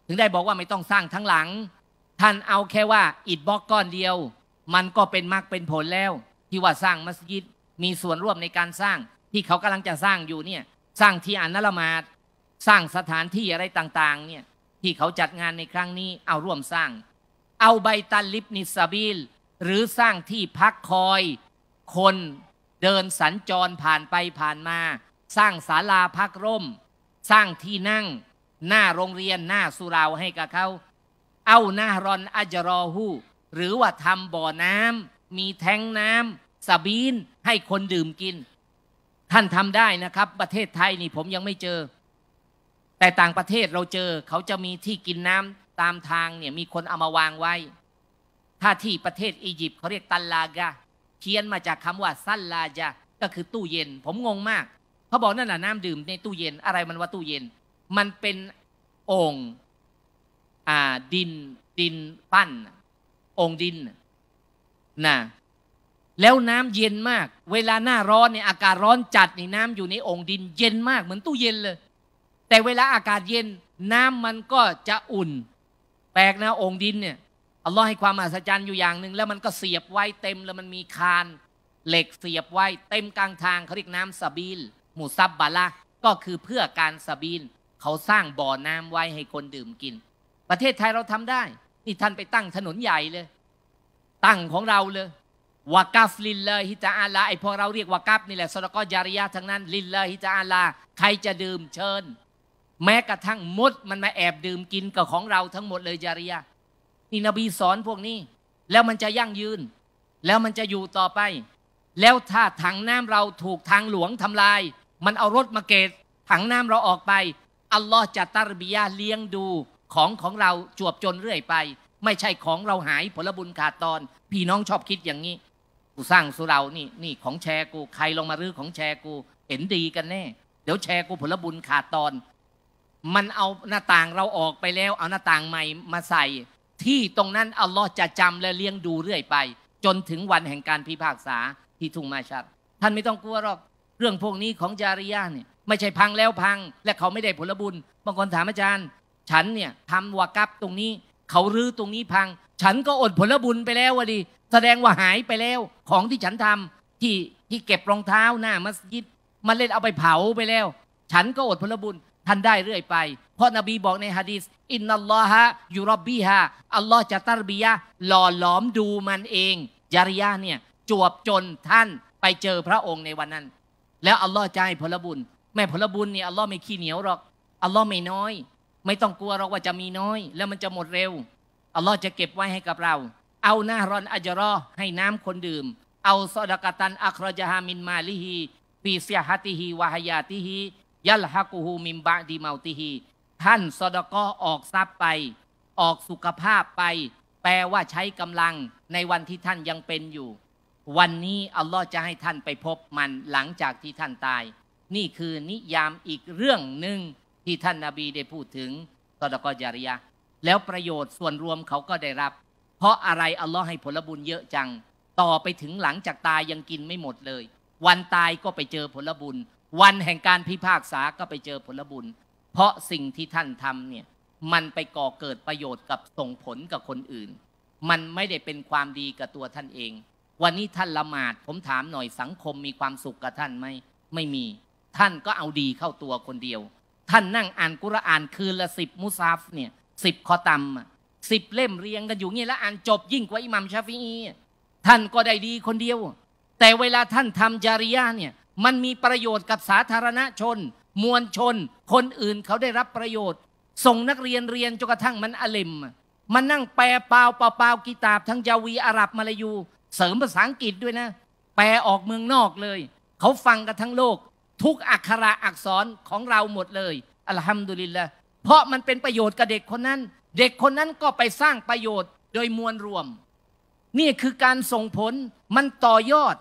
ถึงได้บอกว่าไม่ต้องสร้างทั้งหลัง ท่านเอาแค่ว่าอิฐบล็อกก้อนเดียว มันก็เป็นมรรคเป็นผลแล้ว ที่ว่าสร้างมัสยิดมีส่วนร่วมในการสร้าง ที่เขากำลังจะสร้างอยู่เนี่ยสร้างที่อันนละมาดสร้างสถานที่อะไรต่าง ๆ เนี่ยที่เขาจัดงานในครั้งนี้เอาร่วมสร้างเอาใบตันลิบนิสบิลหรือสร้างที่พักคอย คนเดินสัญจรผ่านไปผ่านมา สร้างศาลาพักร่ม สร้างที่นั่งหน้าโรงเรียนหน้าสุราวให้กับเขาเอาหน้ารอนอัจรอหูหรือว่าทำบ่อน้ำมีแทงน้ำสบีนให้คนดื่มกิน ท่านทำได้นะครับประเทศไทยนี่ผมยังไม่เจอ แต่ต่างประเทศเราเจอเขาจะมีที่กินน้ำตามทางเนี่ยมีคนเอามาวางไว้ถ้าที่ประเทศอียิปต์เขาเรียกตันลากะเขียนมาจากคำว่าซันลาจา ก็คือตู้เย็น ผมงงมากเขาบอกนั่นแหละน้ำดื่มในตู้เย็นอะไรมันว่าตู้เย็น มันเป็นออคงอ่าดินดินปั้น องค์ดินนะแล้วน้ำเย็นมาก เวลา หน้าร้อนเนี่ยอากาศร้อนจัดนี่น้ำอยู่ในองค์ดิน เย็นมากเหมือนตู้เย็นเลย แต่เวลาอากาศเย็นน้ำมันก็จะอุ่นแปลกนะองค์ดินเนี่ยอัลลอฮ์ให้ความอัศจรรย์อยู่อย่างหนึ่งแล้วมันก็เสียบไว้เต็มแล้วมันมีคาน เหล็กเสียบไว้เต็มกลางทางเขาเรียกน้ำสบีลหมูซับบาละ ก็คือเพื่อการสบีลเขาสร้างบ่อน้ำไว้ให้คนดื่มกิน ประเทศไทยเราทำได้ นี่ท่านไปตั้งถนนใหญ่เลย ตั้งของเราเลยวากาฟลินเลยฮิจาอาลาไอพวกเราเรียกวากาฟนี่แหละสระกอจาริยะทั้งนั้น ลินเลยฮิจาอาลาใครจะดื่มเชิญแม้กระทั่งมดมันมาแอบดื่มกินกับของเราทั้งหมดเลยจาริยานี่นบีสอนพวกนี้ แล้วมันจะยั่งยืน แล้วมันจะอยู่ต่อไป แล้วถ้าถังน้ำเราถูกทางหลวงทำลาย มันเอารถมาเกตถังน้ำเราออกไป อัลลอฮ์จะตารบียาเลี้ยงดูของของเราจวบจนเรื่อยไป ไม่ใช่ของเราหายผลบุญขาดตอน พี่น้องชอบคิดอย่างนี้กูสร้างสุเรา นี่ นี่ของแชร์กู ใครลงมารื้อของแชร์กู เห็นดีกันแน่ เดี๋ยวแชร์กูผลบุญขาดตอนมันเอาหน้าต่างเราออกไปแล้ว เอาหน้าต่างใหม่มาใส่ ที่ตรงนั้นอัลลอฮ์จะจำและเลี้ยงดูเรื่อยไป จนถึงวันแห่งการพิพากษาที่ทุ่งมาชัดท่านไม่ต้องกลัวหรอก เรื่องพวกนี้ของจาริยาเนี่ยไม่ใช่พังแล้วพังและเขาไม่ได้ผลบุญบางคนถามอาจารย์ ฉันเนี่ยทำวากับตรงนี้ เขารื้อตรงนี้พัง ฉันก็อดผลบุญไปแล้ววะดิแสดงว่าหายไปแล้ว ของที่ฉันทำที่ที่เก็บรองเท้าหน้ามัสยิด มันเล่นเอาไปเผาไปแล้ว ฉันก็อดผลบุญท่านได้เรื่อยไป เพราะนบีบอกในฮะดีษอินนัลลอฮะยูรบบีฮะอัลลอฮ์จะตารบียะหล่อหลอมดูมันเองจาริยะเนี่ย จวบจนท่านไปเจอพระองค์ในวันนั้น แล้วอัลลอฮ์จะให้ผลบุญ แม่ผลบุญเนี่ยอัลลอฮ์ไม่ขี้เหนียวหรอกอัลลอฮ์ไม่น้อย ไม่ต้องกลัวหรอกว่าจะมีน้อย แล้วมันจะหมดเร็วอัลลอฮ์จะเก็บไว้ให้กับเรา เอาหน้ารอนอัจรอให้น้ำคนดื่ม เอาซอดกตันอัครจฮามินมาลิฮีปีเสียฮัติฮีวะฮยาติฮียัลฮะกูฮูมิมบะดีเมาติฮีท่านสอดก็ออกทรัพย์ไป ออกสุขภาพไป แปลว่าใช้กำลังในวันที่ท่านยังเป็นอยู่ วันนี้อัลลอฮ์จะให้ท่านไปพบมันหลังจากที่ท่านตาย นี่คือนิยามอีกเรื่องหนึ่งที่ท่านนาบีได้พูดถึงสอดก็ยาริยาแล้วประโยชน์ส่วนรวมเขาก็ได้รับ เพราะอะไรอัลลอฮ์ให้ผลบุญเยอะจัง ต่อไปถึงหลังจากตายยังกินไม่หมดเลย วันตายก็ไปเจอผลบุญวันแห่งการพิพากษาก็ไปเจอผลบุญ เพราะสิ่งที่ท่านทำเนี่ยมันไปก่อเกิดประโยชน์กับส่งผลกับคนอื่น มันไม่ได้เป็นความดีกับตัวท่านเอง วันนี้ท่านละหมาดผมถามหน่อยสังคมมีความสุขกับท่านไหมไม่มี ท่านก็เอาดีเข้าตัวคนเดียว ท่านนั่งอ่านกุรอานคืนละสิบมุซาฟเนี่ยสิบคอตัมสิบเล่มเรียงกันอยู่งี้แล้วอ่านจบยิ่งกว่าอิหมัมชาฟีอีท่านก็ได้ดีคนเดียว แต่เวลาท่านทำจาริยาเนี่ยมันมีประโยชน์กับสาธารณชน มวลชน คนอื่นเขาได้รับประโยชน์ ส่งนักเรียนเรียนจนกระทั่งมันอลิมมันนั่งแปลเปล่าเปล่าเปล่ากีตาบทั้งยาวีอาหรับมาลายู เสริมภาษาอังกฤษด้วยนะ แปลออกเมืองนอกเลย เขาฟังกันทั้งโลก ทุกอักขระอักษรของเราหมดเลยอัลฮัมดุลิลละเพราะมันเป็นประโยชน์กับเด็กคนนั้น เด็กคนนั้นก็ไปสร้างประโยชน์ โดยมวลรวมนี่คือการส่งผลมันต่อยอด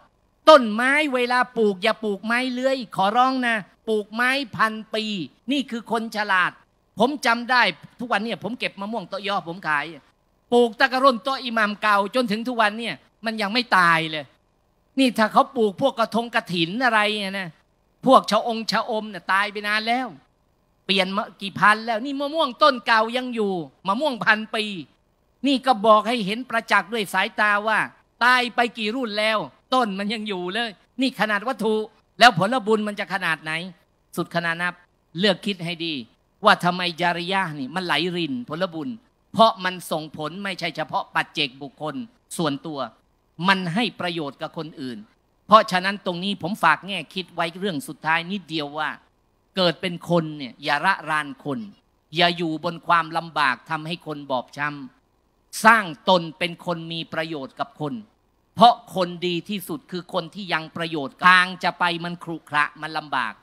ต้นไม้เวลาปลูกอย่าปลูกไม้เลื้อยขอร้องนะปลูกไม้พันปี นี่คือคนฉลาด ผมจำได้ทุกวันเนี่ย ผมเก็บมะม่วงโตยอ ผมขายปลูกตะกร้นโตอิมามเก่าจนถึงทุกวันเนี่ยมันยังไม่ตายเลย นี่ถ้าเขาปลูกพวกกระทงกระถินอะไรนะ พวกชวองชวอมเนี่ยตายไปนานแล้ว เปลี่ยนมากี่พันแล้ว นี่มะม่วงต้นเก่ายังอยู่ มะม่วงพันปี นี่ก็บอกให้เห็นประจักษ์ด้วยสายตาว่า ตายไปกี่รุ่นแล้วต้นมันยังอยู่เลย นี่ขนาดวัตถุ แล้วผลบุญมันจะขนาดไหน สุดขนาดนับเลือกคิดให้ดี ว่าทำไมจริยะนี่มันไหลรินผลบุญ เพราะมันส่งผลไม่ใช่เฉพาะปัจเจกบุคคล ส่วนตัว มันให้ประโยชน์กับคนอื่น เพราะฉะนั้นตรงนี้ผมฝากแง่คิดไว้เรื่องสุดท้ายนิดเดียวว่า เกิดเป็นคนเนี่ยอย่าระรานคน อย่าอยู่บนความลำบากทำให้คนบอบช้ำสร้างตนเป็นคนมีประโยชน์กับคนเพราะคนดีที่สุดคือคนที่ยังประโยชน์ทางจะไปมันครุขระมันลำบาก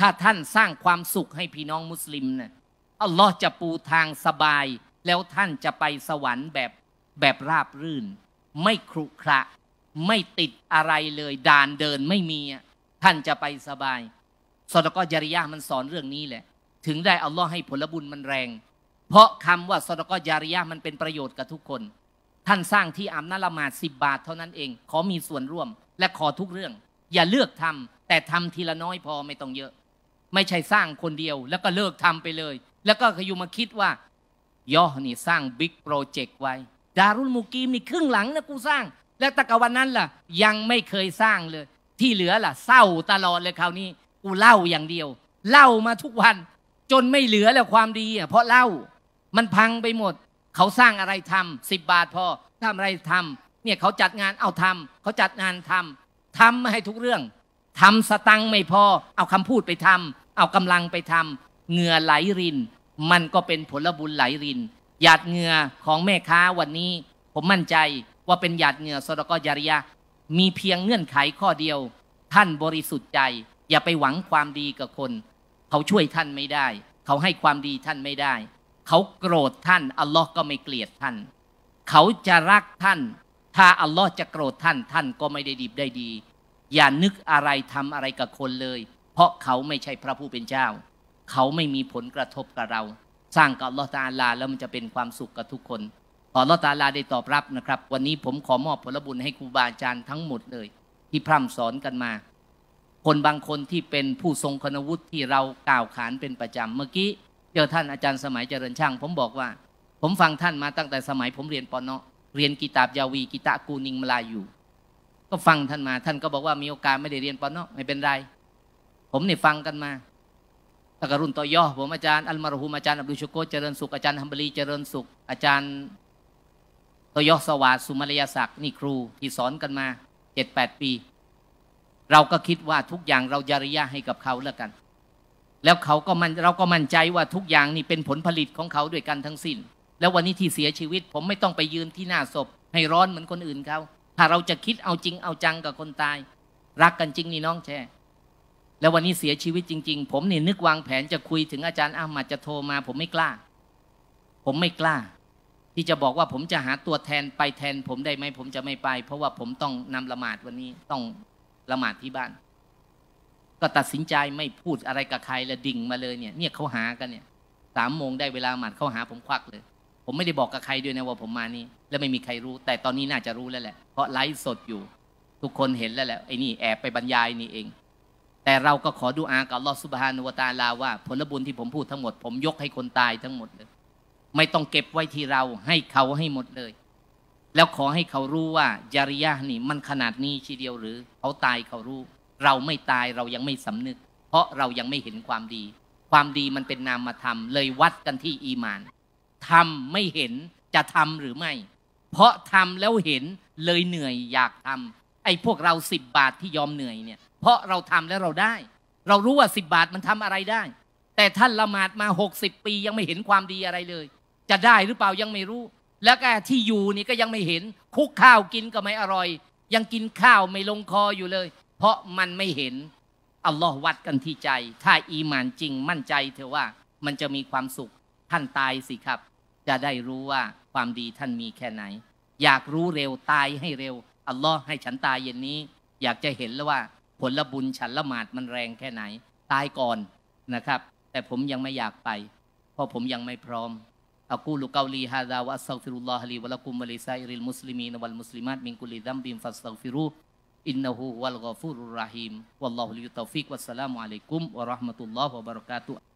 ถ้าท่านสร้างความสุขให้พี่น้องมุสลิมนะ่อัลลอฮ์จะปูทางสบาย แล้วท่านจะไปสวรรค์แบบแบบราบรื่น ไม่ครุขระไม่ติดอะไรเลยด่านเดินไม่มี ท่านจะไปสบายสอดกอจริยะมันสอนเรื่องนี้แหละ ถึงได้อัลลอฮ์ให้ผลบุญมันแรง เพราะคำว่าสอดกอจริยะมันเป็นประโยชน์กับทุกคนท่านสร้างที่อานาละมาสิบบาทเท่านั้นเอง ขอมีส่วนร่วม และขอทุกเรื่อง อย่าเลือกทำ แต่ทำทีละน้อยพอไม่ต้องเยอะ ไม่ใช่สร้างคนเดียว แล้วก็เลิกทำไปเลย แล้วก็ขยุมาคิดว่าย่อนี่สร้างบิ๊กโปรเจกต์ไว้ ดารุนมูกีมนี่ครึ่งหลังนะกูสร้าง และตะกวันนั้นล่ะยังไม่เคยสร้างเลย ที่เหลือล่ะเศร้าตลอดเลยคราวนี้กูเล่าอย่างเดียว เล่ามาทุกวัน จนไม่เหลือแล้วความดีอ่ะ เพราะเล่า มันพังไปหมดเขาสร้างอะไรทำสิบบาทพอทำอะไรทำเนี่ยเขาจัดงานเอาทำเขาจัดงานทำทำให้ทุกเรื่องทำสตังไม่พอเอาคำพูดไปทำเอากำลังไปทำเหงื่อไหลริน มันก็เป็นผลบุญไหลรินหยาดเหงื่อของแม่ค้าวันนี้ ผมมั่นใจว่าเป็นหยาดเหงื่อสดกยาริยามีเพียงเงื่อนไขข้อเดียว ท่านบริสุทธิ์ใจ อย่าไปหวังความดีกับคน เขาช่วยท่านไม่ได้ เขาให้ความดีท่านไม่ได้เขาโกรธท่าน อัลลอฮ์ก็ไม่เกลียดท่าน เขาจะรักท่าน ถ้าอัลลอฮ์จะโกรธท่าน ท่านก็ไม่ได้ดีได้ดี อย่านึกอะไรทำอะไรกับคนเลย เพราะเขาไม่ใช่พระผู้เป็นเจ้า เขาไม่มีผลกระทบกับเรา สร้างกับอัลลอฮ์ตาลา แล้วมันจะเป็นความสุขกับทุกคนขออัลลอฮ์ตาลาได้ตอบรับนะครับ วันนี้ผมขอมอบผลบุญให้ครูบาอาจารย์ทั้งหมดเลยที่พร่ำสอนกันมา คนบางคนที่เป็นผู้ทรงคุณวุฒิที่เรากล่าวขานเป็นประจำเมื่อกี้จอท่านอาจารย์สมัยเจริญช่างผมบอกว่า ผมฟังท่านมาตั้งแต่สมัยผมเรียนปอนเนาะเรียนกีตาบยาวีกีตากูนิงมลาอยู่ก็ฟังท่านมา ท่านก็บอกว่ามีโอกาสไม่ได้เรียนปอนเนาะไม่เป็นไรผมเนี่ฟังกันมาตะกรุ่นต่อย่อผมอาจารย์อัลมารูมอาจารย์อับดุลชโก เจริญสุขอาจารย์ฮัมบลีเจริญสุขอาจารย์ต่อย่อสวัสดิ์สุมาลยศักดิ์นี่ครูที่สอนกันมาเจ็ดแปดปี เราก็คิดว่าทุกอย่างเราจริยะให้กับเขาแล้วกันแล้วเขาก็มันเราก็มั่นใจว่าทุกอย่างนี่เป็นผลผลิตของเขาด้วยกันทั้งสิ้น แล้ววันนี้ที่เสียชีวิต ผมไม่ต้องไปยืนที่หน้าศพ ให้ร้อนเหมือนคนอื่นเขาถ้าเราจะคิดเอาจริงเอาจังกับคนตาย รักกันจริงนี่น้องแช่แล้ววันนี้เสียชีวิตจริง ๆ ผมนี่นึกวางแผนจะคุยถึงอาจารย์อามัจะโทรมา ผมไม่กล้า ผมไม่กล้า ที่จะบอกว่าผมจะหาตัวแทนไปแทนผมได้ไหมผมจะไม่ไป เพราะว่าผมต้องนำละหมาดวันนี้ต้องละหมาดที่บ้านก็ตัดสินใจไม่พูดอะไรกับใครและดิ่งมาเลยเนี่ย เนี่ยเขาหากันเนี่ยสามโมงได้เวลาหมัดเขาหาผมควักเลย ผมไม่ได้บอกกับใครด้วยนะว่าผมมานี่ แล้วไม่มีใครรู้ แต่ตอนนี้น่าจะรู้แล้วแหละ เพราะไลฟ์สดอยู่ ทุกคนเห็นแล้วแหละไอ้นี่แอบไปบรรยายนี่เอง แต่เราก็ขอดูอากับลอสุบฮานุวตาลาว่า ผลบุญที่ผมพูดทั้งหมดผมยกให้คนตายทั้งหมดเลย ไม่ต้องเก็บไว้ที่เราให้เขาให้หมดเลย แล้วขอให้เขารู้ว่าจริยะนี่ มันขนาดนี้ชีเดียวหรือเขาตายเขารู้เราไม่ตายเรายังไม่สำนึก เพราะเรายังไม่เห็นความดี ความดีมันเป็นนามธรรมเลยวัดกันที่อีมานทำไม่เห็นจะทำหรือไม่ เพราะทำแล้วเห็นเลยเหนื่อยอยากทำไอ้พวกเราสิบบาทที่ยอมเหนื่อยเนี่ยเพราะเราทำแล้วเราได้ เรารู้ว่าสิบบาทมันทำอะไรได้ แต่ท่านละหมาดมาหกสิบปียังไม่เห็นความดีอะไรเลย จะได้หรือเปล่ายังไม่รู้ แล้วก็ที่อยู่นี่ก็ยังไม่เห็นคุกข้าวกินก็ไม่อร่อย ยังกินข้าวไม่ลงคออยู่เลยเพราะมันไม่เห็น อัลลอฮ์วัดกันที่ใจ ถ้าอีมานจริง มั่นใจเธอว่ามันจะมีความสุขท่านตายสิครับ จะได้รู้ว่าความดีท่านมีแค่ไหน อยากรู้เร็วตายให้เร็ว อัลลอฮ์ให้ฉันตายเย็นนี้ อยากจะเห็นแล้วว่าผลบุญฉันละหมาดมันแรงแค่ไหน ตายก่อนนะครับ แต่ผมยังไม่อยากไปเพราะผมยังไม่พร้อมอักูลุกาลีฮาดาวะัสัฟิรุลลอฮ์ลีวะลักุมมะลิซาอิริลมุสลิมีนวัลมุสลิมัตมิงกุลิดัมบิมฟัสตัฟิรู إنه هو الغفور الرحيم والله لي التوفيق والسلام عليكم ورحمة الله وبركاته